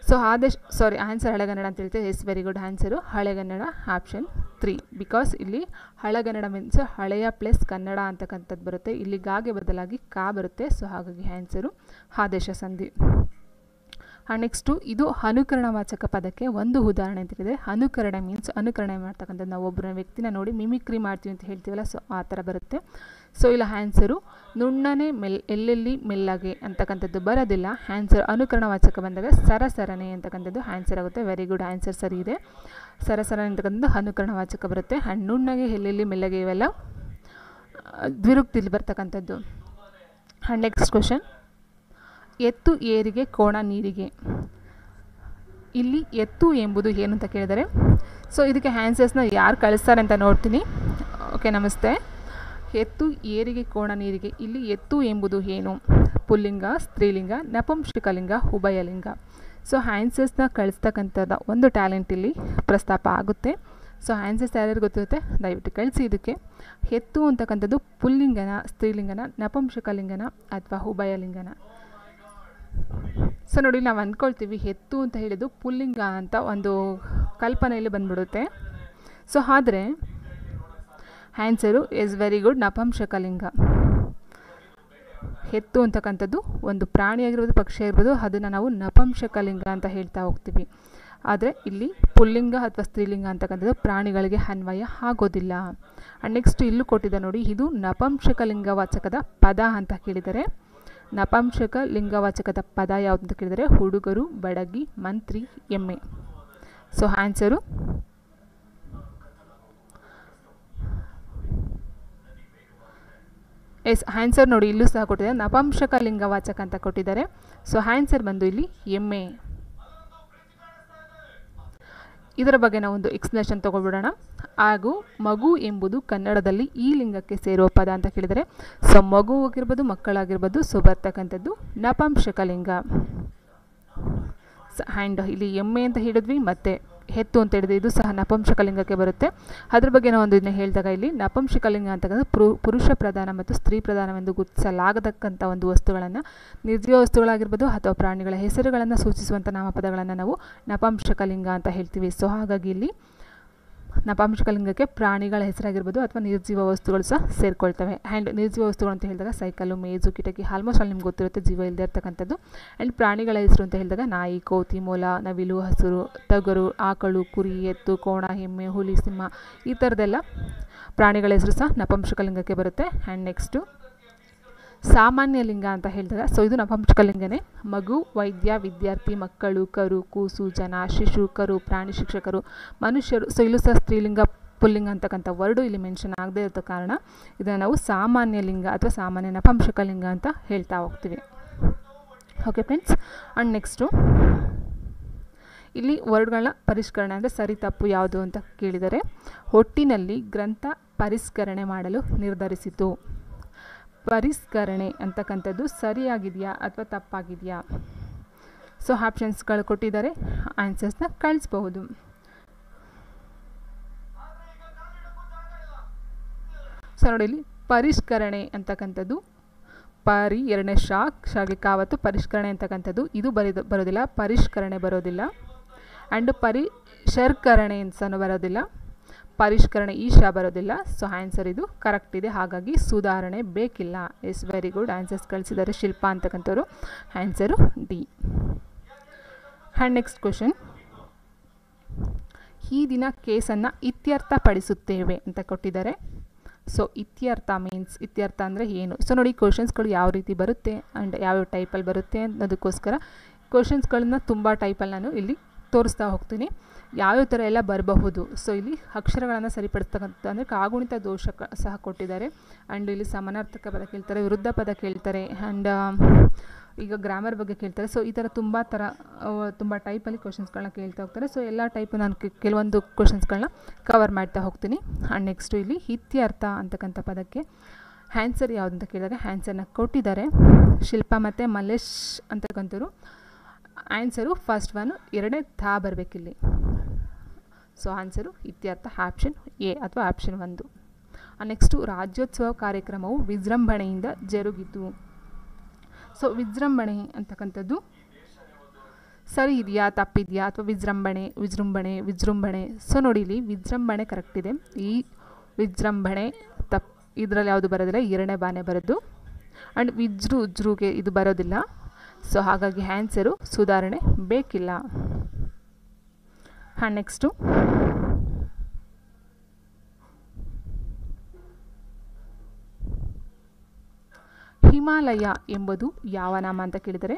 ಸೊ ಆದಷ್ಟು ಸಾರಿ ಆನ್ಸರ್ ಹಳೆಗನ್ನಡ ಅಂತ ಹೇಳ್ತೀವಿ ಎಸ್ ವೆರಿ ಗುಡ್ ಆನ್ಸರು ಹಳೆಗನ್ನಡ ಆಪ್ಷನ್ ತ್ರೀ ಬಿಕಾಸ್ ಇಲ್ಲಿ ಹಳೆಗನ್ನಡ ಮೀನ್ಸ್ ಹಳೆಯ ಪ್ಲಸ್ ಕನ್ನಡ ಅಂತಕ್ಕಂಥದ್ದು ಬರುತ್ತೆ ಇಲ್ಲಿ ಗಾಗೆ ಬದಲಾಗಿ ಕಾ ಬರುತ್ತೆ ಸೊ ಹಾಗಾಗಿ ಆನ್ಸರು ಆದೇಶ ಸಂಧಿ ನೆಕ್ಸ್ಟು ಇದು ಅನುಕರಣವಾಚಕ ಪದಕ್ಕೆ ಒಂದು ಉದಾಹರಣೆ ಅಂತ ಹೇಳಿದರೆ ಅನುಕರಣ ಮೀನ್ಸ್ ಅನುಕರಣೆ ಮಾಡ್ತಕ್ಕಂಥದ್ದು ನಾವು ಒಬ್ಬರ ವ್ಯಕ್ತಿನ ನೋಡಿ ಮಿಮಿಕ್ರಿ ಮಾಡ್ತೀವಿ ಅಂತ ಹೇಳ್ತೀವಲ್ಲ ಸೊ ಆ ಥರ ಬರುತ್ತೆ ಸೊ ಇಲ್ಲ ಆ್ಯನ್ಸರು ನುಣ್ಣನೆ ಮೆಲ್ ಎಲ್ಲೆಲ್ಲಿ ಮೆಲ್ಲಗೆ ಅಂತಕ್ಕಂಥದ್ದು ಬರೋದಿಲ್ಲ ಆ್ಯನ್ಸರ್ ವಾಚಕ ಬಂದಾಗ ಸರಸರನೆ ಅಂತಕ್ಕಂಥದ್ದು ಆ್ಯನ್ಸರ್ ಆಗುತ್ತೆ ವೆರಿ ಗುಡ್ ಆ್ಯನ್ಸರ್ ಸರಿ ಇದೆ ಸರಸರನೆ ಅಂತಕ್ಕಂಥದ್ದು ಅನುಕರಣ ವಾಚಕ ಬರುತ್ತೆ ಆ್ಯಂಡ್ ನುಣ್ಣಗೆ ಎಲ್ಲೆಲ್ಲಿ ಮೆಲ್ಲಗೆ ಇವೆಲ್ಲ ದ್ವಿರುಕ್ತಿಲಿ ಬರ್ತಕ್ಕಂಥದ್ದು ಆ್ಯಂಡ್ ನೆಕ್ಸ್ಟ್ ಕ್ವೆಶನ್ ಎತ್ತು ಏರಿಗೆ ಕೋಣ ನೀರಿಗೆ ಇಲ್ಲಿ ಎತ್ತು ಎಂಬುದು ಏನು ಅಂತ ಕೇಳಿದರೆ ಸೊ ಇದಕ್ಕೆ ಆ್ಯನ್ಸರ್ಸ್ನ ಯಾರು ಕಳಿಸ್ತಾರೆ ಅಂತ ನೋಡ್ತೀನಿ ಓಕೆ ನಮಸ್ತೆ ಎತ್ತು ಏರಿಗೆ ಕೋಣ ನೀರಿಗೆ ಇಲ್ಲಿ ಎತ್ತು ಎಂಬುದು ಏನು ಪುಲ್ಲಿಂಗ ಸ್ತ್ರೀಲಿಂಗ ನಪುಂಸಕಲಿಂಗ ಉಭಯಲಿಂಗ ಸೊ ಹ್ಯಾನ್ಸಸ್ನ ಕಳಿಸ್ತಕ್ಕಂಥದ್ದು ಒಂದು ಟ್ಯಾಲೆಂಟ್ ಇಲ್ಲಿ ಪ್ರಸ್ತಾಪ ಆಗುತ್ತೆ ಸೊ ಹ್ಯಾನ್ಸಸ್ ಯಾರ್ಯಾರು ಗೊತ್ತಿರುತ್ತೆ ದಯವಿಟ್ಟು ಕಳಿಸಿ ಇದಕ್ಕೆ ಎತ್ತು ಅಂತಕ್ಕಂಥದ್ದು ಪುಲ್ಲಿಂಗನ ಸ್ತ್ರೀಲಿಂಗನ ನಪುಂಸಕಲಿಂಗನ ಅಥವಾ ಉಭಯಲಿಂಗನ ಸೊ ನೋಡಿ ನಾವು ಅಂದ್ಕೊಳ್ತೀವಿ ಎತ್ತು ಅಂತ ಹೇಳಿದ್ದು ಪುಲ್ಲಿಂಗ ಅಂತ ಒಂದು ಕಲ್ಪನೆಯಲ್ಲಿ ಬಂದ್ಬಿಡುತ್ತೆ ಸೊ ಆದರೆ ಆ್ಯನ್ಸರು ಇಸ್ ವೆರಿ ಗುಡ್ ನಪಂಶಕಲಿಂಗ ಹೆತ್ತು ಅಂತಕ್ಕಂಥದ್ದು ಒಂದು ಪ್ರಾಣಿಯಾಗಿರ್ಬೋದು ಪಕ್ಷಿ ಆಗಿರ್ಬೋದು ಅದನ್ನು ನಾವು ನಪಂಶಕಲಿಂಗ ಅಂತ ಹೇಳ್ತಾ ಹೋಗ್ತೀವಿ ಆದರೆ ಇಲ್ಲಿ ಪುಲ್ಲಿಂಗ ಅಥವಾ ಸ್ತ್ರೀಲಿಂಗ ಅಂತಕ್ಕಂಥದ್ದು ಪ್ರಾಣಿಗಳಿಗೆ ಅನ್ವಯ ಆಗೋದಿಲ್ಲ ಆ್ಯಂಡ್ ನೆಕ್ಸ್ಟ್ ಇಲ್ಲೂ ಕೊಟ್ಟಿದ್ದ ನೋಡಿ ಇದು ನಪಂಸಕಲಿಂಗವಾಚಕದ ಪದ ಅಂತ ಕೇಳಿದರೆ ನಪಂಶಕ ಲಿಂಗವಾಚಕದ ಪದ ಯಾವುದು ಅಂತ ಕೇಳಿದರೆ ಹುಡುಗರು ಬಡಗಿ ಮಂತ್ರಿ ಎಮ್ಮೆ ಸೊ ಆನ್ಸರು ಎಸ್ ಹ್ಯಾನ್ಸರ್ ನೋಡಿ ಇಲ್ಲೂ ಸಹ ಕೊಟ್ಟಿದ್ದಾರೆ ನಪಾಂಶಕ ಲಿಂಗವಾಚಕ ಅಂತ ಕೊಟ್ಟಿದ್ದಾರೆ ಸೊ ಹ್ಯಾನ್ಸರ್ ಬಂದು ಇಲ್ಲಿ ಎಮ್ಮೆ ಇದರ ಬಗ್ಗೆ ನಾವು ಒಂದು ಎಕ್ಸ್ಪ್ಲನೇಷನ್ ತೊಗೊಬಿಡೋಣ ಹಾಗೂ ಮಗು ಎಂಬುದು ಕನ್ನಡದಲ್ಲಿ ಈ ಲಿಂಗಕ್ಕೆ ಸೇರುವ ಪದ ಅಂತ ಕೇಳಿದರೆ ಸೊ ಮಗು ಆಗಿರ್ಬೋದು ಮಕ್ಕಳಾಗಿರ್ಬೋದು ಸೊ ಬರ್ತಕ್ಕಂಥದ್ದು ನಪಾಂಶಕ ಲಿಂಗ ಆ್ಯಂಡ್ ಇಲ್ಲಿ ಎಮ್ಮೆ ಅಂತ ಹೇಳಿದ್ವಿ ಮತ್ತು ಹೆತ್ತು ಅಂತ ಹೇಳಿದ್ರೆ ಇದು ಸಹ ನಪುಂಸಕಲಿಂಗಕ್ಕೆ ಬರುತ್ತೆ ಅದ್ರ ಬಗ್ಗೆ ನಾವು ಒಂದು ಇದನ್ನ ಹೇಳಿದಾಗ ಇಲ್ಲಿ ನಪುಂಸಕಲಿಂಗ ಅಂತಕ್ಕಂಥ ಪುರುಷ ಪ್ರಧಾನ ಮತ್ತು ಸ್ತ್ರೀ ಪ್ರಧಾನವೆಂದು ಗುರುತಿಸಲಾಗತಕ್ಕಂಥ ಒಂದು ವಸ್ತುಗಳನ್ನು ನಿರ್ಜೀವ ವಸ್ತುಗಳಾಗಿರ್ಬೋದು ಅಥವಾ ಪ್ರಾಣಿಗಳ ಹೆಸರುಗಳನ್ನು ಸೂಚಿಸುವಂಥ ನಾಮಪದಗಳನ್ನು ನಾವು ನಪುಂಸಕಲಿಂಗ ಅಂತ ಹೇಳ್ತೀವಿ ಸೊ ಹಾಗಾಗಿ ಇಲ್ಲಿ ನಪಾಂಶಕಲಿಂಗಕ್ಕೆ ಪ್ರಾಣಿಗಳ ಹೆಸರಾಗಿರ್ಬೋದು ಅಥವಾ ನಿರ್ಜೀವ ವಸ್ತುಗಳು ಸಹ ಸೇರಿಕೊಳ್ತವೆ ಆ್ಯಂಡ್ ನಿರ್ಜೀವ ವಸ್ತುಗಳು ಅಂತ ಹೇಳಿದಾಗ ಸೈಕಲು ಮೇಜು ಕಿಟಕಿ ಆಲ್ಮೋಸ್ಟ್ ಅಲ್ಲಿ ನಿಮ್ಗೆ ಗೊತ್ತಿರುತ್ತೆ ಜೀವ ಇಲ್ಲದೆ ಇರ್ತಕ್ಕಂಥದ್ದು ಆ್ಯಂಡ್ ಪ್ರಾಣಿಗಳ ಹೆಸರು ಅಂತ ಹೇಳಿದಾಗ ನಾಯಿ ಕೋತಿ ಮೊಲ ನವಿಲು ಹಸುರು ತಗರು ಆಕಳು ಕುರಿ ಎತ್ತು ಕೋಣ ಹೆಮ್ಮೆ ಹುಲಿ ಸಿಂಹ ಈ ಥರದ್ದೆಲ್ಲ ಪ್ರಾಣಿಗಳ ಹೆಸರು ಸಹ ನಪಂಶಕಲಿಂಗಕ್ಕೆ ಬರುತ್ತೆ ಆ್ಯಂಡ್ ನೆಕ್ಸ್ಟು ಸಾಮಾನ್ಯ ಲಿಂಗ ಅಂತ ಹೇಳಿದಾಗ ಸೊ ಇದು ನಪುಂಸಕ ಲಿಂಗನೇ ಮಗು ವೈದ್ಯ ವಿದ್ಯಾರ್ಥಿ ಮಕ್ಕಳು ಕರು ಕೂಸು ಜನ ಶಿಶು ಕರು ಪ್ರಾಣಿ ಶಿಕ್ಷಕರು ಮನುಷ್ಯರು ಸೊ ಇಲ್ಲೂ ಸಹ ಸ್ತ್ರೀಲಿಂಗ ಪುಲ್ಲಿಂಗ ಅಂತಕ್ಕಂಥ ವರ್ಡು ಇಲ್ಲಿ ಮೆನ್ಷನ್ ಆಗದೇ ಇರೋ ಕಾರಣ ಇದನ್ನು ನಾವು ಸಾಮಾನ್ಯ ಲಿಂಗ ಅಥವಾ ಸಾಮಾನ್ಯ ನಪುಂಸಕ ಲಿಂಗ ಅಂತ ಹೇಳ್ತಾ ಹೋಗ್ತೀವಿ ಓಕೆ ಫ್ರೆಂಡ್ಸ್ ಆ್ಯಂಡ್ ನೆಕ್ಸ್ಟು ಇಲ್ಲಿ ವರ್ಡ್ಗಳನ್ನ ಪರಿಷ್ಕರಣೆ ಅಂದರೆ ಸರಿ ತಪ್ಪು ಯಾವುದು ಅಂತ ಕೇಳಿದರೆ ಹೊಟ್ಟಿನಲ್ಲಿ ಗ್ರಂಥ ಪರಿಷ್ಕರಣೆ ಮಾಡಲು ನಿರ್ಧರಿಸಿತು ಪರಿಷ್ಕರಣೆ ಅಂತಕ್ಕಂಥದ್ದು ಸರಿಯಾಗಿದೆಯಾ ಅಥವಾ ತಪ್ಪಾಗಿದೆಯಾ ಸೊ ಆಪ್ಷನ್ಸ್ಗಳು ಕೊಟ್ಟಿದ್ದಾರೆ ಆನ್ಸರ್ಸ್ನ ಕಳಿಸ್ಬಹುದು ಸೊ ನೋಡಿ ಇಲ್ಲಿ ಪರಿಷ್ಕರಣೆ ಅಂತಕ್ಕಂಥದ್ದು ಪರಿ ಎರಡನೇ ಶಾಕ್ ಕಾವತ್ತು ಪರಿಷ್ಕರಣೆ ಅಂತಕ್ಕಂಥದ್ದು ಇದು ಬರೆದು ಬರೋದಿಲ್ಲ ಪರಿಷ್ಕರಣೆ ಬರೋದಿಲ್ಲ ಆ್ಯಂಡ್ ಶರ್ಕರಣೆ ಅಂತ ಬರೋದಿಲ್ಲ ಪರಿಷ್ಕರಣೆ ಶಾ ಬರೋದಿಲ್ಲ ಸೊ ಆನ್ಸರ್ ಇದು ಕರೆಕ್ಟ್ ಇದೆ ಹಾಗಾಗಿ ಸುಧಾರಣೆ ಬೇಕಿಲ್ಲ ಎಸ್ ವೆರಿ ಗುಡ್ ಆನ್ಸರ್ಸ್ ಕಳಿಸಿದ್ದಾರೆ ಶಿಲ್ಪಾ ಅಂತಕ್ಕಂಥವ್ರು answer D and next question ಈ ದಿನ ಕೇಸನ್ನು ಇತ್ಯರ್ಥಪಡಿಸುತ್ತೇವೆ ಅಂತ ಕೊಟ್ಟಿದ್ದಾರೆ ಸೊ ಇತ್ಯರ್ಥ ಮೀನ್ಸ್ ಇತ್ಯರ್ಥ ಅಂದರೆ ಏನು ಸೊ ನೋಡಿ ಕ್ವಶನ್ಸ್ಗಳು ಯಾವ ರೀತಿ ಬರುತ್ತೆ ಆ್ಯಂಡ್ ಯಾವ್ಯಾವ ಟೈಪಲ್ಲಿ ಬರುತ್ತೆ ಅನ್ನೋದಕ್ಕೋಸ್ಕರ ಕ್ವಶನ್ಸ್ಗಳನ್ನ ತುಂಬ ಟೈಪಲ್ಲಿ ನಾನು ಇಲ್ಲಿ ತೋರಿಸ್ತಾ ಹೋಗ್ತೀನಿ ಯಾವ್ಯಾವ ಥರ ಎಲ್ಲ ಬರಬಹುದು ಸೊ ಇಲ್ಲಿ ಅಕ್ಷರಗಳನ್ನು ಸರಿಪಡಿಸ್ತಕ್ಕಂಥ ಅಂದರೆ ಕಾಗುಣಿತ ದೋಷ ಸಹ ಕೊಟ್ಟಿದ್ದಾರೆ ಆ್ಯಂಡ್ ಇಲ್ಲಿ ಸಮಾನಾರ್ಥಕ ಪದ ಕೇಳ್ತಾರೆ ವಿರುದ್ಧ ಪದ ಕೇಳ್ತಾರೆ ಆ್ಯಂಡ್ um, ಈಗ ಗ್ರಾಮರ್ ಬಗ್ಗೆ ಕೇಳ್ತಾರೆ ಸೊ ಈ ಥರ ತುಂಬ ಥರ ತುಂಬ ಟೈಪಲ್ಲಿ ಕ್ವಶನ್ಸ್ಗಳನ್ನ ಕೇಳ್ತಾ ಹೋಗ್ತಾರೆ ಸೊ ಎಲ್ಲ ಟೈಪ್ ನಾನು ಕೆಲವೊಂದು ಕ್ವಶನ್ಸ್ಗಳನ್ನ ಕವರ್ ಮಾಡ್ತಾ ಹೋಗ್ತೀನಿ ಆ್ಯಂಡ್ ನೆಕ್ಸ್ಟು ಇಲ್ಲಿ ಇತ್ಯರ್ಥ ಅಂತಕ್ಕಂಥ ಪದಕ್ಕೆ ಆ್ಯನ್ಸರ್ ಯಾವುದು ಅಂತ ಕೇಳಿದಾಗ ಹ್ಯಾನ್ಸರ್ನ ಕೊಟ್ಟಿದ್ದಾರೆ ಶಿಲ್ಪ ಮತ್ತು ಮಲ್ಲೇಶ್ ಅಂತಕ್ಕಂಥವ್ರು ಆನ್ಸರು ಫಸ್ಟ್ ಒನ್ ಎರಡನೇ ತಾ ಬರಬೇಕಿಲ್ಲಿ ಸೊ ಆನ್ಸರು ಇತ್ಯರ್ಥ ಆಪ್ಷನ್ ಎ ಅಥವಾ ಆಪ್ಷನ್ ಒಂದು ನೆಕ್ಸ್ಟು ರಾಜ್ಯೋತ್ಸವ ಕಾರ್ಯಕ್ರಮವು ವಿಜೃಂಭಣೆಯಿಂದ ಜರುಗಿತು ಸೊ ವಿಜೃಂಭಣೆ ಅಂತಕ್ಕಂಥದ್ದು ಸರಿ ಇದೆಯಾ ತಪ್ಪಿದೆಯಾ ಅಥವಾ ವಿಜೃಂಭಣೆ ವಿಜೃಂಭಣೆ ವಿಜೃಂಭಣೆ ಸೊ ನೋಡಿ ಇಲ್ಲಿ ವಿಜೃಂಭಣೆ ಕರೆಕ್ಟ್ ಇದೆ ಈ ವಿಜೃಂಭಣೆ ತಪ್ ಇದರಲ್ಲಿ ಯಾವುದು ಬರೋದಿಲ್ಲ ಎರಡನೇ ಬಾನೆ ಬರೋದು ಆ್ಯಂಡ್ ವಿಜ್ರು ಉಜ್ರುಗೆ ಇದು ಬರೋದಿಲ್ಲ ಸೊ ಹಾಗಾಗಿ ಆ್ಯನ್ಸರು ಸುಧಾರಣೆ ಬೇಕಿಲ್ಲ ಹಾಂ ನೆಕ್ಸ್ಟು ಹಿಮಾಲಯ ಎಂಬುದು ಯಾವ ನಾಮ ಅಂತ ಕೇಳಿದರೆ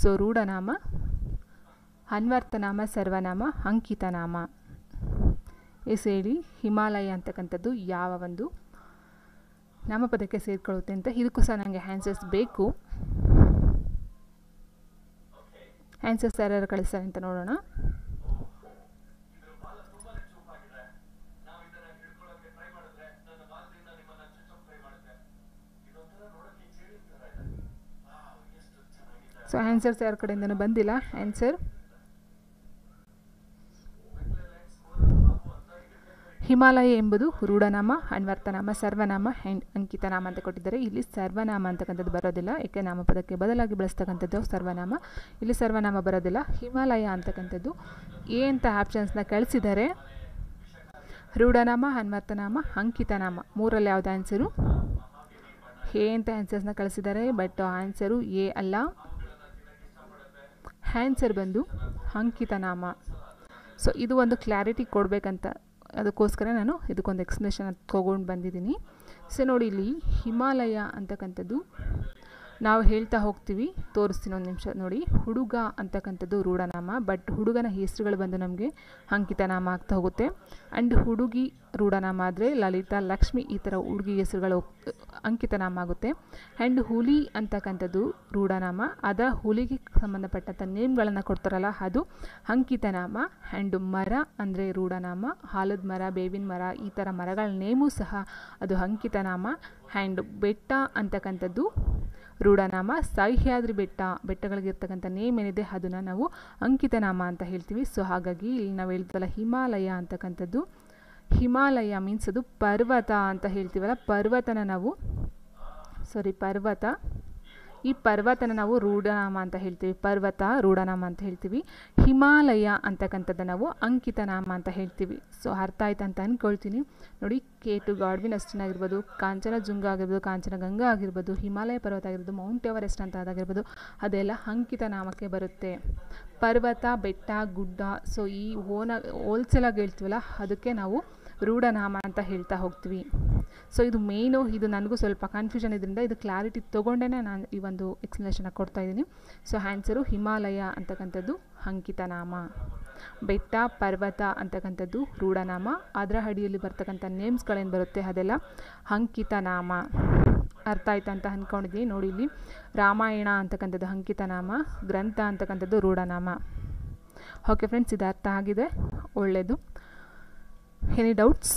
ಸೊ ರೂಢನಾಮ ಅನ್ವರ್ತನಾಮ ಸರ್ವನಾಮ ಅಂಕಿತನಾಮ ಎಸ್ ಹೇಳಿ ಹಿಮಾಲಯ ಅಂತಕ್ಕಂಥದ್ದು ಯಾವ ಒಂದು ನಾಮಪದಕ್ಕೆ ಸೇರಿಕೊಳ್ಳುತ್ತೆ ಅಂತ ಇದಕ್ಕೂ ಸಹ ನನಗೆ ಆನ್ಸರ್ಸ್ ಬೇಕು ಆನ್ಸರ್ಸ್ ಯಾರ್ಯಾರು ಕಳಿಸ್ತಾರೆ ಅಂತ ನೋಡೋಣ ಸೊ ಆನ್ಸರ್ಸ್ ಯಾರ ಕಡೆಯಿಂದನೂ ಬಂದಿಲ್ಲ ಆನ್ಸರ್ ಹಿಮಾಲಯ ಎಂಬುದು ರೂಢನಾಮ ಅನ್ವರ್ಥನಾಮ ಸರ್ವನಾಮ ಆ್ಯಂಡ್ ಅಂಕಿತನಾಮ ಅಂತ ಕೊಟ್ಟಿದ್ದಾರೆ ಇಲ್ಲಿ ಸರ್ವನಾಮ ಅಂತಕ್ಕಂಥದ್ದು ಬರೋದಿಲ್ಲ ಏಕೆ ನಾಮಪದಕ್ಕೆ ಬದಲಾಗಿ ಬಳಸ್ತಕ್ಕಂಥದ್ದು ಸರ್ವನಾಮ ಇಲ್ಲಿ ಸರ್ವನಾಮ ಬರೋದಿಲ್ಲ ಹಿಮಾಲಯ ಅಂತಕ್ಕಂಥದ್ದು ಎ ಅಂತ ಆಪ್ಷನ್ಸ್ನ ಕಳಿಸಿದ್ದಾರೆ ರೂಢನಾಮ ಅನ್ವರ್ಥನಾಮ ಅಂಕಿತನಾಮ ಮೂರಲ್ಲಿ ಯಾವುದು ಆನ್ಸರು ಎ ಅಂತ ಆನ್ಸರ್ಸ್ನ ಕಳಿಸಿದ್ದಾರೆ ಬಟ್ ಆನ್ಸರು ಎ ಅಲ್ಲ ಆನ್ಸರ್ ಬಂದು ಅಂಕಿತನಾಮ ಸೊ ಇದು ಒಂದು ಕ್ಲಾರಿಟಿ ಕೊಡಬೇಕಂತ ಅದಕ್ಕೋಸ್ಕರ ನಾನು ಇದಕ್ಕೊಂದು ಎಕ್ಸ್ಪ್ಲನೇಷನ್ ತೊಗೊಂಡು ಬಂದಿದ್ದೀನಿ ಸೊ ನೋಡಿ ಇಲ್ಲಿ ಹಿಮಾಲಯ ಅಂತಕ್ಕಂಥದ್ದು ನಾವು ಹೇಳ್ತಾ ಹೋಗ್ತೀವಿ ತೋರಿಸ್ತೀನಿ ಒಂದು ನಿಮಿಷ ನೋಡಿ ಹುಡುಗ ಅಂತಕ್ಕಂಥದ್ದು ರೂಢನಾಮ ಬಟ್ ಹುಡುಗನ ಹೆಸರುಗಳು ಬಂದು ನಮಗೆ ಅಂಕಿತನಾಮ ಆಗ್ತಾ ಹೋಗುತ್ತೆ ಆ್ಯಂಡ್ ಹುಡುಗಿ ರೂಢನಾಮ ಆದರೆ ಲಲಿತಾ ಲಕ್ಷ್ಮಿ ಈ ಥರ ಹುಡುಗಿ ಹೆಸರುಗಳು ಅಂಕಿತನಾಮ ಆಗುತ್ತೆ ಆ್ಯಂಡ್ ಹುಲಿ ಅಂತಕ್ಕಂಥದ್ದು ರೂಢನಾಮ ಅದ ಹುಲಿಗೆ ಸಂಬಂಧಪಟ್ಟಂಥ ನೇಮ್ಗಳನ್ನು ಕೊಡ್ತಾರಲ್ಲ ಅದು ಅಂಕಿತನಾಮ ಆ್ಯಂಡ್ ಮರ ಅಂದರೆ ರೂಢನಾಮ ಹಾಲದ ಮರ ಬೇವಿನ ಮರ ಈ ಥರ ಮರಗಳ ನೇಮು ಸಹ ಅದು ಅಂಕಿತನಾಮ ನಾಮ ಆ್ಯಂಡ್ ಬೆಟ್ಟ ಅಂತಕ್ಕಂಥದ್ದು ರೂಢನಾಮ ಸಹ್ಯಾದ್ರಿ ಬೆಟ್ಟ ಬೆಟ್ಟಗಳಿಗಿರ್ತಕ್ಕಂಥ ನೇಮ್ ಏನಿದೆ ಅದನ್ನು ನಾವು ಅಂಕಿತನಾಮ ಅಂತ ಹೇಳ್ತೀವಿ ಸೊ ಹಾಗಾಗಿ ಇಲ್ಲಿ ನಾವು ಹೇಳ್ತೀವಲ್ಲ ಹಿಮಾಲಯ ಅಂತಕ್ಕಂಥದ್ದು ಹಿಮಾಲಯ ಮೀನ್ಸ್ ಅದು ಪರ್ವತ ಅಂತ ಹೇಳ್ತೀವಲ್ಲ ಪರ್ವತನ ನಾವು ಸಾರಿ ಪರ್ವತ ಈ ಪರ್ವತನ ನಾವು ರೂಢನಾಮ ಅಂತ ಹೇಳ್ತೀವಿ ಪರ್ವತ ರೂಢನಾಮ ಅಂತ ಹೇಳ್ತೀವಿ ಹಿಮಾಲಯ ಅಂತಕ್ಕಂಥದ್ದು ನಾವು ಅಂಕಿತನಾಮ ಅಂತ ಹೇಳ್ತೀವಿ ಸೊ ಅರ್ಥ ಆಯ್ತು ಅಂತ ಅಂದ್ಕೊಳ್ತೀನಿ ನೋಡಿ ಕೆ ಟು ಗಾಡ್ವಿನ್ ಅಸ್ಟಿನ್ ಆಗಿರ್ಬೋದು ಜುಂಗ ಆಗಿರ್ಬೋದು ಗಂಗಾ ಆಗಿರ್ಬೋದು ಹಿಮಾಲಯ ಪರ್ವತ ಆಗಿರ್ಬೋದು ಮೌಂಟ್ ಎವರೆಸ್ಟ್ ಅಂತ ಅದಾಗಿರ್ಬೋದು ಅದೆಲ್ಲ ಅಂಕಿತ ನಾಮಕ್ಕೆ ಬರುತ್ತೆ ಪರ್ವತ ಬೆಟ್ಟ ಗುಡ್ಡ ಸೊ ಈ ಓನ ಹೋಲ್ಸೆಲಾಗಿ ಹೇಳ್ತೀವಲ್ಲ ಅದಕ್ಕೆ ನಾವು ರೂಢನಾಮ ಅಂತ ಹೇಳ್ತಾ ಹೋಗ್ತೀವಿ ಸೊ ಇದು ಮೇಯ್ನು ಇದು ನನಗೂ ಸ್ವಲ್ಪ ಕನ್ಫ್ಯೂಷನ್ ಇದರಿಂದ ಇದು ಕ್ಲಾರಿಟಿ ತೊಗೊಂಡೇ ನಾನು ಈ ಒಂದು ಎಕ್ಸ್ಪ್ಲನೇಷನ್ನ ಕೊಡ್ತಾ ಇದ್ದೀನಿ ಸೊ ಆ್ಯನ್ಸರು ಹಿಮಾಲಯ ಅಂತಕ್ಕಂಥದ್ದು ಅಂಕಿತನಾಮ ಬೆಟ್ಟ ಪರ್ವತ ಅಂತಕ್ಕಂಥದ್ದು ರೂಢನಾಮ ಅದರ ಅಡಿಯಲ್ಲಿ ಬರ್ತಕ್ಕಂಥ ನೇಮ್ಸ್ಗಳೇನು ಬರುತ್ತೆ ಅದೆಲ್ಲ ಅಂಕಿತನಾಮ ಅರ್ಥ ಆಯ್ತಾ ಅಂತ ಅಂದ್ಕೊಂಡಿದ್ದೀನಿ ನೋಡಿ ಇಲ್ಲಿ ರಾಮಾಯಣ ಅಂತಕ್ಕಂಥದ್ದು ಅಂಕಿತನಾಮ ಗ್ರಂಥ ಅಂತಕ್ಕಂಥದ್ದು ರೂಢನಾಮ ಓಕೆ ಫ್ರೆಂಡ್ಸ್ ಇದು ಅರ್ಥ ಆಗಿದೆ ಒಳ್ಳೆಯದು any doubts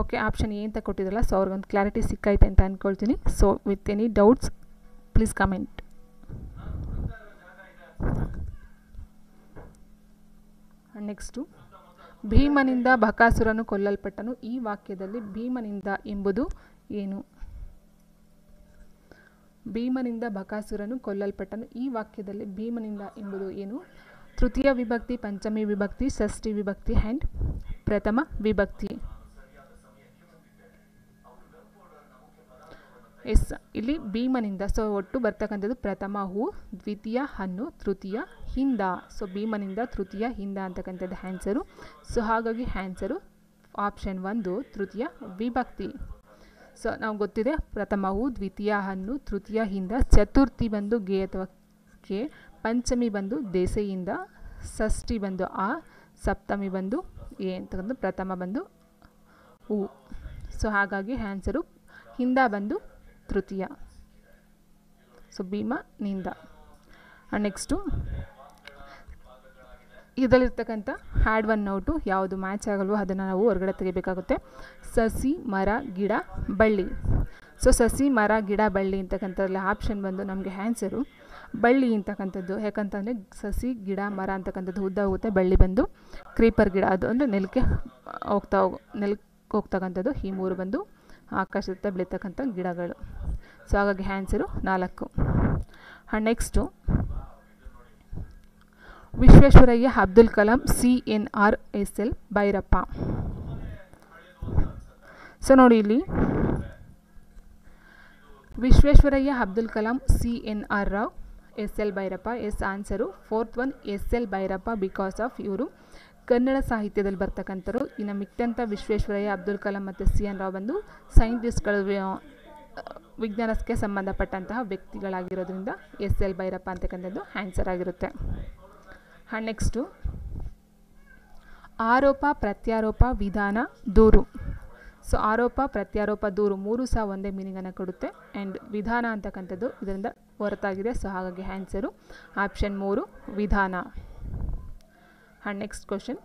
okay option A ಅಂತ ಕೊಟ್ಟಿದ್ರಲ್ಲ ಸೊ ಅವ್ರಿಗೊಂದು ಕ್ಲಾರಿಟಿ ಸಿಕ್ಕೈತೆ ಅಂತ ಅಂದ್ಕೊಳ್ತೀನಿ so with any doubts please comment next ಭೀಮನಿಂದ ಬಕಾಸುರನು ಕೊಲ್ಲಲ್ಪಟ್ಟನು ಈ ವಾಕ್ಯದಲ್ಲಿ ಭೀಮನಿಂದ ಎಂಬುದು ಏನು ಭೀಮನಿಂದ ಬಕಾಸುರನು ಕೊಲ್ಲಲ್ಪಟ್ಟನು ಈ ವಾಕ್ಯದಲ್ಲಿ ಭೀಮನಿಂದ ಎಂಬುದು ಏನು ತೃತೀಯ ವಿಭಕ್ತಿ ಪಂಚಮಿ ವಿಭಕ್ತಿ ಷಷ್ಠಿ ವಿಭಕ್ತಿ ಹ್ಯಾಂಡ್ ಪ್ರಥಮ ವಿಭಕ್ತಿ ಎಸ್ ಇಲ್ಲಿ ಭೀಮನಿಂದ ಸೊ ಒಟ್ಟು ಬರ್ತಕ್ಕಂಥದ್ದು ಪ್ರಥಮ ಹೂ ದ್ವಿತೀಯ ಹಣ್ಣು ತೃತೀಯ ಹಿಂದ ಸೊ ಭೀಮನಿಂದ ತೃತೀಯ ಹಿಂದ ಅಂತಕ್ಕಂಥದ್ದು ಹ್ಯಾನ್ಸರು ಸೊ ಹಾಗಾಗಿ ಹ್ಯಾನ್ಸರು ಆಪ್ಷನ್ ಒಂದು ತೃತೀಯ ವಿಭಕ್ತಿ ಸೊ ನಾವು ಗೊತ್ತಿದೆ ಪ್ರಥಮ ಹೂ ದ್ವಿತೀಯ ಹಣ್ಣು ತೃತೀಯ ಹಿಂದ ಚತುರ್ಥಿ ಬಂದು ಗೆ ಅಥವಾ ಕೆ ಪಂಚಮಿ ಬಂದು ದೇಸೆಯಿಂದ ಷಷ್ಠಿ ಬಂದು ಆ ಸಪ್ತಮಿ ಬಂದು ಎ ಅಂತಕ್ಕಂಥ ಪ್ರಥಮ ಬಂದು ಉ ಸೊ ಹಾಗಾಗಿ ಆನ್ಸರು ಹಿಂದ ಬಂದು ತೃತೀಯ ಸೊ ಭೀಮ ನಿಂದ ನೆಕ್ಸ್ಟು ಇದರಲ್ಲಿರ್ತಕ್ಕಂಥ ಹ್ಯಾಡ್ ಒನ್ ನೋಟು ಯಾವುದು ಮ್ಯಾಚ್ ಆಗಲ್ವೋ ಅದನ್ನು ನಾವು ಹೊರಗಡೆ ತೆಗಿಬೇಕಾಗುತ್ತೆ ಸಸಿ ಮರ ಗಿಡ ಬಳ್ಳಿ ಸೊ ಸಸಿ ಮರ ಗಿಡ ಬಳ್ಳಿ ಅಂತಕ್ಕಂಥದ್ರಲ್ಲಿ ಆಪ್ಷನ್ ಬಂದು ನಮಗೆ ಆ್ಯನ್ಸರು ಬಳ್ಳಿ ಅಂತಕ್ಕಂಥದ್ದು ಯಾಕಂತಂದರೆ ಸಸಿ ಗಿಡ ಮರ ಅಂತಕ್ಕಂಥದ್ದು ಉದ್ದ ಹೋಗುತ್ತೆ ಬಳ್ಳಿ ಬಂದು ಕ್ರೀಪರ್ ಗಿಡ ಅದು ಅಂದರೆ ನೆಲಕ್ಕೆ ಹೋಗ್ತಾ ಹೋಗೋ ನೆಲಕ್ಕೆ ಹೋಗ್ತಕ್ಕಂಥದ್ದು ಈ ಮೂರು ಬಂದು ಆಕಾಶದತ್ತ ಬೆಳೀತಕ್ಕಂಥ ಗಿಡಗಳು ಸೊ ಹಾಗಾಗಿ ಹ್ಯಾನ್ಸರು ನಾಲ್ಕು and next Visvesvaraya Abdul Kalam C N R S L Bhyrappa so ನೋಡಿ ಇಲ್ಲಿ Visvesvaraya Abdul Kalam C N R Rao S L Bhyrappa yes answer fourth one S L Bhyrappa because of ಇವರು ಕನ್ನಡ ಸಾಹಿತ್ಯದಲ್ಲಿ ಬರ್ತಕ್ಕಂಥರು ಇನ್ನು ಮಿಕ್ಕಂಥ ವಿಶ್ವೇಶ್ವರಯ್ಯ ಅಬ್ದುಲ್ ಕಲಾಂ ಮತ್ತು ಸಿ ಎನ್ ರಾವ್ ಬಂದು ಸೈಂಟಿಸ್ಟ್ಗಳು ವಿಜ್ಞಾನಕ್ಕೆ ಸಂಬಂಧಪಟ್ಟಂತಹ ವ್ಯಕ್ತಿಗಳಾಗಿರೋದ್ರಿಂದ ಎಸ್ ಎಲ್ ಭೈರಪ್ಪ ಅಂತಕ್ಕಂಥದ್ದು ಆನ್ಸರ್ ಆಗಿರುತ್ತೆ ಹಾಂ ನೆಕ್ಸ್ಟು ಆರೋಪ ಪ್ರತ್ಯಾರೋಪ ವಿಧಾನ ದೂರು ಸೊ ಆರೋಪ ಪ್ರತ್ಯಾರೋಪ ದೂರು ಮೂರು ಸಹ ಒಂದೇ ಮೀನಿಂಗನ್ನು ಕೊಡುತ್ತೆ ಆ್ಯಂಡ್ ವಿಧಾನ ಅಂತಕ್ಕಂಥದ್ದು ಇದರಿಂದ ಹೊರತಾಗಿದೆ ಸೊ ಹಾಗಾಗಿ ಆ್ಯನ್ಸರು ಆಪ್ಷನ್ ಮೂರು ವಿಧಾನ and next question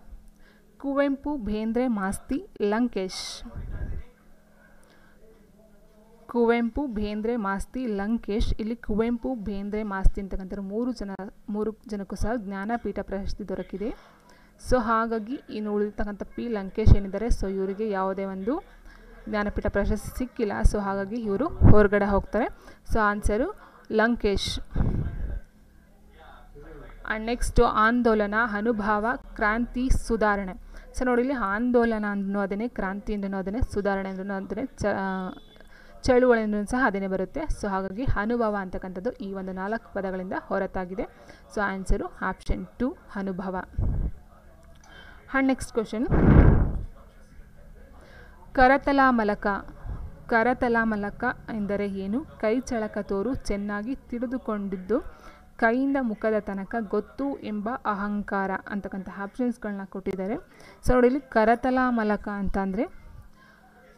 Kuvempu Bendre Masti Lankesh Kuvempu Bendre Masti Lankesh ಇಲ್ಲಿ ಕುವೆಂಪು ಬೇಂದ್ರೆ ಮಾಸ್ತಿ ಅಂತಕ್ಕಂಥ ಮೂರು ಜನ ಮೂರು ಜನಕ್ಕೂ ಸಹ ಜ್ಞಾನಪೀಠ ಪ್ರಶಸ್ತಿ ದೊರಕಿದೆ ಸೊ ಹಾಗಾಗಿ ಇನ್ನು ಉಳಿದಿರ್ತಕ್ಕಂಥ ಪಿ ಲಂಕೇಶ್ ಏನಿದ್ದಾರೆ ಸೊ ಇವರಿಗೆ ಯಾವುದೇ ಒಂದು ಜ್ಞಾನಪೀಠ ಪ್ರಶಸ್ತಿ ಸಿಕ್ಕಿಲ್ಲ ಸೊ ಹಾಗಾಗಿ ಇವರು ಹೊರಗಡೆ ಹೋಗ್ತಾರೆ so answer Lankesh and next ಆಂದೋಲನ ಅನುಭವ ಕ್ರಾಂತಿ ಸುಧಾರಣೆ ಸೊ ನೋಡಿ ಇಲ್ಲಿ ಆಂದೋಲನ ಅದನ್ನೇ ಕ್ರಾಂತಿ ಅದನ್ನೇ ಸುಧಾರಣೆ ಅದನ್ನೇ ಚ ಚಳುವಳಿ ಸಹ ಅದನ್ನೇ ಬರುತ್ತೆ ಸೊ ಹಾಗಾಗಿ ಅನುಭವ ಅಂತಕ್ಕಂಥದ್ದು ಈ ಒಂದು ನಾಲ್ಕು ಪದಗಳಿಂದ ಹೊರತಾಗಿದೆ ಸೊ ಆನ್ಸರು ಆಪ್ಷನ್ ಟು ಅನುಭವ ಆ್ಯಂಡ್ ನೆಕ್ಸ್ಟ್ ಕ್ವೆಶನ್ ಕರತಲಾಮಲಕ ಕರತಲಾಮಲಕ ಎಂದರೆ ಏನು ಕೈ ಚಳಕ ತೋರು ಚೆನ್ನಾಗಿ ತಿಳಿದುಕೊಂಡಿದ್ದು ಕೈಯಿಂದ ಮುಖದ ತನಕ ಗೊತ್ತು ಎಂಬ ಅಹಂಕಾರ ಅಂತಕ್ಕಂಥ ಆಪ್ಷನ್ಸ್ಗಳನ್ನ ಕೊಟ್ಟಿದ್ದಾರೆ ಸೊ ನೋಡಿ ಕರತಲಾಮಲಕ ಅಂತಂದರೆ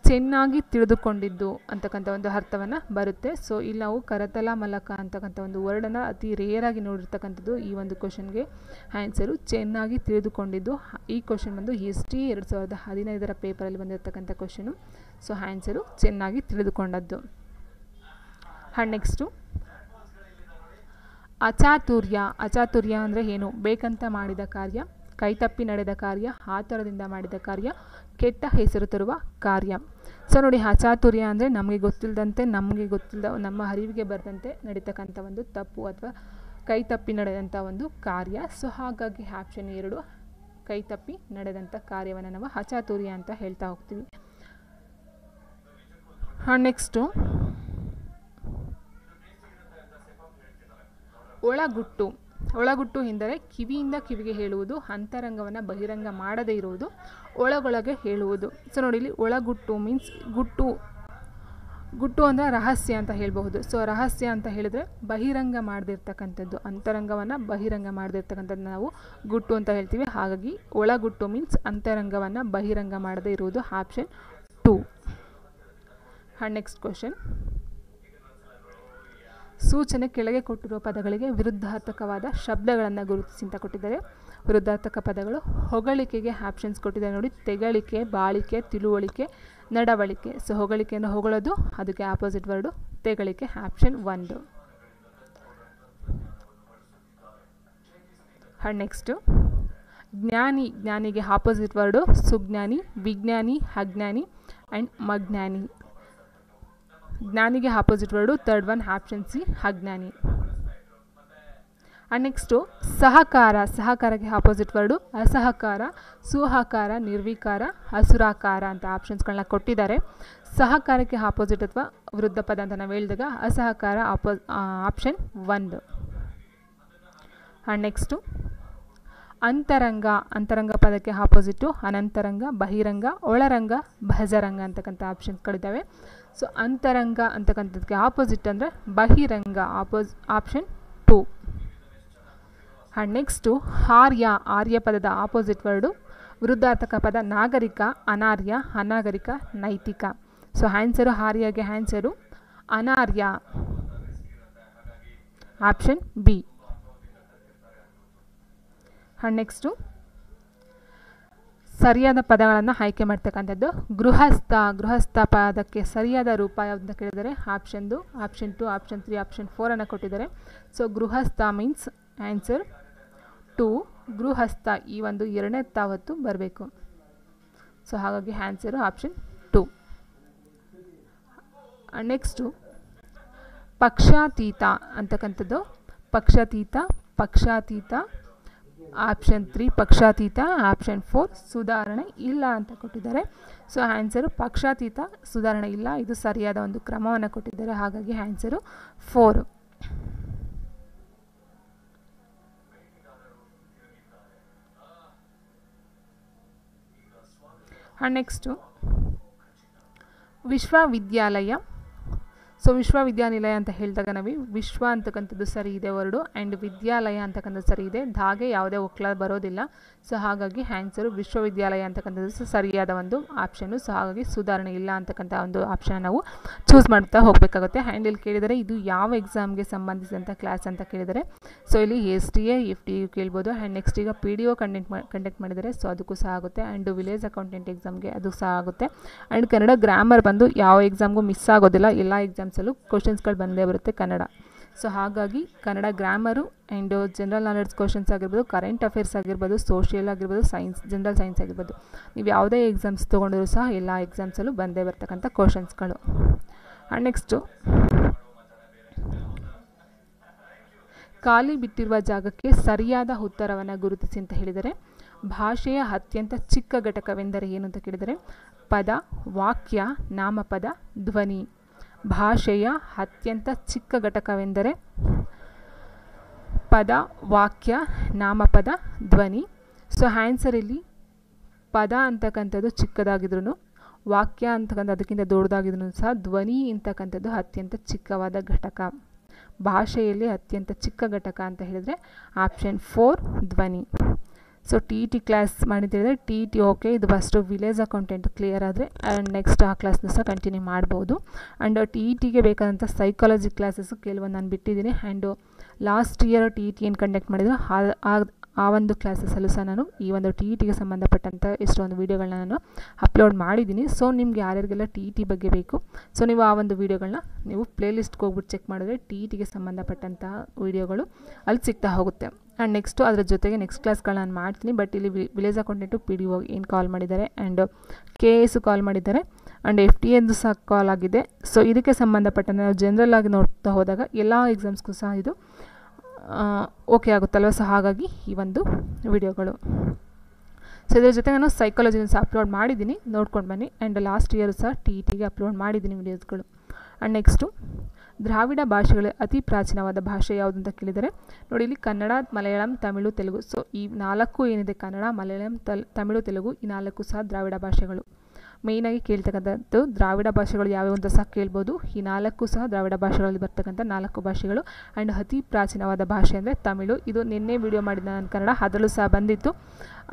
ಚೆನ್ನಾಗಿ ತಿಳಿದುಕೊಂಡಿದ್ದು ಅಂತಕ್ಕಂಥ ಒಂದು ಅರ್ಥವನ್ನು ಬರುತ್ತೆ ಸೊ ಇಲ್ಲಿ ನಾವು ಕರತಲ ಮಲಕ ಅಂತಕ್ಕಂಥ ಒಂದು ವರ್ಡನ್ನು ಅತಿ ರೇರಾಗಿ ನೋಡಿರ್ತಕ್ಕಂಥದ್ದು ಈ ಒಂದು ಕ್ವಶನ್ಗೆ ಆನ್ಸರು ಚೆನ್ನಾಗಿ ತಿಳಿದುಕೊಂಡಿದ್ದು ಈ ಕ್ವಶನ್ ಬಂದು ಎಸ್ ಟಿ ಎರಡು ಸಾವಿರದ ಹದಿನೈದರ ಪೇಪರಲ್ಲಿ ಬಂದಿರತಕ್ಕಂಥ ಕ್ವಶನು ಸೊ ಆನ್ಸರು ಚೆನ್ನಾಗಿ ತಿಳಿದುಕೊಂಡದ್ದು ಹಾಂ ನೆಕ್ಸ್ಟು ಅಚಾತುರ್ಯ ಅಚಾತುರ್ಯ ಅಂದರೆ ಏನು ಬೇಕಂತ ಮಾಡಿದ ಕಾರ್ಯ ಕೈತಪ್ಪಿ ನಡೆದ ಕಾರ್ಯ ಆತರದಿಂದ ಮಾಡಿದ ಕಾರ್ಯ ಕೆಟ್ಟ ಹೆಸರು ತರುವ ಕಾರ್ಯ ಸೊ ನೋಡಿ ಅಚಾತುರ್ಯ ಅಂದರೆ ನಮಗೆ ಗೊತ್ತಿಲ್ಲದಂತೆ ನಮಗೆ ಗೊತ್ತಿಲ್ಲದ ನಮ್ಮ ಅರಿವಿಗೆ ಬರದಂತೆ ನಡೀತಕ್ಕಂಥ ಒಂದು ತಪ್ಪು ಅಥವಾ ಕೈ ತಪ್ಪಿ ನಡೆದಂಥ ಒಂದು ಕಾರ್ಯ ಸೊ ಹಾಗಾಗಿ ಆಪ್ಷನ್ ಎರಡು ಕೈ ತಪ್ಪಿ ನಡೆದಂಥ ಕಾರ್ಯವನ್ನು ನಾವು ಅಚಾತುರ್ಯ ಅಂತ ಹೇಳ್ತಾ ಹೋಗ್ತೀವಿ ನೆಕ್ಸ್ಟು ಒಳಗುಟ್ಟು ಒಳಗುಟ್ಟು ಎಂದರೆ ಕಿವಿಯಿಂದ ಕಿವಿಗೆ ಹೇಳುವುದು ಅಂತರಂಗವನ್ನು ಬಹಿರಂಗ ಮಾಡದೇ ಇರುವುದು ಒಳಗೊಳಗೆ ಹೇಳುವುದು ಸೊ ನೋಡಿ ಇಲ್ಲಿ ಒಳಗುಟ್ಟು ಮೀನ್ಸ್ ಗುಟ್ಟು ಗುಟ್ಟು ಅಂದರೆ ರಹಸ್ಯ ಅಂತ ಹೇಳಬಹುದು ಸೊ ರಹಸ್ಯ ಅಂತ ಹೇಳಿದರೆ ಬಹಿರಂಗ ಮಾಡದಿರ್ತಕ್ಕಂಥದ್ದು ಅಂತರಂಗವನ್ನು ಬಹಿರಂಗ ಮಾಡದಿರ್ತಕ್ಕಂಥದ್ದು ನಾವು ಗುಟ್ಟು ಅಂತ ಹೇಳ್ತೀವಿ ಹಾಗಾಗಿ ಒಳಗುಟ್ಟು ಮೀನ್ಸ್ ಅಂತರಂಗವನ್ನು ಬಹಿರಂಗ ಮಾಡದೇ ಇರುವುದು ಆಪ್ಷನ್ ಟು ಹಾಂ ನೆಕ್ಸ್ಟ್ ಕ್ವಶನ್ ಸೂಚನೆ ಕೆಳಗೆ ಕೊಟ್ಟಿರುವ ಪದಗಳಿಗೆ ವಿರುದ್ಧಾರ್ಥಕವಾದ ಶಬ್ದಗಳನ್ನು ಗುರುತಿಸಿ ಅಂತ ಕೊಟ್ಟಿದ್ದಾರೆ ವೃದ್ಧಾರ್ಥಕ ಪದಗಳು ಹೊಗಳಿಕೆಗೆ ಆಪ್ಷನ್ಸ್ ಕೊಟ್ಟಿದೆ ನೋಡಿ ತೆಗಳಿಕೆ ಬಾಳಿಕೆ ತಿಳುವಳಿಕೆ ನಡವಳಿಕೆ ಸೊ ಹೊಗಳಿಕೆಯನ್ನು ಹೊಗಳೋದು ಅದಕ್ಕೆ ಆಪೋಸಿಟ್ ವರ್ಡು ತೆಗಳಿಕೆ ಆಪ್ಷನ್ ಒಂದು ನೆಕ್ಸ್ಟು ಜ್ಞಾನಿ ಜ್ಞಾನಿಗೆ ಆಪೋಸಿಟ್ ವರ್ಡು ಸುಜ್ಞಾನಿ ವಿಜ್ಞಾನಿ ಅಜ್ಞಾನಿ ಆ್ಯಂಡ್ ಮಜ್ಞಾನಿ ಜ್ಞಾನಿಗೆ opposite word third one option C ಅಜ್ಞಾನಿ ಆ್ಯಂಡ್ ನೆಕ್ಸ್ಟು ಸಹಕಾರ ಸಹಕಾರಕ್ಕೆ ಆಪೋಸಿಟ್ ವರ್ಡು ಅಸಹಕಾರ ಸುಹಕಾರ ನಿರ್ವಿಕಾರ ಅಸುರಾಕಾರ ಅಂತ ಆಪ್ಷನ್ಸ್ಗಳನ್ನ ಕೊಟ್ಟಿದ್ದಾರೆ ಸಹಕಾರಕ್ಕೆ ಆಪೋಸಿಟ್ ಅಥವಾ ವೃದ್ಧ ಪದ ಅಂತ ನಾವು ಹೇಳಿದಾಗ ಅಸಹಕಾರ ಆಪೋ ಆಪ್ಷನ್ ಒಂದು ಆ್ಯಂಡ್ ನೆಕ್ಸ್ಟು ಅಂತರಂಗ ಅಂತರಂಗ ಪದಕ್ಕೆ ಆಪೋಸಿಟ್ಟು ಅನಂತರಂಗ ಬಹಿರಂಗ ಒಳರಂಗ ಭಜರಂಗ ಅಂತಕ್ಕಂಥ ಆಪ್ಷನ್ಸ್ಗಳಿದ್ದಾವೆ ಸೊ ಅಂತರಂಗ ಅಂತಕ್ಕಂಥದಕ್ಕೆ ಆಪೋಸಿಟ್ ಅಂದರೆ ಬಹಿರಂಗ ಆಪೋಸ್ ಆಪ್ಷನ್ ಟು ಆ್ಯಂಡ್ ನೆಕ್ಸ್ಟು ಆರ್ಯ ಆರ್ಯ ಪದದ ಆಪೋಸಿಟ್ ವರ್ಡು ವಿರುದ್ಧಾರ್ಥಕ ಪದ ನಾಗರಿಕ ಅನಾರ್ಯ ಅನಾಗರಿಕ ನೈತಿಕ ಸೊ ಹ್ಯಾನ್ಸರು ಆರ್ಯಗೆ ಹ್ಯಾನ್ಸರು ಅನಾರ್ಯ ಆಪ್ಷನ್ ಬಿ ಆ್ಯಂಡ್ ನೆಕ್ಸ್ಟು ಸರಿಯಾದ ಪದಗಳನ್ನು ಆಯ್ಕೆ ಮಾಡ್ತಕ್ಕಂಥದ್ದು ಗೃಹಸ್ಥ ಗೃಹಸ್ಥ ಪದಕ್ಕೆ ಸರಿಯಾದ ರೂಪ ಯಾವುದನ್ನು ಕೇಳಿದರೆ option option two option three option ಫೋರನ್ನು ಕೊಟ್ಟಿದ್ದಾರೆ ಸೊ ಗೃಹಸ್ಥ ಮೀನ್ಸ್ ಆ್ಯನ್ಸರ್ ಟು ಗೃಹಸ್ಥ ಈ ಒಂದು ಎರಡನೇ ತಾವತ್ತು ಬರಬೇಕು ಸೊ ಹಾಗಾಗಿ ಆನ್ಸರು ಆಪ್ಷನ್ ಟು ನೆಕ್ಸ್ಟು ಪಕ್ಷಾತೀತ ಅಂತಕ್ಕಂಥದ್ದು ಪಕ್ಷಾತೀತ ಪಕ್ಷಾತೀತ ಆಪ್ಷನ್ ತ್ರೀ ಪಕ್ಷಾತೀತ ಆಪ್ಷನ್ ಫೋರ್ ಸುಧಾರಣೆ ಇಲ್ಲ ಅಂತ ಕೊಟ್ಟಿದ್ದಾರೆ ಸೊ ಆನ್ಸರು ಪಕ್ಷಾತೀತ ಸುಧಾರಣೆ ಇಲ್ಲ ಇದು ಸರಿಯಾದ ಒಂದು ಕ್ರಮವನ್ನು ಕೊಟ್ಟಿದ್ದಾರೆ ಹಾಗಾಗಿ ಆ್ಯನ್ಸರು ಫೋರು नेक्स्ट विश्वविद्यालय ಸೊ ವಿಶ್ವವಿದ್ಯಾನಿಲಯ ಅಂತ ಹೇಳಿದಾಗ ನಾವು ವಿಶ್ವ ಅಂತಕ್ಕಂಥದ್ದು ಸರಿ ಇದೆ ವರ್ಡು ಆ್ಯಂಡ್ ವಿದ್ಯಾಲಯ ಅಂತಕ್ಕಂಥದ್ದು ಸರಿ ಇದೆ ಹಾಗೆ ಯಾವುದೇ ಒಕ್ಲ ಬರೋದಿಲ್ಲ ಸೊ ಹಾಗಾಗಿ ಹ್ಯಾಂಡ್ಸರು ವಿಶ್ವವಿದ್ಯಾಲಯ ಅಂತಕ್ಕಂಥದ್ದು ಸರಿಯಾದ ಒಂದು ಆಪ್ಷನ್ನು ಸೊ ಹಾಗಾಗಿ ಸುಧಾರಣೆ ಇಲ್ಲ ಅಂತಕ್ಕಂಥ ಒಂದು ಆಪ್ಷನ್ ನಾವು ಚೂಸ್ ಮಾಡ್ತಾ ಹೋಗಬೇಕಾಗುತ್ತೆ ಆ್ಯಂಡ್ ಇಲ್ಲಿ ಕೇಳಿದರೆ ಇದು ಯಾವ ಎಕ್ಸಾಮ್ಗೆ ಸಂಬಂಧಿಸಿದಂಥ ಕ್ಲಾಸ್ ಅಂತ ಕೇಳಿದರೆ ಸೊ ಇಲ್ಲಿ S T A F T U ಕೇಳ್ಬೋದು ಆ್ಯಂಡ್ ನೆಕ್ಸ್ಟ್ ಈಗ P D O content conduct ಮಾಡಿದರೆ ಸೊ ಅದಕ್ಕೂ ಸಹ ಆಗುತ್ತೆ ಆ್ಯಂಡ್ ವಿಲೇಜ್ ಅಕೌಂಟೆಂಟ್ ಎಕ್ಸಾಮ್ಗೆ ಅದು ಸಹ ಆಗುತ್ತೆ ಆ್ಯಂಡ್ ಕನ್ನಡ ಗ್ರಾಮರ್ ಬಂದು ಯಾವ ಎಕ್ಸಾಮ್ಗೂ ಮಿಸ್ ಆಗೋದಿಲ್ಲ ಎಲ್ಲ ಎಕ್ಸಾಮ್ ಎಕ್ಸಾಮ್ಸಲ್ಲೂ ಕ್ವಶನ್ಸ್ಗಳು ಬಂದೇ ಬರುತ್ತೆ ಕನ್ನಡ ಸೊ ಹಾಗಾಗಿ Kannada grammar and general knowledge questions ಆಗಿರ್ಬೋದು ಕರೆಂಟ್ ಅಫೇರ್ಸ್ ಆಗಿರ್ಬೋದು ಸೋಷಿಯಲ್ ಆಗಿರ್ಬೋದು ಸೈನ್ಸ್ ಜನರಲ್ ಸೈನ್ಸ್ ಆಗಿರ್ಬೋದು ನೀವು ಯಾವುದೇ ಎಕ್ಸಾಮ್ಸ್ ತೊಗೊಂಡ್ರು ಸಹ ಎಲ್ಲ ಎಕ್ಸಾಮ್ಸಲ್ಲೂ ಬಂದೇ ಬರ್ತಕ್ಕಂಥ ಕ್ವಶನ್ಸ್ಗಳು ಆ್ಯಂಡ್ ನೆಕ್ಸ್ಟು ಖಾಲಿ ಬಿಟ್ಟಿರುವ ಜಾಗಕ್ಕೆ ಸರಿಯಾದ ಉತ್ತರವನ್ನು ಗುರುತಿಸಿ ಅಂತ ಹೇಳಿದರೆ ಭಾಷೆಯ ಅತ್ಯಂತ ಚಿಕ್ಕ ಘಟಕವೆಂದರೆ ಏನು ಅಂತ ಕೇಳಿದರೆ ಪದ ವಾಕ್ಯ ನಾಮಪದ ಧ್ವನಿ ಭಾಷೆಯ ಅತ್ಯಂತ ಚಿಕ್ಕ ಘಟಕವೆಂದರೆ ಪದ ವಾಕ್ಯ ನಾಮಪದ ಧ್ವನಿ ಸೊ ಆ್ಯನ್ಸರ್ ಇಲ್ಲಿ ಪದ ಅಂತಕ್ಕಂಥದ್ದು ಚಿಕ್ಕದಾಗಿದ್ರು ವಾಕ್ಯ ಅಂತಕ್ಕಂಥ ಅದಕ್ಕಿಂತ ದೊಡ್ಡದಾಗಿದ್ರು ಸಹ ಧ್ವನಿ ಅಂತಕ್ಕಂಥದ್ದು ಅತ್ಯಂತ ಚಿಕ್ಕವಾದ ಘಟಕ ಭಾಷೆಯಲ್ಲಿ ಅತ್ಯಂತ ಚಿಕ್ಕ ಘಟಕ ಅಂತ ಹೇಳಿದರೆ ಆಪ್ಷನ್ ಫೋರ್ ಧ್ವನಿ so T E T class ಮಾಡಿದ್ರೆ ಟಿ ಇ ಟಿ ಓಕೆ ಇದು ಫಸ್ಟು ವಿಲೇಜ್ ಅಕೌಂಟೆಂಟ್ ಕ್ಲಿಯರ್ ಆದರೆ ಆ್ಯಂಡ್ ನೆಕ್ಸ್ಟ್ ಆ ಕ್ಲಾಸ್ನ ಸಹ ಕಂಟಿನ್ಯೂ ಮಾಡ್ಬೋದು ಆ್ಯಂಡ್ ಟಿ ಇ ಟಿಗೆ ಬೇಕಾದಂಥ ಸೈಕಾಲಜಿ ಕ್ಲಾಸಸ್ಸು ಕೆಲವೊಂದು ನಾನು ಬಿಟ್ಟಿದ್ದೀನಿ and last year T E T ಏನು ಕಂಡಕ್ಟ್ ಮಾಡಿದ್ರು ಆ ಒಂದು ಕ್ಲಾಸಸ್ಸಲ್ಲೂ ಸಹ ನಾನು ಈ ಒಂದು ಟಿ ಇ ಟಿಗೆ ಸಂಬಂಧಪಟ್ಟಂಥ ಎಷ್ಟೊಂದು ವೀಡಿಯೋಗಳನ್ನ ನಾನು ಅಪ್ಲೋಡ್ ಮಾಡಿದ್ದೀನಿ ಸೊ ನಿಮ್ಗೆ ಯಾರ್ಯಾರಿಗೆಲ್ಲ ಟಿ ಇ ಟಿ ಬಗ್ಗೆ ಬೇಕು ಸೊ ನೀವು ಆ ಒಂದು ವೀಡಿಯೋಗಳನ್ನ ನೀವು ಪ್ಲೇಲಿಸ್ಟ್ಗೆ ಹೋಗ್ಬಿಟ್ಟು ಚೆಕ್ ಮಾಡಿದ್ರೆ ಟಿ ಇ ಟಿಗೆ ಸಂಬಂಧಪಟ್ಟಂಥ ವೀಡಿಯೋಗಳು ಅಲ್ಲಿ ಸಿಗ್ತಾ ಹೋಗುತ್ತೆ ಆ್ಯಂಡ್ ನೆಕ್ಸ್ಟು ಅದರ ಜೊತೆಗೆ ನೆಕ್ಸ್ಟ್ ಕ್ಲಾಸ್ಗಳು ನಾನು ಮಾಡ್ತೀನಿ ಬಟ್ ಇಲ್ಲಿ village accountant P D O ಏನು ಕಾಲ್ ಮಾಡಿದ್ದಾರೆ ಆ್ಯಂಡ್ ಕೆ ಎಸು ಕಾಲ್ ಮಾಡಿದ್ದಾರೆ ಆ್ಯಂಡ್ ಎಫ್ ಟಿ ಎಂದು ಸಹ ಕಾಲ್ ಆಗಿದೆ ಸೊ ಇದಕ್ಕೆ ಸಂಬಂಧಪಟ್ಟಂತೆ ನಾವು ಜನರಲ್ ಆಗಿ ನೋಡ್ತಾ ಹೋದಾಗ ಎಲ್ಲ ಎಕ್ಸಾಮ್ಸ್ಗೂ ಸಹ ಇದು ಓಕೆ ಆಗುತ್ತಲ್ವ ಸೊ ಹಾಗಾಗಿ ಈ ಒಂದು ವಿಡಿಯೋಗಳು ಸೊ ಇದರ ಜೊತೆ ನಾನು ಸೈಕಾಲಜಿನ ಸಹ ಅಪ್ಲೋಡ್ ಮಾಡಿದ್ದೀನಿ ನೋಡ್ಕೊಂಡು ಬನ್ನಿ ಆ್ಯಂಡ್ ಲಾಸ್ಟ್ ಇಯರ್ ಸಹ ಟಿ ಇ ಟಿಗೆ ಅಪ್ಲೋಡ್ ಮಾಡಿದ್ದೀನಿ ವಿಡಿಯೋಸ್ಗಳು ಆ್ಯಂಡ್ ನೆಕ್ಸ್ಟು ದ್ರಾವಿಡ ಭಾಷೆಗಳ ಅತಿ ಪ್ರಾಚೀನವಾದ ಭಾಷೆ ಯಾವುದು ಅಂತ ಕೇಳಿದರೆ ನೋಡಿ ಇಲ್ಲಿ ಕನ್ನಡ ಮಲಯಾಳಂ ತಮಿಳು ತೆಲುಗು ಸೊ ಈ ನಾಲ್ಕು ಏನಿದೆ ಕನ್ನಡ ಮಲಯಾಳಂ ತಲ್ ತಮಿಳು ತೆಲುಗು ಈ ನಾಲ್ಕು ಸಹ ದ್ರಾವಿಡ ಭಾಷೆಗಳು ಮೇಯ್ನಾಗಿ ಕೇಳ್ತಕ್ಕಂಥದ್ದು ದ್ರಾವಿಡ ಭಾಷೆಗಳು ಯಾವ್ಯಾವ ಅಂತ ಸಹ ಕೇಳ್ಬೋದು ಈ ನಾಲ್ಕು ಸಹ ದ್ರಾವಿಡ ಭಾಷೆಗಳಲ್ಲಿ ಬರ್ತಕ್ಕಂಥ ನಾಲ್ಕು ಭಾಷೆಗಳು ಆ್ಯಂಡ್ ಅತಿ ಪ್ರಾಚೀನವಾದ ಭಾಷೆ ಅಂದರೆ ತಮಿಳು ಇದು ನಿನ್ನೆ ವಿಡಿಯೋ ಮಾಡಿದ ನನ್ನ ಕನ್ನಡ ಅದರಲ್ಲೂ ಸಹ ಬಂದಿತ್ತು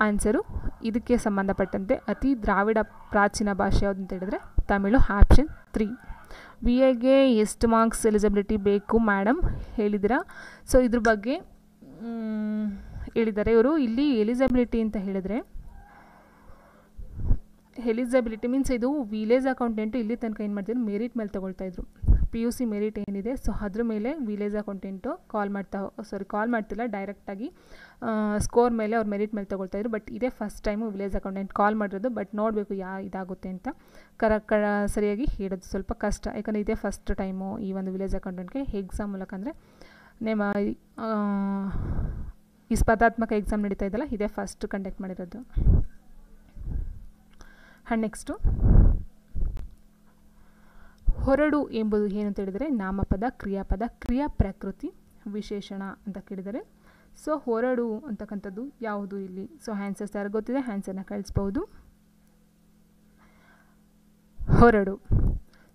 ಆನ್ಸರು ಇದಕ್ಕೆ ಸಂಬಂಧಪಟ್ಟಂತೆ ಅತಿ ದ್ರಾವಿಡ ಪ್ರಾಚೀನ ಭಾಷೆ ಯಾವುದು ಅಂತ ಹೇಳಿದ್ರೆ ತಮಿಳು ಆಪ್ಷನ್ ತ್ರೀ ವಿ ಎಗೆ ಎಷ್ಟು ಮಾರ್ಕ್ಸ್ ಎಲಿಜಿಬಿಲಿಟಿ ಬೇಕು ಮೇಡಮ್ ಹೇಳಿದಿರಾ ಸೊ ಇದ್ರ ಬಗ್ಗೆ ಹೇಳಿದ್ದಾರೆ ಇವರು ಇಲ್ಲಿ ಎಲಿಜಿಬಿಲಿಟಿ ಅಂತ ಹೇಳಿದರೆ ಎಲಿಜಿಬಿಲಿಟಿ ಮೀನ್ಸ್ ಇದು ವಿಲೇಜ್ ಅಕೌಂಟೆಂಟು ಇಲ್ಲಿ ತನಕ ಏನು ಮಾಡ್ತಿದ್ರು ಮೆರಿಟ್ ಮೇಲೆ ಇದ್ರು ಪಿ ಯು ಸಿ ಮೆರಿಟ್ ಏನಿದೆ ಸೊ ಅದ್ರ ಮೇಲೆ ವಿಲೇಜ್ ಅಕೌಂಟೆಂಟು ಕಾಲ್ ಮಾಡ್ತಾ ಸಾರಿ ಕಾಲ್ ಮಾಡ್ತಿಲ್ಲ ಡೈರೆಕ್ಟಾಗಿ ಸ್ಕೋರ್ ಮೇಲೆ ಅವ್ರು ಮೆರಿಟ್ ಮೇಲೆ ತೊಗೊಳ್ತಾಯಿದ್ರು ಬಟ್ ಇದೇ first time village accountant call ಮಾಡಿರೋದು ಬಟ್ ನೋಡಬೇಕು ಯಾ ಇದಾಗುತ್ತೆ ಅಂತ ಕರ ಕ ಸರಿಯಾಗಿ ಹೇಳೋದು ಸ್ವಲ್ಪ ಕಷ್ಟ ಯಾಕಂದರೆ ಇದೇ ಫಸ್ಟ್ ಟೈಮು ಈ ಒಂದು ವಿಲೇಜ್ ಅಕೌಂಟೆಂಟ್ಗೆ ಎಕ್ಸಾಮ್ ಮೂಲಕ ಅಂದರೆ ನಿಮ್ಮ ಈ ಸ್ಪರ್ಧಾತ್ಮಕ ಎಕ್ಸಾಮ್ ನಡೀತಾ ಇದ್ದಲ್ಲ ಇದೇ ಫಸ್ಟ್ ಕಂಡಕ್ಟ್ ಮಾಡಿರೋದು ಹ್ಯಾಂಡ್ ನೆಕ್ಸ್ಟು ಹೊರಡು ಎಂಬುದು ಏನು ಅಂತ ಹೇಳಿದರೆ ನಾಮಪದ ಕ್ರಿಯಾಪದ ಕ್ರಿಯಾ ಪ್ರಕೃತಿ ವಿಶೇಷಣ ಅಂತ ಕೇಳಿದರೆ ಸೊ ಹೊರಡು ಅಂತಕ್ಕಂಥದ್ದು ಯಾವುದು ಇಲ್ಲಿ ಸೊ ಆನ್ಸರ್ಸ್ ಯಾರು ಗೊತ್ತಿದೆ ಆನ್ಸರ್ನ ಕಳಿಸ್ಬೋದು ಹೊರಡು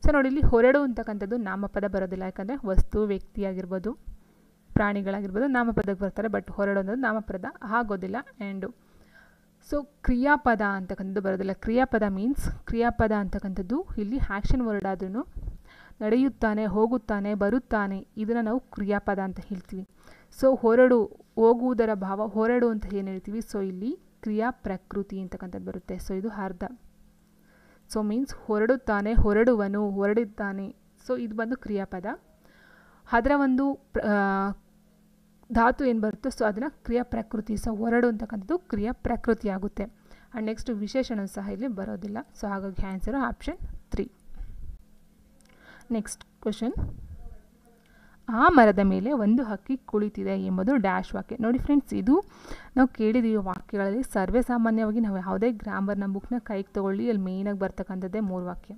ಸೊ ನೋಡಿ ಇಲ್ಲಿ ಹೊರಡು ಅಂತಕ್ಕಂಥದ್ದು ನಾಮಪದ ಬರೋದಿಲ್ಲ ಯಾಕಂದರೆ ವಸ್ತು ವ್ಯಕ್ತಿ ಆಗಿರ್ಬೋದು ಪ್ರಾಣಿಗಳಾಗಿರ್ಬೋದು ನಾಮಪದಕ್ಕೆ ಬರ್ತಾರೆ ಬಟ್ ಹೊರಡು ಅನ್ನೋದು ನಾಮಪದ ಆಗೋದಿಲ್ಲ ಆ್ಯಂಡು ಸೊ ಕ್ರಿಯಾಪದ ಅಂತಕ್ಕಂಥದ್ದು ಬರೋದಿಲ್ಲ ಕ್ರಿಯಾಪದ ಮೀನ್ಸ್ ಕ್ರಿಯಾಪದ ಅಂತಕ್ಕಂಥದ್ದು ಇಲ್ಲಿ ಆ್ಯಕ್ಷನ್ ವರ್ಡ್ ಆದ್ರೂ ನಡೆಯುತ್ತಾನೆ ಹೋಗುತ್ತಾನೆ ಬರುತ್ತಾನೆ ಇದನ್ನು ನಾವು ಕ್ರಿಯಾಪದ ಅಂತ ಹೇಳ್ತೀವಿ ಸೊ ಹೊರಡು ಹೋಗುವುದರ ಭಾವ ಹೊರಡು ಅಂತ ಏನು ಹೇಳ್ತೀವಿ ಸೊ ಇಲ್ಲಿ ಕ್ರಿಯಾ ಪ್ರಕೃತಿ ಅಂತಕ್ಕಂಥದ್ದು ಬರುತ್ತೆ ಸೊ ಇದು ಅರ್ಧ ಸೊ ಮೀನ್ಸ್ ಹೊರಡುತ್ತಾನೆ ಹೊರಡುವನು ಹೊರಡುತ್ತಾನೆ ಸೊ ಇದು ಬಂದು ಕ್ರಿಯಾಪದ ಅದರ ಒಂದು ಧಾತು ಏನು ಬರುತ್ತೋ ಸೊ ಅದನ್ನು ಕ್ರಿಯಾ ಪ್ರಕೃತಿ ಸೊ ಹೊರಡು ಅಂತಕ್ಕಂಥದ್ದು ಕ್ರಿಯಾ ಪ್ರಕೃತಿ ಆಗುತ್ತೆ ಆ್ಯಂಡ್ ನೆಕ್ಸ್ಟ್ ವಿಶೇಷಣ ಸಹ ಇಲ್ಲಿ ಬರೋದಿಲ್ಲ ಸೊ ಹಾಗಾಗಿ answer option three next question ಆ ಮರದ ಮೇಲೆ ಒಂದು ಹಕ್ಕಿ ಕುಳಿತಿದೆ ಎಂಬುದು ಡ್ಯಾಶ್ ವಾಕ್ಯ ನೋಡಿ ಫ್ರೆಂಡ್ಸ್ ಇದು ನಾವು ಕೇಳಿದೀವಿ ವಾಕ್ಯಗಳಲ್ಲಿ ಸರ್ವೇ ಸಾಮಾನ್ಯವಾಗಿ ನಾವು ಯಾವುದೇ ಗ್ರಾಮರ್ನ ಬುಕ್ನ ಕೈಗೆ ತಗೊಳ್ಳಿ ಅಲ್ಲಿ ಮೇಯ್ನಾಗಿ ಬರ್ತಕ್ಕಂಥದ್ದೇ ಮೂರು ವಾಕ್ಯ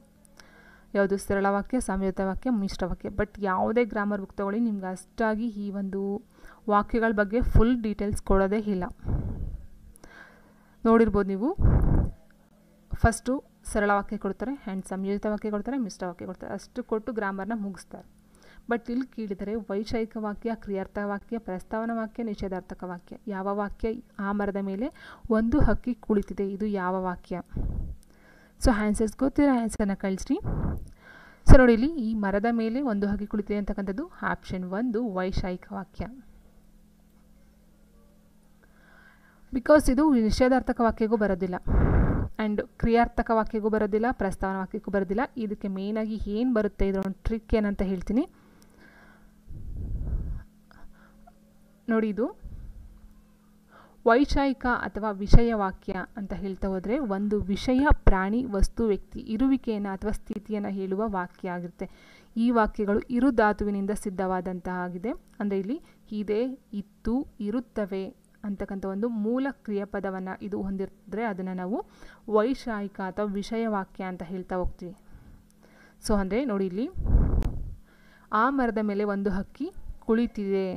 ಯಾವುದು ಸರಳ ವಾಕ್ಯ ಸಂಯುಕ್ತ ವಾಕ್ಯ ಮಿಶ್ರ ವಾಕ್ಯ ಬಟ್ ಯಾವುದೇ ಗ್ರಾಮರ್ ಬುಕ್ ತಗೊಳ್ಳಿ ನಿಮ್ಗೆ ಅಷ್ಟಾಗಿ ಈ ಒಂದು ವಾಕ್ಯಗಳ ಬಗ್ಗೆ ಫುಲ್ ಡೀಟೇಲ್ಸ್ ಕೊಡೋದೇ ಇಲ್ಲ ನೋಡಿರ್ಬೋದು ನೀವು ಫಸ್ಟು ಸರಳ ವಾಕ್ಯ ಕೊಡ್ತಾರೆ ಆ್ಯಂಡ್ ಸಂಯೋಜಿತ ವಾಕ್ಯ ಕೊಡ್ತಾರೆ ಮಿಶ್ರ ವಾಕ್ಯ ಕೊಡ್ತಾರೆ ಅಷ್ಟು ಕೊಟ್ಟು ಗ್ರಾಮರ್ನ ಮುಗಿಸ್ತಾರೆ ಬಟ್ ಇಲ್ಲಿ ಕೇಳಿದರೆ ವೈಷಯಿಕ ವಾಕ್ಯ ಕ್ರಿಯಾರ್ಥ ವಾಕ್ಯ ಪ್ರಸ್ತಾವನ ವಾಕ್ಯ ನಿಷೇಧಾರ್ಥಕ ವಾಕ್ಯ ಯಾವ ವಾಕ್ಯ ಆ ಮರದ ಮೇಲೆ ಒಂದು ಹಕ್ಕಿ ಕುಳಿತಿದೆ ಇದು ಯಾವ ವಾಕ್ಯ ಸೊ ಆನ್ಸರ್ಸ್ ಗೊತ್ತಿರೋ ಆನ್ಸರ್ನ ಕಳಿಸ್ರಿ ಸೊ ನೋಡಿ ಇಲ್ಲಿ ಈ ಮರದ ಮೇಲೆ ಒಂದು ಹಕ್ಕಿ ಕುಳಿತಿದೆ ಅಂತಕ್ಕಂಥದ್ದು ಆಪ್ಷನ್ ಒಂದು ವೈಶಾಯಿಕ ವಾಕ್ಯ ಬಿಕಾಸ್ ಇದು ನಿಷೇಧಾರ್ಥಕ ವಾಕ್ಯಗೂ ಬರೋದಿಲ್ಲ ಆ್ಯಂಡ್ ಕ್ರಿಯಾರ್ಥಕ ವಾಕ್ಯಗೂ ಬರೋದಿಲ್ಲ ಪ್ರಸ್ತಾವನ ವಾಕ್ಯಕ್ಕೂ ಬರೋದಿಲ್ಲ ಇದಕ್ಕೆ ಮೇನಾಗಿ ಏನು ಬರುತ್ತೆ ಇದರ ಟ್ರಿಕ್ ಏನಂತ ಹೇಳ್ತೀನಿ ನೋಡಿ ಇದು ವೈಚಾಯಿಕ ಅಥವಾ ವಿಷಯವಾಕ್ಯ ಅಂತ ಹೇಳ್ತಾ ಹೋದರೆ ಒಂದು ವಿಷಯ ಪ್ರಾಣಿ ವಸ್ತು ವ್ಯಕ್ತಿ ಇರುವಿಕೆಯನ್ನು ಅಥವಾ ಸ್ಥಿತಿಯನ್ನು ಹೇಳುವ ವಾಕ್ಯ ಆಗಿರುತ್ತೆ ಈ ವಾಕ್ಯಗಳು ಇರು ಧಾತುವಿನಿಂದ ಸಿದ್ಧವಾದಂತಹ ಆಗಿದೆ ಅಂದರೆ ಇಲ್ಲಿ ಇದೆ ಇತ್ತು ಇರುತ್ತವೆ ಅಂತಕ್ಕಂಥ ಒಂದು ಮೂಲ ಕ್ರಿಯಾಪದವನ್ನು ಇದು ಹೊಂದಿರ್ತದೆ ಅದನ್ನು ನಾವು ವೈಚಾಯಿಕ ಅಥವಾ ವಿಷಯವಾಕ್ಯ ಅಂತ ಹೇಳ್ತಾ ಹೋಗ್ತೀವಿ ಸೊ ಅಂದರೆ ನೋಡಿ ಇಲ್ಲಿ ಆ ಮರದ ಮೇಲೆ ಒಂದು ಹಕ್ಕಿ ಕುಳಿತಿದೆ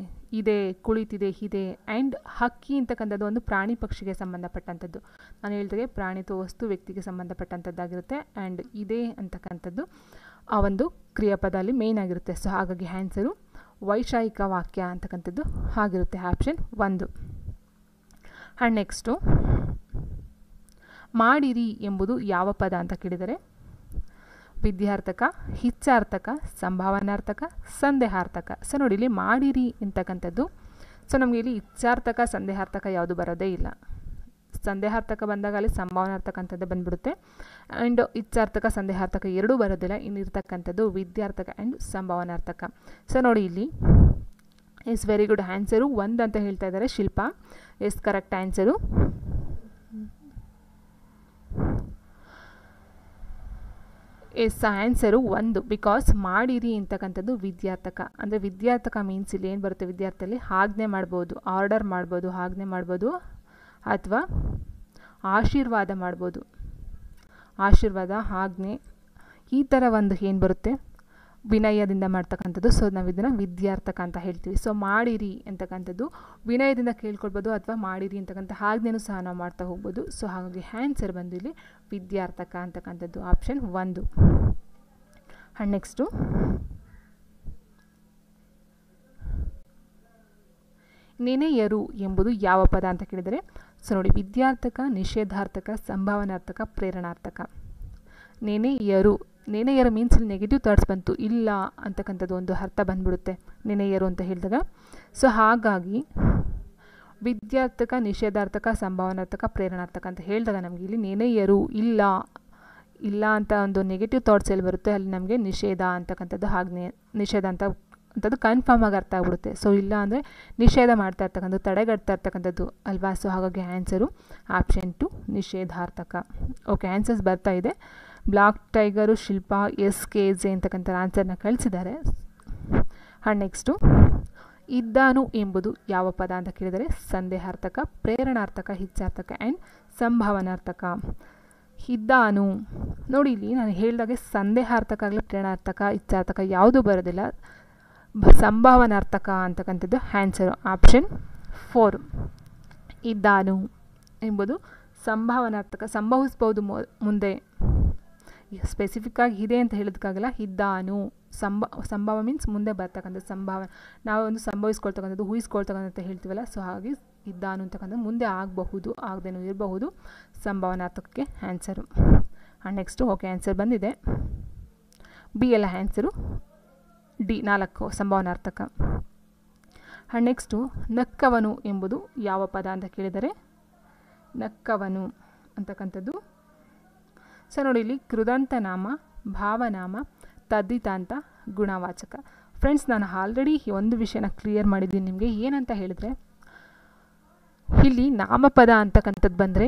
ಇದೆ ಕುಳಿತಿದೆ ಇದೆ ಆ್ಯಂಡ್ ಹಕ್ಕಿ ಅಂತಕ್ಕಂಥದ್ದು ಒಂದು ಪ್ರಾಣಿ ಪಕ್ಷಿಗೆ ಸಂಬಂಧಪಟ್ಟಂಥದ್ದು ನಾನು ಹೇಳಿದ್ರೆ ಪ್ರಾಣಿ ವಸ್ತು ವ್ಯಕ್ತಿಗೆ ಸಂಬಂಧಪಟ್ಟಂಥದ್ದಾಗಿರುತ್ತೆ ಆ್ಯಂಡ್ ಇದೆ ಅಂತಕ್ಕಂಥದ್ದು ಆ ಒಂದು ಕ್ರಿಯಾಪದ ಅಲ್ಲಿ ಮೇನ್ ಆಗಿರುತ್ತೆ ಸೊ ಹಾಗಾಗಿ ಆ್ಯನ್ಸರು ವೈಶಾಯಿಕ ವಾಕ್ಯ ಅಂತಕ್ಕಂಥದ್ದು ಆಗಿರುತ್ತೆ ಆಪ್ಷನ್ ಒಂದು ಆ್ಯಂಡ್ ನೆಕ್ಸ್ಟು ಮಾಡಿರಿ ಎಂಬುದು ಯಾವ ಪದ ಅಂತ ಕೇಳಿದರೆ ವಿದ್ಯಾರ್ಥಕ ಹಿಚ್ಚಾರ್ಥಕ ಸಂಭಾವನಾರ್ಥಕ ಸಂದೇಹಾರ್ಥಕ ಸೊ ನೋಡಿ ಇಲ್ಲಿ ಮಾಡಿರಿ ಅಂತಕ್ಕಂಥದ್ದು ಸೊ ನಮಗೆ ಇಲ್ಲಿ ಇಚ್ಛಾರ್ಥಕ ಸಂದೇಹಾರ್ಥಕ ಯಾವುದು ಬರೋದೇ ಇಲ್ಲ ಸಂದೇಹಾರ್ಥಕ ಬಂದಾಗ ಅಲ್ಲಿ ಸಂಭಾವನಾರ್ಥಕ ಅಂತದ್ದು ಬಂದ್ಬಿಡುತ್ತೆ ಆ್ಯಂಡ್ ಇಚ್ಛಾರ್ಥಕ ಸಂದೇಹಾರ್ಥಕ ಎರಡೂ ಬರೋದಿಲ್ಲ ಇನ್ನಿರ್ತಕ್ಕಂಥದ್ದು ವಿದ್ಯಾರ್ಥಕ ಆ್ಯಂಡ್ ಸಂಭಾವನಾರ್ಥಕ ಸೊ ನೋಡಿ ಇಲ್ಲಿ ಎಸ್ ವೆರಿ ಗುಡ್ ಆ್ಯನ್ಸರು ಒಂದು ಅಂತ ಹೇಳ್ತಾ ಇದ್ದಾರೆ Shilpa yes correct answer yes answer ಒಂದು ಬಿಕಾಸ್ ಮಾಡಿರಿ ಅಂತಕ್ಕಂಥದ್ದು ವಿದ್ಯಾರ್ಥಕ ಅಂದರೆ ವಿದ್ಯಾರ್ಥಕ ಮೀನ್ಸ್ ಇಲ್ಲಿ ಏನು ಬರುತ್ತೆ ವಿದ್ಯಾರ್ಥಿಯಲ್ಲಿ ಆಜ್ಞೆ ಮಾಡ್ಬೋದು ಆರ್ಡರ್ ಮಾಡ್ಬೋದು ಆಜ್ಞೆ ಮಾಡ್ಬೋದು ಅಥವಾ ಆಶೀರ್ವಾದ ಮಾಡ್ಬೋದು ಆಶೀರ್ವಾದ ಆಜ್ಞೆ ಈ ಥರ ಒಂದು ಏನು ಬರುತ್ತೆ ವಿನಯದಿಂದ ಮಾಡ್ತಕ್ಕಂಥದ್ದು ಸೊ ನಾವು ಇದನ್ನು ವಿದ್ಯಾರ್ಥಕ ಅಂತ ಹೇಳ್ತೀವಿ ಸೊ ಮಾಡಿರಿ ಅಂತಕ್ಕಂಥದ್ದು ವಿನಯದಿಂದ ಕೇಳ್ಕೊಳ್ಬೋದು ಅಥವಾ ಮಾಡಿರಿ ಅಂತಕ್ಕಂಥ ಆಜ್ಞೆನೂ ಸಹ ನಾವು ಮಾಡ್ತಾ ಹೋಗ್ಬೋದು ಸೊ ಹಾಗಾಗಿ ಆ್ಯನ್ಸರ್ ಬಂದು ಇಲ್ಲಿ ವಿದ್ಯಾರ್ಥಕ ಅಂತಕ್ಕಂಥದ್ದು ಆಪ್ಷನ್ ಒಂದು ಆ್ಯಂಡ್ ನೆಕ್ಸ್ಟು ನೆನೆಯರು ಎಂಬುದು ಯಾವ ಪದ ಅಂತ ಕೇಳಿದರೆ ಸೊ ನೋಡಿ ವಿದ್ಯಾರ್ಥಕ ನಿಷೇಧಾರ್ಥಕ ಸಂಭಾವನಾರ್ಥಕ ಪ್ರೇರಣಾರ್ಥಕ ನೆನೆಯರು ನೆನೆಯರ ಮೀನ್ಸಲ್ಲಿ ನೆಗೆಟಿವ್ ಥಾಟ್ಸ್ ಬಂತು ಇಲ್ಲ ಅಂತಕ್ಕಂಥದ್ದು ಒಂದು ಅರ್ಥ ಬಂದ್ಬಿಡುತ್ತೆ ನೆನೆಯರು ಅಂತ ಹೇಳಿದಾಗ ಸೊ ಹಾಗಾಗಿ ವಿದ್ಯಾರ್ಥಕ ನಿಷೇಧಾರ್ಥಕ ಸಂಭಾವನಾರ್ಥಕ ಪ್ರೇರಣಾರ್ಥಕ ಅಂತ ಹೇಳಿದಾಗ ನಮಗೆ ಇಲ್ಲಿ ನೆನೆಯರು ಇಲ್ಲ ಇಲ್ಲ ಅಂತ ಒಂದು ನೆಗೆಟಿವ್ ಥಾಟ್ಸ್ ಎಲ್ಲಿ ಬರುತ್ತೆ ಅಲ್ಲಿ ನಮಗೆ ನಿಷೇಧ ಅಂತಕ್ಕಂಥದ್ದು ಹಾಗೆ ನಿಷೇಧ ಅಂತ ಅಂಥದ್ದು ಕನ್ಫರ್ಮ್ ಆಗಿ ಅರ್ಥ ಆಗ್ಬಿಡುತ್ತೆ ಸೊ ಇಲ್ಲ ಅಂದರೆ ನಿಷೇಧ ಮಾಡ್ತಾ ಇರ್ತಕ್ಕಂಥದ್ದು ತಡೆಗಟ್ತಾ ಇರ್ತಕ್ಕಂಥದ್ದು ಅಲ್ವಾ ಸೊ ಹಾಗಾಗಿ ಆ್ಯನ್ಸರು ಆಪ್ಷನ್ ಟು ನಿಷೇಧಾರ್ಥಕ ಓಕೆ ಆನ್ಸರ್ಸ್ ಬರ್ತಾ ಇದೆ black tiger Shilpa S K J ಅಂತಕ್ಕಂಥ ಆನ್ಸರ್ನ ಕಳಿಸಿದ್ದಾರೆ ಆ್ಯಂಡ್ ನೆಕ್ಸ್ಟು ಇದ್ದಾನು ಎಂಬುದು ಯಾವ ಪದ ಅಂತ ಕೇಳಿದರೆ ಸಂದೇಹಾರ್ಥಕ ಪ್ರೇರಣಾರ್ಥಕ ಹೆಚ್ಚಾರ್ಥಕ ಆ್ಯಂಡ್ ಸಂಭಾವನಾರ್ಥಕ ಇದ್ದಾನು ನೋಡಿ ಇಲ್ಲಿ ನಾನು ಹೇಳಿದಾಗೆ ಸಂದೇಹಾರ್ಥಕ ಆಗಲಿ ಪ್ರೇರಣಾರ್ಥಕ ಇಚ್ಛಾರ್ಥಕ ಯಾವುದೂ ಬರೋದಿಲ್ಲ ಸಂಭಾವನಾರ್ಥಕ ಅಂತಕ್ಕಂಥದ್ದು ಆ್ಯನ್ಸರು ಆಪ್ಷನ್ ಫೋರ್ ಇದ್ದಾನು ಎಂಬುದು ಸಂಭಾವನಾರ್ಥಕ ಸಂಭವಿಸ್ಬೋದು ಮುಂದೆ ಸ್ಪೆಸಿಫಿಕ್ಕಾಗಿ ಇದೆ ಅಂತ ಹೇಳೋದಕ್ಕಾಗಲ್ಲ ಇದ್ದಾನು ಸಂಭ ಸಂಭವ ಮೀನ್ಸ್ ಮುಂದೆ ಬರ್ತಕ್ಕಂಥದ್ದು ಸಂಭವ ನಾವೊಂದು ಸಂಭವಿಸ್ಕೊಳ್ತಕ್ಕಂಥದ್ದು ಊಹಿಸ್ಕೊಳ್ತಕ್ಕಂಥ ಹೇಳ್ತೀವಲ್ಲ ಸೊ ಹಾಗೆ ಇದ್ದಾನು ಅಂತಕ್ಕಂಥದ್ದು ಮುಂದೆ ಆಗಬಹುದು ಆಗದೇನು ಇರಬಹುದು ಸಂಭವನಾರ್ಥಕ್ಕೆ answer and next okay answer ಬಂದಿದೆ ಬಿ ಎಲ್ಲ ಆ್ಯನ್ಸರು ಡಿ ನಾಲ್ಕು ಸಂಭವನಾರ್ಥಕ ಆ್ಯಂಡ್ ನೆಕ್ಸ್ಟು ನಕ್ಕವನು ಎಂಬುದು ಯಾವ ಪದ ಅಂತ ಕೇಳಿದರೆ ನಕ್ಕವನು ಅಂತಕ್ಕಂಥದ್ದು ಸೊ ನೋಡಿ ಇಲ್ಲಿ ನಾಮ ಭಾವನಾಮ ತದ್ದಿತಾಂತ ಗುಣವಾಚಕ ಫ್ರೆಂಡ್ಸ್ ನಾನು ಆಲ್ರೆಡಿ ಒಂದು ವಿಷಯನ ಕ್ಲಿಯರ್ ಮಾಡಿದ್ದೀನಿ ನಿಮಗೆ ಏನಂತ ಹೇಳಿದ್ರೆ ಇಲ್ಲಿ ನಾಮಪದ ಅಂತಕ್ಕಂಥದ್ದು ಬಂದರೆ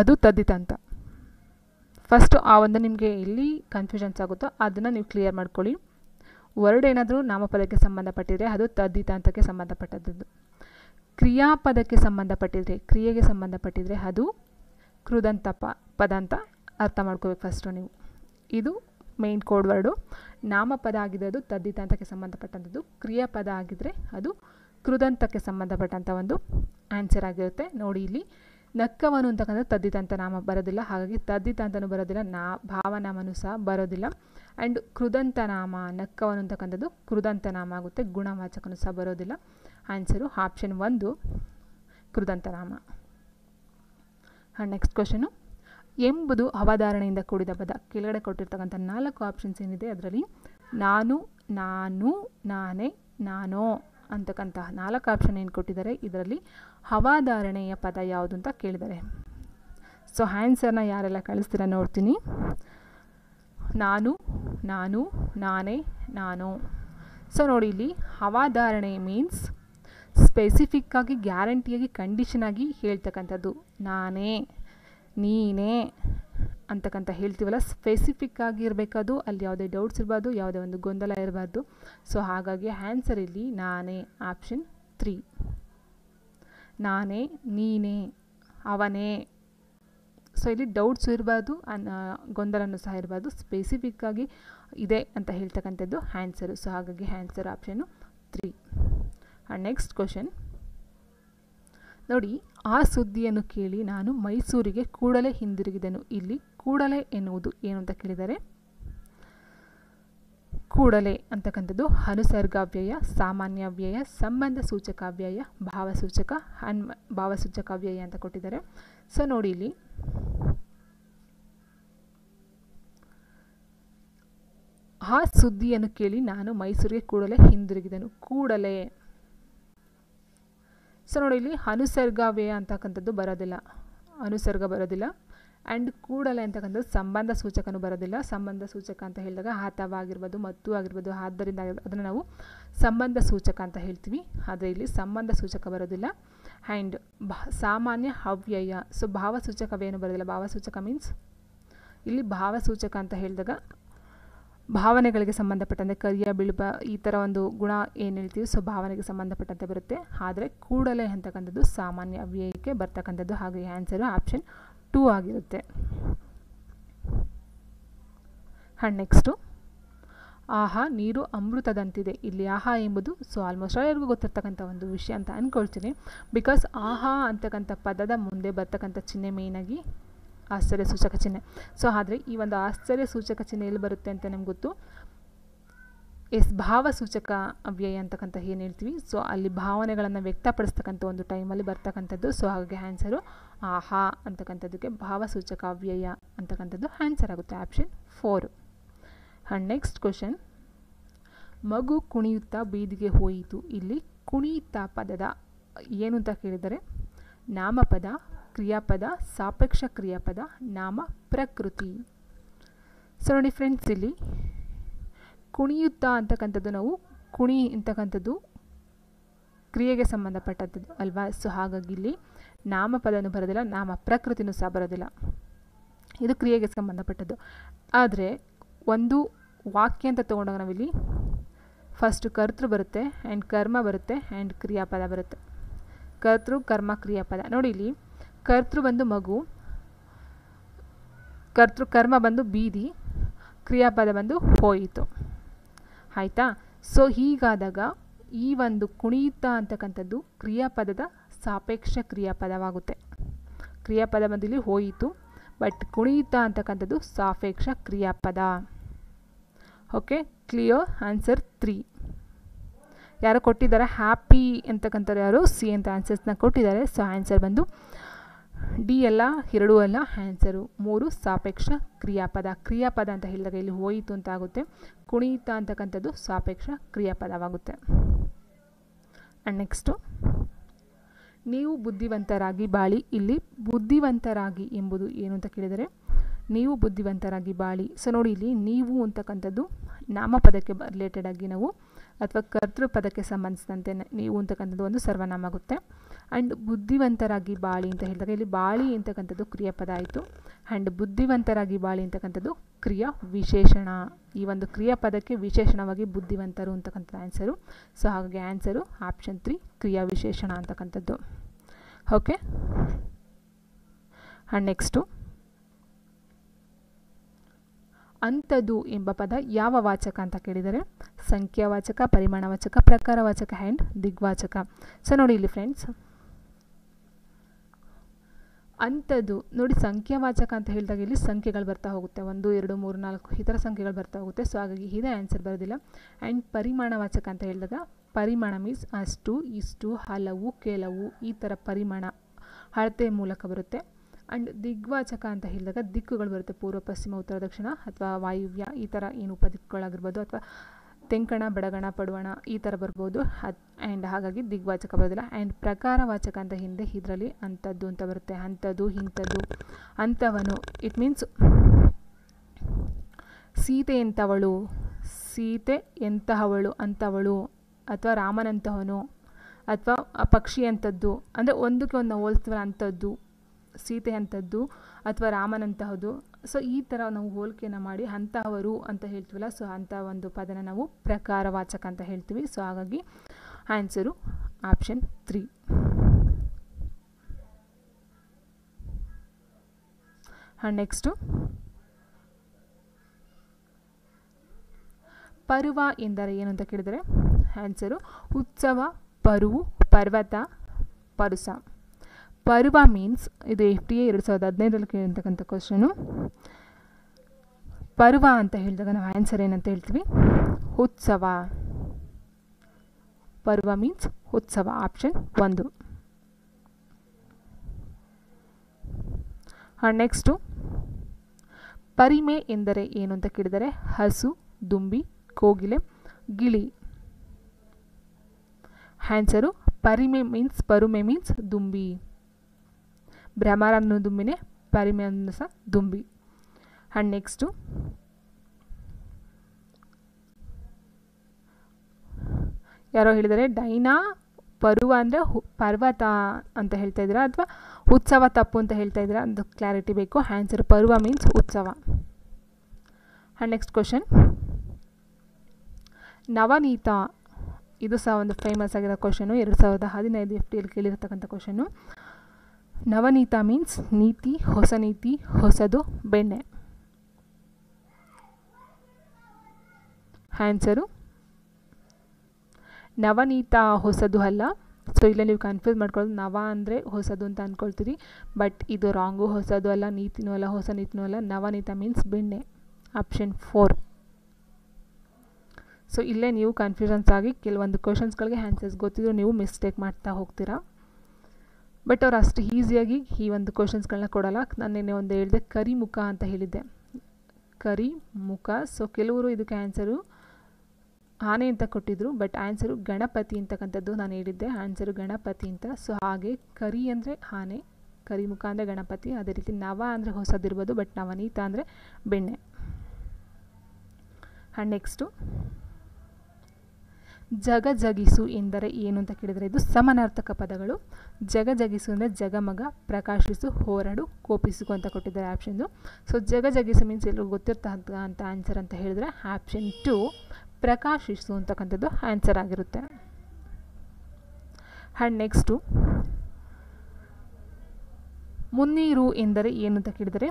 ಅದು ತದ್ದಿತಾಂತ ಫಸ್ಟು ಆ ಒಂದು ನಿಮಗೆ ಇಲ್ಲಿ ಕನ್ಫ್ಯೂಷನ್ಸ್ ಆಗುತ್ತೋ ಅದನ್ನು ನೀವು ಕ್ಲಿಯರ್ ಮಾಡ್ಕೊಳ್ಳಿ ವರ್ಡ್ ಏನಾದರೂ ನಾಮಪದಕ್ಕೆ ಸಂಬಂಧಪಟ್ಟಿದ್ರೆ ಅದು ತದ್ದಿತಾಂತಕ್ಕೆ ಸಂಬಂಧಪಟ್ಟದ್ದು ಕ್ರಿಯಾಪದಕ್ಕೆ ಸಂಬಂಧಪಟ್ಟಿದ್ರೆ ಕ್ರಿಯೆಗೆ ಸಂಬಂಧಪಟ್ಟಿದ್ರೆ ಅದು ಕೃದಂತ ಪದ ಅಂತ ಅರ್ಥ ಮಾಡ್ಕೋಬೇಕು ಫಸ್ಟು ನೀವು ಇದು ಮೇನ್ ಕೋಡ್ ವರ್ಡು ನಾಮಪದ ಆಗಿದೆ ಅದು ತದ್ದಿತಾಂತಕ್ಕೆ ಸಂಬಂಧಪಟ್ಟಂಥದ್ದು ಕ್ರಿಯಾಪದ ಆಗಿದ್ದರೆ ಅದು ಕೃದಂತಕ್ಕೆ ಸಂಬಂಧಪಟ್ಟಂಥ ಒಂದು ಆನ್ಸರ್ ಆಗಿರುತ್ತೆ ನೋಡಿ ಇಲ್ಲಿ ನಕ್ಕವನು ಅಂತಕ್ಕಂಥ ತದ್ದಿತಾಂತ ನಾಮ ಬರೋದಿಲ್ಲ ಹಾಗಾಗಿ ತದ್ದಿತಾಂತನೂ ಬರೋದಿಲ್ಲ ನಾ ಭಾವನಾಮನು ಸಹ ಬರೋದಿಲ್ಲ ಆ್ಯಂಡ್ ಕೃದಂತ ನಾಮ ನಕ್ಕವನು ಅಂತಕ್ಕಂಥದ್ದು ಕೃದಂತ ನಾಮ ಆಗುತ್ತೆ ಗುಣವಾಚಕನೂ ಸಹ ಬರೋದಿಲ್ಲ ಆನ್ಸರು ಆಪ್ಷನ್ ಒಂದು ಕೃದಂತ ನಾಮ ನೆಕ್ಸ್ಟ್ ಕ್ವಶನು ಎಂಬುದು ಅವಧಾರಣೆಯಿಂದ ಕೂಡಿದ ಪದ ಕೆಳಗಡೆ ಕೊಟ್ಟಿರ್ತಕ್ಕಂಥ ನಾಲ್ಕು ಆಪ್ಷನ್ಸ್ ಏನಿದೆ ಅದರಲ್ಲಿ ನಾನು ನಾನು ನಾನೇ ನಾನೋ ಅಂತಕ್ಕಂತಹ ನಾಲ್ಕು ಆಪ್ಷನ್ ಏನು ಕೊಟ್ಟಿದ್ದಾರೆ ಇದರಲ್ಲಿ ಹವಾಧಾರಣೆಯ ಪದ ಯಾವುದು ಅಂತ ಕೇಳಿದ್ದಾರೆ ಸೊ ಹ್ಯಾನ್ಸರ್ನ ಯಾರೆಲ್ಲ ಕಳಿಸ್ತೀರ ನೋಡ್ತೀನಿ ನಾನು ನಾನು ನಾನೇ ನಾನು ಸೊ ನೋಡಿ ಇಲ್ಲಿ ಹವಾಧಾರಣೆ ಮೀನ್ಸ್ ಸ್ಪೆಸಿಫಿಕ್ಕಾಗಿ ಗ್ಯಾರಂಟಿಯಾಗಿ ಕಂಡೀಷನ್ ಆಗಿ ಹೇಳ್ತಕ್ಕಂಥದ್ದು ನಾನೇ ನೀನೇ ಅಂತಕ್ಕಂಥ ಹೇಳ್ತೀವಲ್ಲ ಸ್ಪೆಸಿಫಿಕ್ಕಾಗಿ ಇರಬೇಕದು ಅಲ್ಲಿ ಯಾವುದೇ ಡೌಟ್ಸ್ ಇರಬಾರ್ದು ಯಾವುದೇ ಒಂದು ಗೊಂದಲ ಇರಬಾರ್ದು ಸೊ ಹಾಗಾಗಿ ಆ್ಯನ್ಸರ್ ಇಲ್ಲಿ ನಾನೇ ಆಪ್ಷನ್ ತ್ರೀ ನಾನೇ ನೀನೇ ಅವನೇ ಸೊ ಇಲ್ಲಿ ಡೌಟ್ಸು ಇರಬಾರ್ದು ಅನ್ನ ಗೊಂದಲನೂ ಸಹ ಇರಬಾರ್ದು ಸ್ಪೆಸಿಫಿಕ್ಕಾಗಿ ಇದೆ ಅಂತ ಹೇಳ್ತಕ್ಕಂಥದ್ದು ಹ್ಯಾನ್ಸರು ಸೊ ಹಾಗಾಗಿ answer option three next question ನೋಡಿ ಆ ಸುದ್ದಿಯನ್ನು ಕೇಳಿ ನಾನು ಮೈಸೂರಿಗೆ ಕೂಡಲೇ ಹಿಂದಿರುಗಿದೆನು ಇಲ್ಲಿ ಕೂಡಲೇ ಎನ್ನುವುದು ಏನು ಅಂತ ಕೇಳಿದರೆ ಕೂಡಲೇ ಅಂತಕ್ಕಂಥದ್ದು ಅನುಸರ್ಗ ಸಾಮಾನ್ಯ ವ್ಯಯ ಸಂಬಂಧ ಸೂಚಕ ವ್ಯಯ ಭಾವಸೂಚಕ ಅನ್ ಭಾವಸೂಚಕ ವ್ಯಯ ಅಂತ ಕೊಟ್ಟಿದ್ದಾರೆ ಸೊ ನೋಡಿ ಇಲ್ಲಿ ಆ ಸುದ್ದಿಯನ್ನು ಕೇಳಿ ನಾನು ಮೈಸೂರಿಗೆ ಕೂಡಲೇ ಹಿಂದಿರುಗಿದನು ಕೂಡಲೇ ಸೊ ನೋಡಿ ಇಲ್ಲಿ ಅನುಸರ್ಗ ವ್ಯಯ ಅಂತಕ್ಕಂಥದ್ದು ಬರೋದಿಲ್ಲ ಅನುಸರ್ಗ ಬರೋದಿಲ್ಲ ಆ್ಯಂಡ್ ಕೂಡಲೇ ಅಂತಕ್ಕಂಥದ್ದು ಸಂಬಂಧ ಸೂಚಕನೂ ಬರೋದಿಲ್ಲ ಸಂಬಂಧ ಸೂಚಕ ಅಂತ ಹೇಳಿದಾಗ ಆತವ ಆಗಿರ್ಬೋದು ಮತ್ತು ಆಗಿರ್ಬೋದು ಆದ್ದರಿಂದ ಅದನ್ನು ನಾವು ಸಂಬಂಧ ಸೂಚಕ ಅಂತ ಹೇಳ್ತೀವಿ ಆದರೆ ಇಲ್ಲಿ ಸಂಬಂಧ ಸೂಚಕ ಬರೋದಿಲ್ಲ ಆ್ಯಂಡ್ ಬಾ ಸಾಮಾನ್ಯ ಅವ್ಯಯ ಸೊ ಭಾವಸೂಚಕವೇನು ಬರೋದಿಲ್ಲ ಭಾವಸೂಚಕ ಮೀನ್ಸ್ ಇಲ್ಲಿ ಭಾವಸೂಚಕ ಅಂತ ಹೇಳಿದಾಗ ಭಾವನೆಗಳಿಗೆ ಸಂಬಂಧಪಟ್ಟಂತೆ ಕರಿಯ ಬಿಳುಪ ಈ ಥರ ಒಂದು ಗುಣ ಏನು ಹೇಳ್ತೀವಿ ಸೊ ಭಾವನೆಗೆ ಸಂಬಂಧಪಟ್ಟಂತೆ ಬರುತ್ತೆ ಆದರೆ ಕೂಡಲೇ ಅಂತಕ್ಕಂಥದ್ದು ಸಾಮಾನ್ಯ ಅವ್ಯಯಕ್ಕೆ ಬರ್ತಕ್ಕಂಥದ್ದು ಹಾಗೆ ಆನ್ಸರು ಆಪ್ಷನ್ ಟೂ ಆಗಿರುತ್ತೆ ಆ್ಯಂಡ್ ನೆಕ್ಸ್ಟು ಆಹಾ ನೀರು ಅಮೃತದಂತಿದೆ ಇಲ್ಲಿ ಆಹಾ ಎಂಬುದು ಸೊ ಆಲ್ಮೋಸ್ಟ್ ಎಲ್ಲರಿಗೂ ಗೊತ್ತಿರ್ತಕ್ಕಂಥ ಒಂದು ವಿಷಯ ಅಂತ ಅಂದ್ಕೊಳ್ತೀನಿ ಬಿಕಾಸ್ ಆಹಾ ಅಂತಕ್ಕಂಥ ಪದದ ಮುಂದೆ ಬರ್ತಕ್ಕಂಥ ಚಿಹ್ನೆ ಮೇಯ್ನಾಗಿ ಆಶ್ಚರ್ಯ ಸೂಚಕ ಚಿಹ್ನೆ ಸೊ ಆದರೆ ಈ ಒಂದು ಆಶ್ಚರ್ಯ ಸೂಚಕ ಚಿಹ್ನೆ ಎಲ್ಲಿ ಬರುತ್ತೆ ಅಂತ ನಮ್ಗೆ ಗೊತ್ತು ಎಸ್ ಭಾವ ಸೂಚಕ ಅವ್ಯಯ ಅಂತಕ್ಕಂಥ ಏನು ಹೇಳ್ತೀವಿ ಸೊ ಅಲ್ಲಿ ಭಾವನೆಗಳನ್ನು ವ್ಯಕ್ತಪಡಿಸ್ತಕ್ಕಂಥ ಒಂದು ಟೈಮಲ್ಲಿ ಬರ್ತಕ್ಕಂಥದ್ದು ಸೊ ಹಾಗಾಗಿ ಆನ್ಸರು ಆಹಾ ಅಂತಕ್ಕಂಥದ್ದಕ್ಕೆ ಭಾವಸೂಚಕ ಅವ್ಯಯ ಅಂತಕ್ಕಂಥದ್ದು ಆನ್ಸರ್ ಆಗುತ್ತೆ option four and next question ಮಗು ಕುಣಿಯುತ್ತಾ ಬೀದಿಗೆ ಹೋಯಿತು ಇಲ್ಲಿ ಕುಣಿಯುತ್ತಾ ಪದದ ಏನು ಅಂತ ಕೇಳಿದರೆ ನಾಮಪದ ಕ್ರಿಯಾಪದ ಸಾಪೇಕ್ಷ ಕ್ರಿಯಾಪದ ನಾಮ ಪ್ರಕೃತಿ ಸೊ ನೋಡಿ ಫ್ರೆಂಡ್ಸ್ ಇಲ್ಲಿ ಕುಣಿಯುತ್ತ ಅಂತಕ್ಕಂಥದ್ದು ನಾವು ಕುಣಿ ಅಂತಕ್ಕಂಥದ್ದು ಕ್ರಿಯೆಗೆ ಸಂಬಂಧಪಟ್ಟದ್ದು ಅಲ್ವಾ ಸೊ ಹಾಗಾಗಿ ಇಲ್ಲಿ ನಾಮಪದನೂ ಬರೋದಿಲ್ಲ ನಾಮ ಪ್ರಕೃತಿನೂ ಸಹ ಬರೋದಿಲ್ಲ ಇದು ಕ್ರಿಯೆಗೆ ಸಂಬಂಧಪಟ್ಟದ್ದು ಆದರೆ ಒಂದು ವಾಕ್ಯ ಅಂತ ತೊಗೊಂಡಾಗ ನಾವಿಲ್ಲಿ ಫಸ್ಟ್ ಕರ್ತೃ ಬರುತ್ತೆ ಆ್ಯಂಡ್ ಕರ್ಮ ಬರುತ್ತೆ ಆ್ಯಂಡ್ ಕ್ರಿಯಾಪದ ಬರುತ್ತೆ ಕರ್ತೃ ಕರ್ಮ ಕ್ರಿಯಾಪದ ನೋಡಿ ಇಲ್ಲಿ ಕರ್ತೃ ಬಂದು ಮಗು ಕರ್ತೃ ಕರ್ಮ ಬಂದು ಬೀದಿ ಕ್ರಿಯಾಪದ ಬಂದು ಹೋಯಿತು ಆಯಿತಾ ಸೊ ಹೀಗಾದಾಗ ಈ ಒಂದು ಕುಣಿಯುತ್ತ ಅಂತಕ್ಕಂಥದ್ದು ಕ್ರಿಯಾಪದದ ಸಾಪೇಕ್ಷ ಕ್ರಿಯಾಪದವಾಗುತ್ತೆ ಕ್ರಿಯಾಪದ ಬಂದು ಇಲ್ಲಿ ಹೋಯಿತು ಬಟ್ ಕುಣಿತ ಅಂತಕ್ಕಂಥದ್ದು ಸಾಪೇಕ್ಷ ಕ್ರಿಯಾಪದ ಓಕೆ ಕ್ಲಿಯರ್ ಆನ್ಸರ್ ತ್ರೀ ಯಾರು ಕೊಟ್ಟಿದ್ದಾರೆ ಹ್ಯಾಪಿ ಅಂತಕ್ಕಂಥವ್ರು ಯಾರು ಸಿ ಅಂತ ಆನ್ಸರ್ಸ್ನ ಕೊಟ್ಟಿದ್ದಾರೆ ಸೊ ಆನ್ಸರ್ ಬಂದು ಡಿ ಅಲ್ಲ ಎರಡು ಅಲ್ಲ ಆ್ಯನ್ಸರು ಮೂರು ಸಾಪೇಕ್ಷ ಕ್ರಿಯಾಪದ ಕ್ರಿಯಾಪದ ಅಂತ ಹೇಳಿದಾಗ ಇಲ್ಲಿ ಹೋಯಿತು ಅಂತ ಆಗುತ್ತೆ ಕುಣಿತ ಅಂತಕ್ಕಂಥದ್ದು ಸಾಪೇಕ್ಷ ಕ್ರಿಯಾಪದವಾಗುತ್ತೆ ಆ್ಯಂಡ್ ನೆಕ್ಸ್ಟು ನೀವು ಬುದ್ಧಿವಂತರಾಗಿ ಬಾಳಿ ಇಲ್ಲಿ ಬುದ್ಧಿವಂತರಾಗಿ ಎಂಬುದು ಏನು ಅಂತ ಕೇಳಿದರೆ ನೀವು ಬುದ್ಧಿವಂತರಾಗಿ ಬಾಳಿ ಸೊ ನೋಡಿ ಇಲ್ಲಿ ನೀವು ಅಂತಕ್ಕಂಥದ್ದು ನಾಮಪದಕ್ಕೆ ರಿಲೇಟೆಡ್ ಆಗಿ ನಾವು ಅಥವಾ ಕರ್ತೃಪದಕ್ಕೆ ಸಂಬಂಧಿಸಿದಂತೆ ನೀವು ಅಂತಕ್ಕಂಥದ್ದು ಒಂದು ಸರ್ವನಾಮ ಆಗುತ್ತೆ ಆ್ಯಂಡ್ ಬುದ್ಧಿವಂತರಾಗಿ ಬಾಳಿ ಅಂತ ಹೇಳಿದಾಗ ಇಲ್ಲಿ ಬಾಳಿ ಅಂತಕ್ಕಂಥದ್ದು ಕ್ರಿಯಾಪದ ಆಯಿತು ಆ್ಯಂಡ್ ಬುದ್ಧಿವಂತರಾಗಿ ಬಾಳಿ ಅಂತಕ್ಕಂಥದ್ದು ಕ್ರಿಯಾ ವಿಶೇಷಣ ಈ ಒಂದು ಕ್ರಿಯಾಪದಕ್ಕೆ ವಿಶೇಷಣವಾಗಿ ಬುದ್ಧಿವಂತರು ಅಂತಕ್ಕಂಥದ್ದು ಆನ್ಸರು ಸೊ ಹಾಗಾಗಿ ಆನ್ಸರು ಆಪ್ಷನ್ ತ್ರೀ ಕ್ರಿಯಾ ವಿಶೇಷಣ ಅಂತಕ್ಕಂಥದ್ದು ಓಕೆ ಆ್ಯಂಡ್ ನೆಕ್ಸ್ಟು ಅಂಥದ್ದು ಎಂಬ ಪದ ಯಾವ ವಾಚಕ ಅಂತ ಕೇಳಿದರೆ ಸಂಖ್ಯಾವಾಚಕ ಪರಿಮಾಣವಾಚಕ ಪ್ರಕಾರವಾಚಕ ಆ್ಯಂಡ್ ದಿಗ್ವಾಚಕ ಸೊ ನೋಡಿ ಇಲ್ಲಿ ಫ್ರೆಂಡ್ಸ್ ಅಂಥದ್ದು ನೋಡಿ ಸಂಖ್ಯಾವಾಚಕ ಅಂತ ಹೇಳಿದಾಗ ಇಲ್ಲಿ ಸಂಖ್ಯೆಗಳು ಬರ್ತಾ ಹೋಗುತ್ತೆ ಒಂದು ಎರಡು ಮೂರು ನಾಲ್ಕು ಈ ಥರ ಸಂಖ್ಯೆಗಳು ಬರ್ತಾ ಹೋಗುತ್ತೆ ಸೊ ಹಾಗಾಗಿ ಇದೇ ಆನ್ಸರ್ ಬರೋದಿಲ್ಲ ಆ್ಯಂಡ್ ಪರಿಮಾಣವಾಚಕ ಅಂತ ಹೇಳಿದಾಗ ಪರಿಮಾಣ ಮೀನ್ಸ್ ಅಷ್ಟು ಇಷ್ಟು ಹಲವು ಕೆಲವು ಈ ಥರ ಪರಿಮಾಣ ಅಳತೆ ಮೂಲಕ ಬರುತ್ತೆ ಆ್ಯಂಡ್ ದಿಗ್ವಾಚಕ ಅಂತ ಹೇಳಿದಾಗ ದಿಕ್ಕುಗಳು ಬರುತ್ತೆ ಪೂರ್ವ ಪಶ್ಚಿಮ ಉತ್ತರ ದಕ್ಷಿಣ ಅಥವಾ ವಾಯುವ್ಯ ಈ ಥರ ಏನು ಉಪದಿಕ್ಕುಗಳಾಗಿರ್ಬೋದು ಅಥವಾ ತೆಂಕಣ ಬಡಗಣ ಪಡುವಣ ಈ ಥರ ಬರ್ಬೋದು ಅದು ಆ್ಯಂಡ್ ಹಾಗಾಗಿ ದಿಗ್ವಾಚಕ ಬರೋದಿಲ್ಲ ಆ್ಯಂಡ್ ಪ್ರಕಾರ ವಾಚಕ ಅಂತ ಹಿಂದೆ ಇದರಲ್ಲಿ ಅಂಥದ್ದು ಅಂತ ಬರುತ್ತೆ ಅಂಥದ್ದು ಇಂಥದ್ದು ಅಂಥವನು ಇಟ್ ಮೀನ್ಸ್ ಸೀತೆ ಎಂಥವಳು ಸೀತೆ ಎಂತಹವಳು ಅಂಥವಳು ಅಥವಾ ರಾಮನಂತಹವನು ಅಥವಾ ಪಕ್ಷಿ ಅಂಥದ್ದು ಅಂದರೆ ಒಂದಕ್ಕೆ ಒಂದು ಹೋಲಿಸ್ತೀವಲ್ಲ ಅಂಥದ್ದು ಸೀತೆ ಅಂಥದ್ದು ಅಥವಾ ರಾಮನಂತಹದ್ದು ಸೊ ಈ ಥರ ನಾವು ಹೋಲಿಕೆನ ಮಾಡಿ ಅಂತಹವರು ಅಂತ ಹೇಳ್ತೀವಲ್ಲ ಸೊ ಅಂಥ ಒಂದು ಪದನ ನಾವು ಪ್ರಕಾರವಾಚಕ ಅಂತ ಹೇಳ್ತೀವಿ ಸೊ ಹಾಗಾಗಿ ಆನ್ಸರು ಆಪ್ಷನ್ ತ್ರೀ ಹಾಂ ನೆಕ್ಸ್ಟು ಪರ್ವ ಎಂದರೆ ಏನು ಅಂತ ಕೇಳಿದರೆ ಆನ್ಸರು ಉತ್ಸವ ಪರುವು ಪರ್ವತ ಪರುಸ ಪರ್ವ ಮೀನ್ಸ್ ಇದು ಎಫ್ ಡಿ ಎ ಎರಡು ಸಾವಿರದ ಹದಿನೈದರಲ್ಲಿ ಕೇಳಿರ್ತಕ್ಕಂಥ ಕ್ವಶನು ಪರ್ವ ಅಂತ ಹೇಳಿದಾಗ ನಾವು ಆನ್ಸರ್ ಏನಂತ ಹೇಳ್ತೀವಿ ಉತ್ಸವ ಪರ್ವ ಮೀನ್ಸ್ ಉತ್ಸವ ಆಪ್ಷನ್ ಒಂದು ನೆಕ್ಸ್ಟು ಪರಿಮೆ ಎಂದರೆ ಏನು ಅಂತ ಕೇಳಿದರೆ ಹಸು ದುಂಬಿ ಕೋಗಿಲೆ ಗಿಳಿ ಹ್ಯಾನ್ಸರು ಪರಿಮೆ ಮೀನ್ಸ್ ಪರುಮೆ ಮೀನ್ಸ್ ದುಂಬಿ ಪರಿಮಿ ಪರಿಮೆಯನ್ನು ಸಹ ದುಂಬಿ ಹಣ್ಣು ನೆಕ್ಸ್ಟು ಯಾರೋ ಹೇಳಿದರೆ ಡೈನಾ ಪರ್ವ ಅಂದರೆ ಪರ್ವತ ಅಂತ ಹೇಳ್ತಾ ಇದ್ದೀರಾ ಅಥವಾ ಉತ್ಸವ ತಪ್ಪು ಅಂತ ಹೇಳ್ತಾ ಇದ್ದೀರಾ ಅಂತ ಕ್ಲಾರಿಟಿ ಬೇಕು ಆನ್ಸರ್ ಪರ್ವ ಮೀನ್ಸ್ ಉತ್ಸವ ಆ್ಯಂಡ್ ನೆಕ್ಸ್ಟ್ ಕ್ವಶನ್ ನವನೀತ ಇದು ಸಹ ಒಂದು ಫೇಮಸ್ ಆಗಿರೋ ಕ್ವಶನು ಎರಡು ಸಾವಿರದ ಹದಿನೈದು ಎಫ್ ಟಿಯಲ್ಲಿ ಕೇಳಿರ್ತಕ್ಕಂಥ ಕ್ವಶನು ನವನೀತ ಮೀನ್ಸ್ ನೀತಿ ಹೊಸ ನೀತಿ ಹೊಸದು ಬೆಣ್ಣೆ ಆ್ಯನ್ಸರು ನವನೀತ ಹೊಸದು ಅಲ್ಲ ಸೊ ಇಲ್ಲ ನೀವು ಕನ್ಫ್ಯೂಸ್ ಮಾಡ್ಕೊಳ್ಳೋದು ನವ ಅಂದರೆ ಹೊಸದು ಅಂತ ಅಂದ್ಕೊಳ್ತೀರಿ ಬಟ್ ಇದು ರಾಂಗು ಹೊಸದು ಅಲ್ಲ ನೀತಿನೂ ಅಲ್ಲ ಹೊಸ ನೀತಿನೂ ಅಲ್ಲ ನವನೀತ ಮೀನ್ಸ್ ಬೆಣ್ಣೆ ಆಪ್ಷನ್ ಫೋರ್ ಸೊ ಇಲ್ಲೇ ನೀವು ಕನ್ಫ್ಯೂಷನ್ಸ್ ಆಗಿ ಕೆಲವೊಂದು ಕ್ವಶನ್ಸ್ಗಳಿಗೆ ಆನ್ಸರ್ಸ್ ಗೊತ್ತಿದ್ರು ನೀವು ಮಿಸ್ಟೇಕ್ ಮಾಡ್ತಾ ಹೋಗ್ತೀರಾ ಬಟ್ ಅವ್ರು ಅಷ್ಟು ಈಸಿಯಾಗಿ ಈ ಒಂದು ಕ್ವಶನ್ಸ್ಗಳನ್ನ ಕೊಡಲ್ಲ ನಾನು ನಿನ್ನೆ ಒಂದು ಹೇಳಿದೆ ಕರಿ ಮುಖ ಅಂತ ಹೇಳಿದ್ದೆ ಕರಿ ಮುಖ ಸೊ ಕೆಲವರು ಇದಕ್ಕೆ ಆ್ಯನ್ಸರು ಆನೆ ಅಂತ ಕೊಟ್ಟಿದ್ದರು ಬಟ್ ಆ್ಯನ್ಸರು ಗಣಪತಿ ಅಂತಕ್ಕಂಥದ್ದು ನಾನು ಹೇಳಿದ್ದೆ ಆನ್ಸರು ಗಣಪತಿ ಅಂತ ಸೊ ಹಾಗೆ ಕರಿ ಅಂದರೆ ಆನೆ ಕರಿ ಮುಖ ಅಂದರೆ ಗಣಪತಿ ಅದೇ ರೀತಿ ನವ ಅಂದರೆ ಹೊಸದಿರ್ಬೋದು ಬಟ್ ನವನೀತ ಅಂದರೆ ಬೆಣ್ಣೆ ಆ್ಯಂಡ್ ನೆಕ್ಸ್ಟು ಜಗಜಗಿಸು ಎಂದರೆ ಏನು ಅಂತ ಕೇಳಿದರೆ ಇದು ಸಮನಾರ್ಥಕ ಪದಗಳು ಜಗ ಜಗಿಸು ಅಂದರೆ ಜಗಮಗ ಪ್ರಕಾಶಿಸು ಹೋರಾಡು ಕೋಪಿಸುಕು ಅಂತ ಕೊಟ್ಟಿದ್ದಾರೆ ಆಪ್ಷನ್ಸು ಸೊ ಜಗ ಜಗಿಸು ಮೀನ್ಸ್ ಎಲ್ಲರಿಗೂ ಗೊತ್ತಿರ್ತಾ ಅಂತ ಆನ್ಸರ್ ಅಂತ ಹೇಳಿದರೆ ಆಪ್ಷನ್ ಟು ಪ್ರಕಾಶಿಸು ಅಂತಕ್ಕಂಥದ್ದು ಆನ್ಸರ್ ಆಗಿರುತ್ತೆ ಹ್ಯಾಂಡ್ ನೆಕ್ಸ್ಟು ಮುನ್ನೀರು ಎಂದರೆ ಏನು ಅಂತ ಕೇಳಿದರೆ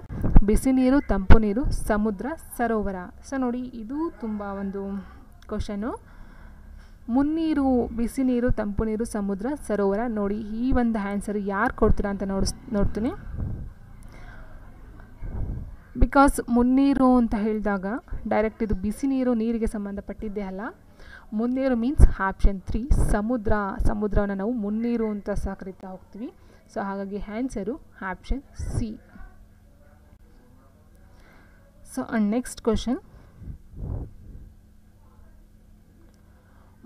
ಬಿಸಿ ನೀರು ತಂಪು ನೀರು ಸಮುದ್ರ ಸರೋವರ ಸೊ ನೋಡಿ ಇದು ತುಂಬ ಒಂದು ಕ್ವಶನು ಮುನ್ನೀರು ಬಿಸಿ ನೀರು ತಂಪು ನೀರು ಸಮುದ್ರ ಸರೋವರ ನೋಡಿ ಈ ಒಂದು ಆನ್ಸರ್ ಯಾರು ಕೊಡ್ತೀರಾ ಅಂತ ನೋಡಿಸ್ ನೋಡ್ತೀನಿ ಬಿಕಾಸ್ ಮುನ್ನೀರು ಅಂತ ಹೇಳಿದಾಗ ಡೈರೆಕ್ಟ್ ಇದು ಬಿಸಿ ನೀರು ನೀರಿಗೆ ಸಂಬಂಧಪಟ್ಟಿದ್ದೆ ಅಲ್ಲ ಮುನ್ನೀರು ಮೀನ್ಸ್ ಆಪ್ಷನ್ ತ್ರೀ ಸಮುದ್ರ ಸಮುದ್ರವನ್ನು ನಾವು ಮುನ್ನೀರು ಅಂತ ಸಹ ಕರಿತಾ ಹೋಗ್ತೀವಿ ಸೊ ಹಾಗಾಗಿ answer option C so next question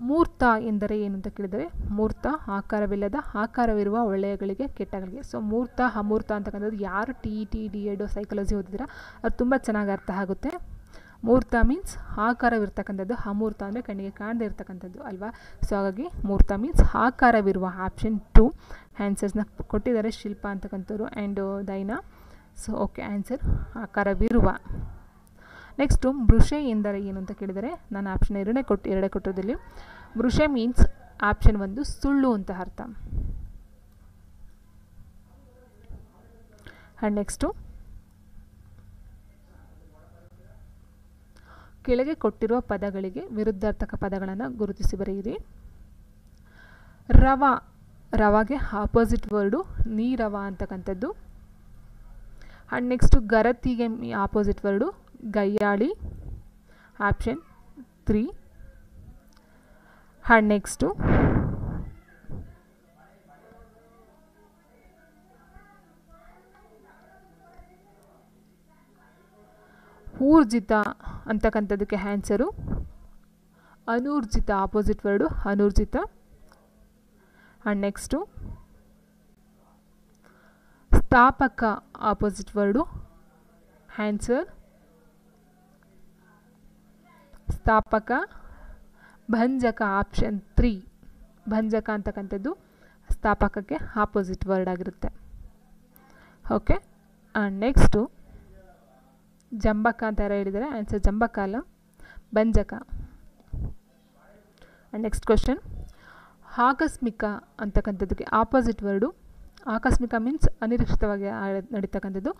ಮೂರ್ತ ಎಂದರೆ ಏನು ಅಂತ ಕೇಳಿದರೆ ಮೂರ್ತ ಆಕಾರವಿಲ್ಲದ ಆಕಾರವಿರುವ ಒಳ್ಳೆಯಗಳಿಗೆ ಕೆಟ್ಟಗಳಿಗೆ ಸೊ ಮೂರ್ತ ಅಮೂರ್ತ ಅಂತಕ್ಕಂಥದ್ದು ಯಾರು T E T D Ed psychology ಓದಿದ್ದೀರಾ ಅದು ತುಂಬ ಚೆನ್ನಾಗಿ ಅರ್ಥ ಆಗುತ್ತೆ ಮೂರ್ತ ಮೀನ್ಸ್ ಆಕಾರವಿರ್ತಕ್ಕಂಥದ್ದು ಅಮೂರ್ತ ಅಂದರೆ ಕಣ್ಣಿಗೆ ಕಾಣದೇ ಇರ್ತಕ್ಕಂಥದ್ದು ಅಲ್ವಾ ಸೊ ಹಾಗಾಗಿ ಮೂರ್ತ ಮೀನ್ಸ್ ಆಕಾರವಿರುವ ಆಪ್ಷನ್ ಟು ಆ್ಯನ್ಸರ್ಸ್ನ ಕೊಟ್ಟಿದ್ದಾರೆ ಶಿಲ್ಪ ಅಂತಕ್ಕಂಥವ್ರು ಆ್ಯಂಡ್ ದೈನಾ ಸೊ ಓಕೆ ಆ್ಯನ್ಸರ್ ಆಕಾರವಿರುವ ನೆಕ್ಸ್ಟು ಮೃಷೆ ಎಂದರೆ ಏನು ಅಂತ ಕೇಳಿದರೆ ನಾನು ಆಪ್ಷನ್ ಎರಡನೇ ಕೊಟ್ಟು ಎರಡೇ ಕೊಟ್ಟಿರೋದಲ್ಲಿ ಬೃಷೆ ಮೀನ್ಸ್ ಆಪ್ಷನ್ ಒಂದು ಸುಳ್ಳು ಅಂತ ಅರ್ಥ ಆ್ಯಂಡ್ ನೆಕ್ಸ್ಟು ಕೆಳಗೆ ಕೊಟ್ಟಿರುವ ಪದಗಳಿಗೆ ವಿರುದ್ಧಾರ್ಥಕ ಪದಗಳನ್ನು ಗುರುತಿಸಿ ಬರೆಯಿರಿ ರವ ರವಾಗೆ ಆಪೋಸಿಟ್ ವರ್ಡು ನೀರವ ಅಂತಕ್ಕಂಥದ್ದು ಆ್ಯಂಡ್ ನೆಕ್ಸ್ಟು ಗರತಿಗೆ ಆಪೋಸಿಟ್ ವರ್ಡು ಗಯ್ಯಾಳಿ ಆಪ್ಷನ್ ತ್ರೀ ಹಾಂ ನೆಕ್ಸ್ಟು ಊರ್ಜಿತ ಅಂತಕ್ಕಂಥದ್ದಕ್ಕೆ ಆ್ಯನ್ಸರು ಅನೂರ್ಜಿತ ಆಪೋಸಿಟ್ ವರ್ಡು ಅನೂರ್ಜಿತ ಆ್ಯಂಡ್ ನೆಕ್ಸ್ಟು ಸ್ಥಾಪಕ ಆಪೋಸಿಟ್ ವರ್ಡು ಹ್ಯಾನ್ಸರ್ ಸ್ಥಾಪಕ ಭಂಜಕ ಆಪ್ಷನ್ ತ್ರೀ ಭಂಜಕ ಅಂತಕ್ಕಂಥದ್ದು ಸ್ಥಾಪಕಕ್ಕೆ ಆಪೋಸಿಟ್ ವರ್ಡ್ ಆಗಿರುತ್ತೆ ಓಕೆ ಆ್ಯಂಡ್ ನೆಕ್ಸ್ಟು ಜಂಬಕ ಅಂತ ಯಾರು ಹೇಳಿದರೆ ಆನ್ಸರ್ ಜಂಬಕ ಭಂಜಕ ಆ್ಯಂಡ್ ನೆಕ್ಸ್ಟ್ ಕ್ವೆಶನ್ ಆಕಸ್ಮಿಕ ಅಂತಕ್ಕಂಥದ್ದಕ್ಕೆ ಆಪೋಸಿಟ್ ವರ್ಡು ಆಕಸ್ಮಿಕ ಮೀನ್ಸ್ ಅನಿರೀಕ್ಷಿತವಾಗಿ ನಡೀತಕ್ಕಂಥದ್ದು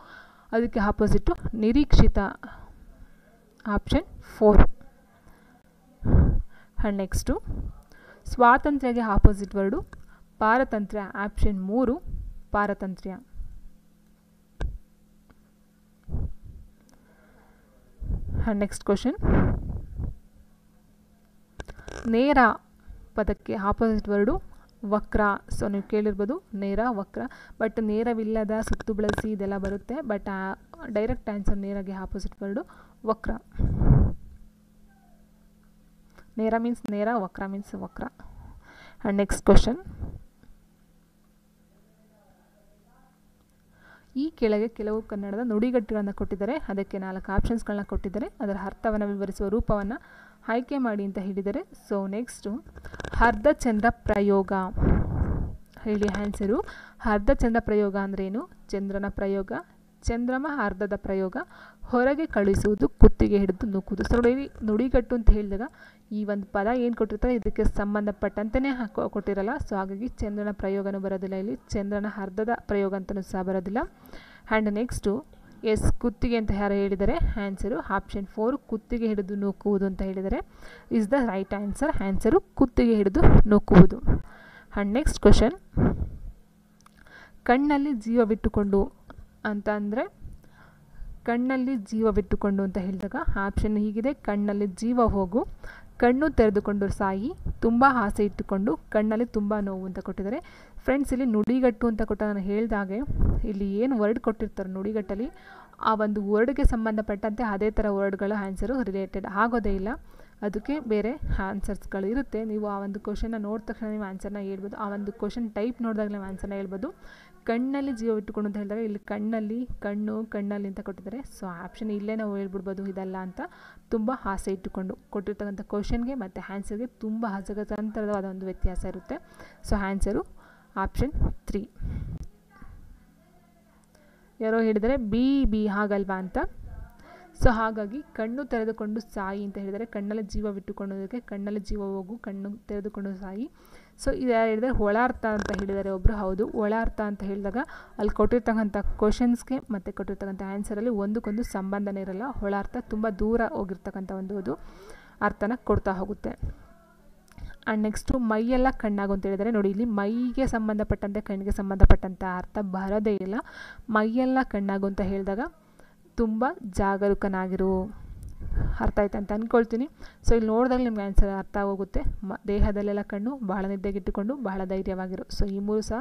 ಅದಕ್ಕೆ ಆಪೋಸಿಟು ನಿರೀಕ್ಷಿತ ಆಪ್ಷನ್ ಫೋರ್ ಆ್ಯಂಡ್ ನೆಕ್ಸ್ಟು ಸ್ವಾತಂತ್ರ್ಯಗೆ ಆಪೋಸಿಟ್ ವರ್ಡು ಪಾರತಂತ್ರ ಆಪ್ಷನ್ ಮೂರು ಪಾರತಂತ್ರ್ಯ ನೆಕ್ಸ್ಟ್ ಕ್ವಶನ್ ನೇರ ಪದಕ್ಕೆ ಆಪೋಸಿಟ್ ವರ್ಡು ವಕ್ರ ಸೊ ನೀವು ಕೇಳಿರ್ಬೋದು ನೇರ ವಕ್ರ ಬಟ್ ನೇರವಿಲ್ಲದ ಸುತ್ತು ಬಳಸಿ ಇದೆಲ್ಲ ಬರುತ್ತೆ ಬಟ್ ಡೈರೆಕ್ಟ್ ಆನ್ಸರ್ ನೇರಗೆ ಆಪೋಸಿಟ್ ವರ್ಡು ವಕ್ರ ನೇರ ಮೀನ್ಸ್ ನೇರ ವಕ್ರ ಮೀನ್ಸ್ ವಕ್ರ ಆ್ಯಂಡ್ ನೆಕ್ಸ್ಟ್ ಕ್ವಶನ್ ಈ ಕೆಳಗೆ ಕೆಲವು ಕನ್ನಡದ ನುಡಿಗಟ್ಟುಗಳನ್ನು ಕೊಟ್ಟಿದ್ದಾರೆ ಅದಕ್ಕೆ ನಾಲ್ಕು ಆಪ್ಷನ್ಸ್ಗಳನ್ನ ಕೊಟ್ಟಿದ್ದಾರೆ ಅದರ ಅರ್ಥವನ್ನು ವಿವರಿಸುವ ರೂಪವನ್ನು ಆಯ್ಕೆ ಮಾಡಿ ಅಂತ ಹೇಳಿದರೆ ಸೊ ನೆಕ್ಸ್ಟು ಚಂದ್ರ ಪ್ರಯೋಗ ಹೇಳಿ ಅರ್ಧ ಚಂದ್ರ ಪ್ರಯೋಗ ಅಂದ್ರೇನು ಚಂದ್ರನ ಪ್ರಯೋಗ ಚಂದ್ರಮ ಅರ್ಧದ ಪ್ರಯೋಗ ಹೊರಗೆ ಕಳಿಸುವುದು ಕುತ್ತಿಗೆ ಹಿಡಿದು ನೂಕುವುದು ಸೊ ನೋಡಿ ನುಡಿಗಟ್ಟು ಅಂತ ಹೇಳಿದಾಗ ಈ ಒಂದು ಪದ ಏನು ಕೊಟ್ಟಿರ್ತಾರೆ ಇದಕ್ಕೆ ಸಂಬಂಧಪಟ್ಟಂತೆಯೇ ಹಾಕೋ ಕೊಟ್ಟಿರಲ್ಲ ಸೊ ಹಾಗಾಗಿ ಚಂದ್ರನ ಪ್ರಯೋಗನೂ ಬರೋದಿಲ್ಲ ಇಲ್ಲಿ ಚಂದ್ರನ ಅರ್ಧದ ಪ್ರಯೋಗ ಅಂತಲೂ ಸಹ ಬರೋದಿಲ್ಲ ಆ್ಯಂಡ್ ನೆಕ್ಸ್ಟು ಎಸ್ ಕುತ್ತಿಗೆ ಅಂತ ಯಾರು ಹೇಳಿದರೆ ಆ್ಯನ್ಸರು ಆಪ್ಷನ್ ಫೋರ್ ಕುತ್ತಿಗೆ ಹಿಡಿದು ನೂಕುವುದು ಅಂತ ಹೇಳಿದರೆ is the right answer answer ಕುತ್ತಿಗೆ ಹಿಡಿದು ನೂಕುವುದು ಆ್ಯಂಡ್ ನೆಕ್ಸ್ಟ್ ಕ್ವೆಶನ್ ಕಣ್ಣಲ್ಲಿ ಬಿಟ್ಟುಕೊಂಡು ಅಂತ ಅಂದರೆ ಕಣ್ಣಲ್ಲಿ ಬಿಟ್ಟುಕೊಂಡು ಅಂತ ಹೇಳಿದಾಗ ಆಪ್ಷನ್ ಹೀಗಿದೆ ಕಣ್ಣಲ್ಲಿ ಜೀವ ಹೋಗು ಕಣ್ಣು ತೆರೆದುಕೊಂಡು ಸಾಯಿ ತುಂಬ ಆಸೆ ಇಟ್ಟುಕೊಂಡು ಕಣ್ಣಲ್ಲಿ ತುಂಬ ನೋವು ಅಂತ ಕೊಟ್ಟಿದ್ದಾರೆ ಫ್ರೆಂಡ್ಸ್ ಇಲ್ಲಿ ನುಡಿಗಟ್ಟು ಅಂತ ಕೊಟ್ಟ ನಾನು ಹೇಳಿದಾಗೆ ಇಲ್ಲಿ ಏನು ವರ್ಡ್ ಕೊಟ್ಟಿರ್ತಾರೆ ನುಡಿಗಟ್ಟಲ್ಲಿ ಆ ಒಂದು ವರ್ಡ್ಗೆ ಸಂಬಂಧಪಟ್ಟಂತೆ ಅದೇ ಥರ ವರ್ಡ್ಗಳ ಆ್ಯನ್ಸರು ರಿಲೇಟೆಡ್ ಆಗೋದೇ ಇಲ್ಲ ಅದಕ್ಕೆ ಬೇರೆ ಆನ್ಸರ್ಸ್ಗಳು ಇರುತ್ತೆ ನೀವು ಆ ಒಂದು ಕ್ವಶನ್ನ ನೋಡಿದ ತಕ್ಷಣ ನೀವು ಆನ್ಸರ್ನ ಹೇಳ್ಬೋದು ಆ ಒಂದು ಕ್ವಶನ್ ಟೈಪ್ ನೋಡಿದಾಗ ನೀವು ಆನ್ಸರ್ನ ಹೇಳ್ಬೋದು ಕಣ್ಣಲ್ಲಿ ಜೀವ ಇಟ್ಟುಕೊಂಡು ಅಂತ ಹೇಳಿದಾಗ ಇಲ್ಲಿ ಕಣ್ಣಲ್ಲಿ ಕಣ್ಣು ಕಣ್ಣಲ್ಲಿ ಅಂತ ಕೊಟ್ಟಿದ್ದಾರೆ ಸೊ ಆಪ್ಷನ್ ಇಲ್ಲೇ ನಾವು ಹೇಳ್ಬಿಡ್ಬೋದು ಇದಲ್ಲ ಅಂತ ತುಂಬ ಆಸೆ ಇಟ್ಟುಕೊಂಡು ಕೊಟ್ಟಿರ್ತಕ್ಕಂಥ ಕ್ವಶನ್ಗೆ ಮತ್ತು ಆನ್ಸರ್ಗೆ ತುಂಬ ಹಸಗತಂತರವಾದ ಒಂದು ವ್ಯತ್ಯಾಸ ಇರುತ್ತೆ ಸೊ ಆನ್ಸರು ಆಪ್ಷನ್ ತ್ರೀ ಯಾರೋ ಹೇಳಿದರೆ ಬಿ ಬಿ ಹಾಗಲ್ವಾ ಅಂತ ಸೊ ಹಾಗಾಗಿ ಕಣ್ಣು ತೆರೆದುಕೊಂಡು ಸಾಯಿ ಅಂತ ಹೇಳಿದರೆ ಕಣ್ಣಲ್ಲಿ ಜೀವ ಬಿಟ್ಟುಕೊಂಡೋದಕ್ಕೆ ಕಣ್ಣಲ್ಲಿ ಜೀವ ಹೋಗು ಕಣ್ಣು ತೆರೆದುಕೊಂಡು ಸಾಯಿ ಸೊ ಇದು ಯಾರು ಹೇಳಿದರೆ ಒಳಾರ್ಥ ಅಂತ ಹೇಳಿದರೆ ಒಬ್ಬರು ಹೌದು ಒಳಾರ್ಥ ಅಂತ ಹೇಳಿದಾಗ ಅಲ್ಲಿ ಕೊಟ್ಟಿರ್ತಕ್ಕಂಥ ಕ್ವಶನ್ಸ್ಗೆ ಮತ್ತು ಕೊಟ್ಟಿರ್ತಕ್ಕಂಥ ಆನ್ಸರಲ್ಲಿ ಒಂದಕ್ಕೊಂದು ಸಂಬಂಧನೇ ಇರಲ್ಲ ಒಳಾರ್ಥ ತುಂಬ ದೂರ ಹೋಗಿರ್ತಕ್ಕಂಥ ಒಂದು ಅದು ಅರ್ಥನ ಕೊಡ್ತಾ ಹೋಗುತ್ತೆ ಆ್ಯಂಡ್ ನೆಕ್ಸ್ಟು ಮೈಯೆಲ್ಲ ಕಣ್ಣಾಗು ಅಂತ ಹೇಳಿದರೆ ನೋಡಿ ಇಲ್ಲಿ ಮೈಗೆ ಸಂಬಂಧಪಟ್ಟಂತೆ ಕಣ್ಣಿಗೆ ಸಂಬಂಧಪಟ್ಟಂಥ ಅರ್ಥ ಬರೋದೇ ಇಲ್ಲ ಮೈಯೆಲ್ಲ ಕಣ್ಣಾಗು ಅಂತ ಹೇಳಿದಾಗ ತುಂಬ ಜಾಗರೂಕನಾಗಿರು ಅರ್ಥ ಆಯ್ತು ಅಂತ ಅಂದ್ಕೊಳ್ತೀನಿ ಸೊ ಇಲ್ಲಿ ನೋಡಿದಾಗ ನಿಮ್ಗೆ ಆನ್ಸರ್ ಅರ್ಥ ಆಗೋಗುತ್ತೆ ಮ ದೇಹದಲ್ಲೆಲ್ಲ ಕಣ್ಣು ಬಹಳ ನಿದ್ದೆಗಿಟ್ಟುಕೊಂಡು ಬಹಳ ಧೈರ್ಯವಾಗಿರು ಸೊ ಈ ಮೂರು ಸಹ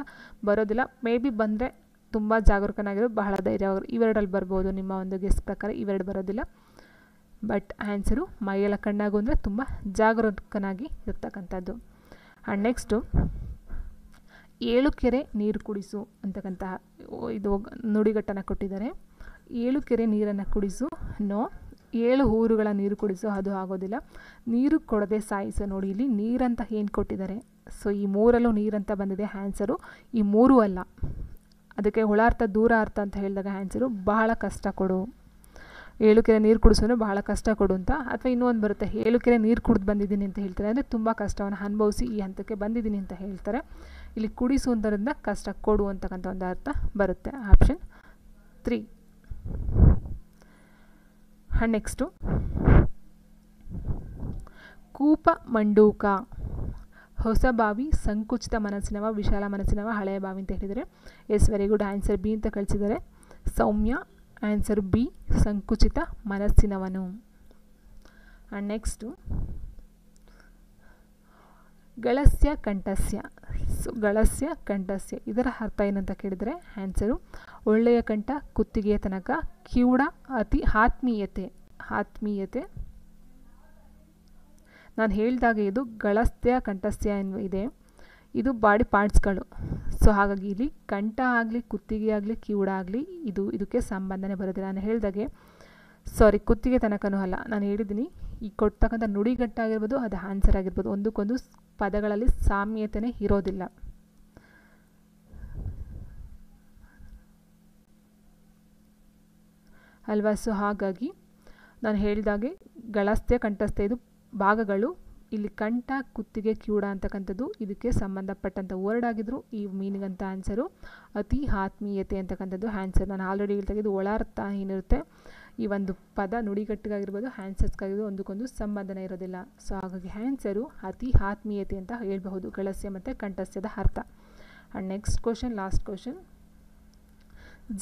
ಬರೋದಿಲ್ಲ ಮೇ ಬಿ ಬಂದರೆ ತುಂಬ ಜಾಗರೂಕನಾಗಿರೋ ಬಹಳ ಧೈರ್ಯವಾಗಿರು ಇವೆರಡಲ್ಲಿ ಬರ್ಬೋದು ನಿಮ್ಮ ಒಂದು ಗೆಸ್ಟ್ ಪ್ರಕಾರ ಇವೆರಡು ಬರೋದಿಲ್ಲ ಬಟ್ ಆ್ಯನ್ಸರು ಮೈಯೆಲ್ಲ ಕಣ್ಣಾಗು ಅಂದರೆ ತುಂಬ ಜಾಗರೂಕನಾಗಿ ಇರ್ತಕ್ಕಂಥದ್ದು ಆ್ಯಂಡ್ ನೆಕ್ಸ್ಟು ಏಳು ಕೆರೆ ನೀರು ಕುಡಿಸು ಅಂತಕ್ಕಂತಹ ಇದು ನುಡಿಗಟ್ಟನ್ನು ಕೊಟ್ಟಿದ್ದಾರೆ ಏಳು ಕೆರೆ ನೀರನ್ನು ಕುಡಿಸು ನೋ ಏಳು ಊರುಗಳ ನೀರು ಕುಡಿಸೋ ಅದು ಆಗೋದಿಲ್ಲ ನೀರು ಕೊಡದೆ ಸಾಯಿಸೋ ನೋಡಿ ಇಲ್ಲಿ ನೀರಂತ ಏನು ಕೊಟ್ಟಿದ್ದಾರೆ ಸೊ ಈ ಮೂರಲ್ಲೂ ನೀರಂತ ಬಂದಿದೆ ಹ್ಯಾನ್ಸರು ಈ ಮೂರೂ ಅಲ್ಲ ಅದಕ್ಕೆ ಹುಳಾರ್ಥ ದೂರ ಅರ್ಥ ಅಂತ ಹೇಳಿದಾಗ ಹ್ಯಾನ್ಸರು ಬಹಳ ಕಷ್ಟ ಕೊಡು ಏಳು ಕೆರೆ ನೀರು ಕುಡಿಸೋನು ಬಹಳ ಕಷ್ಟ ಕೊಡು ಅಂತ ಅಥವಾ ಇನ್ನೂ ಒಂದು ಬರುತ್ತೆ ಏಳು ಕೆರೆ ನೀರು ಕುಡಿದು ಬಂದಿದ್ದೀನಿ ಅಂತ ಹೇಳ್ತಾರೆ ಅಂದರೆ ತುಂಬ ಕಷ್ಟವನ್ನು ಅನುಭವಿಸಿ ಈ ಹಂತಕ್ಕೆ ಬಂದಿದ್ದೀನಿ ಅಂತ ಹೇಳ್ತಾರೆ ಇಲ್ಲಿ ಕುಡಿಸುವಂಥದ್ರಿಂದ ಕಷ್ಟ ಕೊಡು ಅಂತಕ್ಕಂಥ ಒಂದು ಅರ್ಥ ಬರುತ್ತೆ ಆಪ್ಷನ್ ತ್ರೀ ಆ್ಯಂಡ್ ನೆಕ್ಸ್ಟು ಕೂಪ ಮಂಡೂಕ ಹೊಸ ಬಾವಿ ಸಂಕುಚಿತ ಮನಸ್ಸಿನವ ವಿಶಾಲ ಮನಸ್ಸಿನವ ಹಳೆಯ ಬಾವಿ ಅಂತ ಹೇಳಿದರೆ yes very good answer B ಅಂತ ಕಳಿಸಿದರೆ ಸೌಮ್ಯ ಆನ್ಸರ್ ಬಿ ಸಂಕುಚಿತ ಮನಸ್ಸಿನವನು ಆ್ಯಂಡ್ ನೆಕ್ಸ್ಟು ಗಳಸ್ಯ ಕಂಠಸ್ಯ ಸೊ ಗಳಸ್ಯ ಕಂಠಸ್ಯ ಇದರ ಅರ್ಥ ಏನಂತ ಕೇಳಿದರೆ ಆನ್ಸರು ಒಳ್ಳೆಯ ಕಂಠ ಕುತ್ತಿಗೆಯ ತನಕ ಕಿವುಡ ಅತಿ ಆತ್ಮೀಯತೆ ಆತ್ಮೀಯತೆ ನಾನು ಹೇಳಿದಾಗೆ ಇದು ಗಳಸ್ಯ ಕಂಠಸ್ಯ ಇದೆ ಇದು ಬಾಡಿ ಪಾರ್ಟ್ಸ್ಗಳು ಸೊ ಹಾಗಾಗಿ ಇಲ್ಲಿ ಕಂಠ ಆಗಲಿ ಕುತ್ತಿಗೆ ಆಗಲಿ ಕಿವುಡ ಆಗಲಿ ಇದು ಇದಕ್ಕೆ ಸಂಬಂಧನೇ ಬರೋದಿಲ್ಲ ನಾನು ಹೇಳಿದಾಗೆ ಸಾರಿ ಕುತ್ತಿಗೆ ತನಕನೂ ಅಲ್ಲ ನಾನು ಹೇಳಿದ್ದೀನಿ ಈ ಕೊಡ್ತಕ್ಕಂಥ ನುಡಿಗಟ್ಟಾಗಿರ್ಬೋದು ಅದು ಆನ್ಸರ್ ಆಗಿರ್ಬೋದು ಒಂದಕ್ಕೊಂದು ಪದಗಳಲ್ಲಿ ಸಾಮ್ಯತೆನೆ ಇರೋದಿಲ್ಲ ಅಲ್ವಾ ಸೊ ಹಾಗಾಗಿ ನಾನು ಹೇಳಿದಾಗೆ ಗಳಸ್ತೆ ಕಂಠಸ್ಥೆ ಇದು ಭಾಗಗಳು ಇಲ್ಲಿ ಕಂಠ ಕುತ್ತಿಗೆ ಕ್ಯೂಡ ಅಂತಕ್ಕಂಥದ್ದು ಇದಕ್ಕೆ ಸಂಬಂಧಪಟ್ಟಂಥ ವರ್ಡ್ ಆಗಿದ್ರು ಈ ಮೀನಿಗಂಥ ಆನ್ಸರು ಅತಿ ಆತ್ಮೀಯತೆ ಅಂತಕ್ಕಂಥದ್ದು ಆನ್ಸರ್ ನಾನು ಆಲ್ರೆಡಿ ಹೇಳ್ತಾ ಇದು ಒಳಾರ್ಥ ಏನಿರುತ್ತೆ ಈ ಒಂದು ಪದ ನುಡಿಗಟ್ಟಿಗಾಗಿರ್ಬೋದು ಹ್ಯಾನ್ಸರ್ಸ್ಗಾಗಿರ್ಬೋದು ಒಂದಕ್ಕೊಂದು ಸಂಬಂಧನ ಇರೋದಿಲ್ಲ ಸೊ ಹಾಗಾಗಿ ಹ್ಯಾನ್ಸರು ಅತಿ ಆತ್ಮೀಯತೆ ಅಂತ ಹೇಳಬಹುದು ಗಳಸ್ಯ ಮತ್ತು ಕಂಠಸ್ಯದ ಅರ್ಥ and next question last question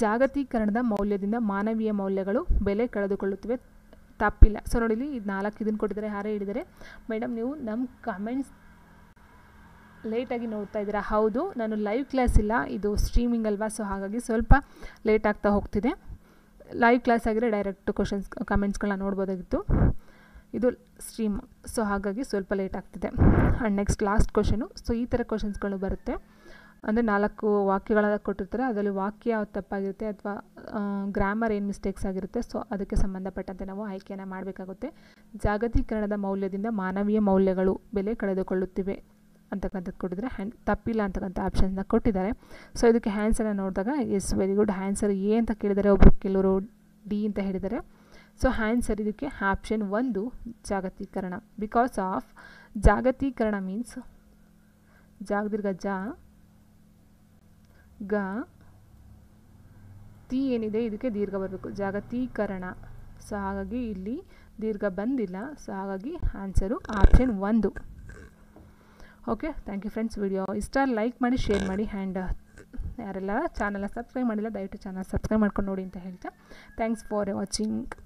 ಜಾಗತೀಕರಣದ ಮೌಲ್ಯದಿಂದ ಮಾನವೀಯ ಮೌಲ್ಯಗಳು ಬೆಲೆ ಕಳೆದುಕೊಳ್ಳುತ್ತಿವೆ ತಪ್ಪಿಲ್ಲ ಸೊ ನೋಡಿಲಿ ಇದು ನಾಲ್ಕು ಇದನ್ನು ಕೊಟ್ಟಿದ್ದಾರೆ ಯಾರೇ ಹಿಡಿದರೆ ಮೇಡಮ್ ನೀವು ನಮ್ಮ ಕಮೆಂಟ್ಸ್ ಲೇಟಾಗಿ ನೋಡ್ತಾ ಇದ್ದೀರಾ ಹೌದು ನಾನು ಲೈವ್ ಕ್ಲಾಸ್ ಇಲ್ಲ ಇದು ಸ್ಟ್ರೀಮಿಂಗ್ ಅಲ್ವಾ ಸೊ ಹಾಗಾಗಿ ಸ್ವಲ್ಪ ಲೇಟ್ ಆಗ್ತಾ ಹೋಗ್ತಿದೆ ಲೈವ್ ಕ್ಲಾಸ್ ಆಗಿದ್ರೆ ಡೈರೆಕ್ಟ್ ಕ್ವಶನ್ಸ್ ಕಮೆಂಟ್ಸ್ಗಳನ್ನ ನೋಡ್ಬೋದಾಗಿತ್ತು ಇದು ಸ್ಟ್ರೀಮ್ ಸೊ ಹಾಗಾಗಿ ಸ್ವಲ್ಪ ಲೇಟ್ ಆಗ್ತಿದೆ and next last question so ಈ ಥರ ಕ್ವಶನ್ಸ್ಗಳು ಬರುತ್ತೆ ಅಂದರೆ ನಾಲ್ಕು ವಾಕ್ಯಗಳ ಕೊಟ್ಟಿರ್ತಾರೆ ಅದರಲ್ಲಿ ವಾಕ್ಯ ತಪ್ಪಾಗಿರುತ್ತೆ ಅಥವಾ ಗ್ರಾಮರ್ ಏನು ಮಿಸ್ಟೇಕ್ಸ್ ಆಗಿರುತ್ತೆ ಸೊ ಅದಕ್ಕೆ ಸಂಬಂಧಪಟ್ಟಂತೆ ನಾವು ಆಯ್ಕೆಯನ್ನು ಮಾಡಬೇಕಾಗುತ್ತೆ ಜಾಗತೀಕರಣದ ಮೌಲ್ಯದಿಂದ ಮಾನವೀಯ ಮೌಲ್ಯಗಳು ಬೆಲೆ ಕಳೆದುಕೊಳ್ಳುತ್ತಿವೆ ಅಂತಕ್ಕಂಥದ್ದು ಕೊಟ್ಟಿದ್ದಾರೆ ಹ್ಯಾಂಡ್ ತಪ್ಪಿಲ್ಲ ಅಂತಕ್ಕಂಥ ಆಪ್ಷನ್ಸ್ನ ಕೊಟ್ಟಿದ್ದಾರೆ ಸೊ ಇದಕ್ಕೆ ಹ್ಯಾನ್ಸರನ್ನು ನೋಡಿದಾಗ yes very good answer A ಅಂತ ಕೇಳಿದರೆ ಒಬ್ಬರು ಕೆಲವರು ಡಿ ಅಂತ ಹೇಳಿದ್ದಾರೆ ಸೊ ಹ್ಯಾನ್ಸರ್ ಇದಕ್ಕೆ ಆಪ್ಷನ್ ಒಂದು ಜಾಗತೀಕರಣ ಬಿಕಾಸ್ ಆಫ್ ಜಾಗತೀಕರಣ ಮೀನ್ಸ್ ದೀರ್ಘ ಜ ಗ ತೀ ಏನಿದೆ ಇದಕ್ಕೆ ದೀರ್ಘ ಬರಬೇಕು ಜಾಗತೀಕರಣ ಸೊ ಹಾಗಾಗಿ ಇಲ್ಲಿ ದೀರ್ಘ ಬಂದಿಲ್ಲ ಸೊ ಹಾಗಾಗಿ ಆನ್ಸರು ಆಪ್ಷನ್ ಒಂದು okay thank you friends video ಇಷ್ಟ ಲೈಕ್ ಮಾಡಿ ಶೇರ್ ಮಾಡಿ ಆ್ಯಂಡ್ uh, ಯಾರೆಲ್ಲ ಚಾನಲ್ನ ಸಬ್ಸ್ಕ್ರೈಬ್ ಮಾಡಿಲ್ಲ ದಯವಿಟ್ಟು ಚಾನಲ್ ಸಬ್ಸ್ಕ್ರೈಬ್ ಮಾಡ್ಕೊಂಡು ನೋಡಿ ಅಂತ ಹೇಳ್ತಾ ಥ್ಯಾಂಕ್ಸ್ ಫಾರ್ ವಾಚಿಂಗ್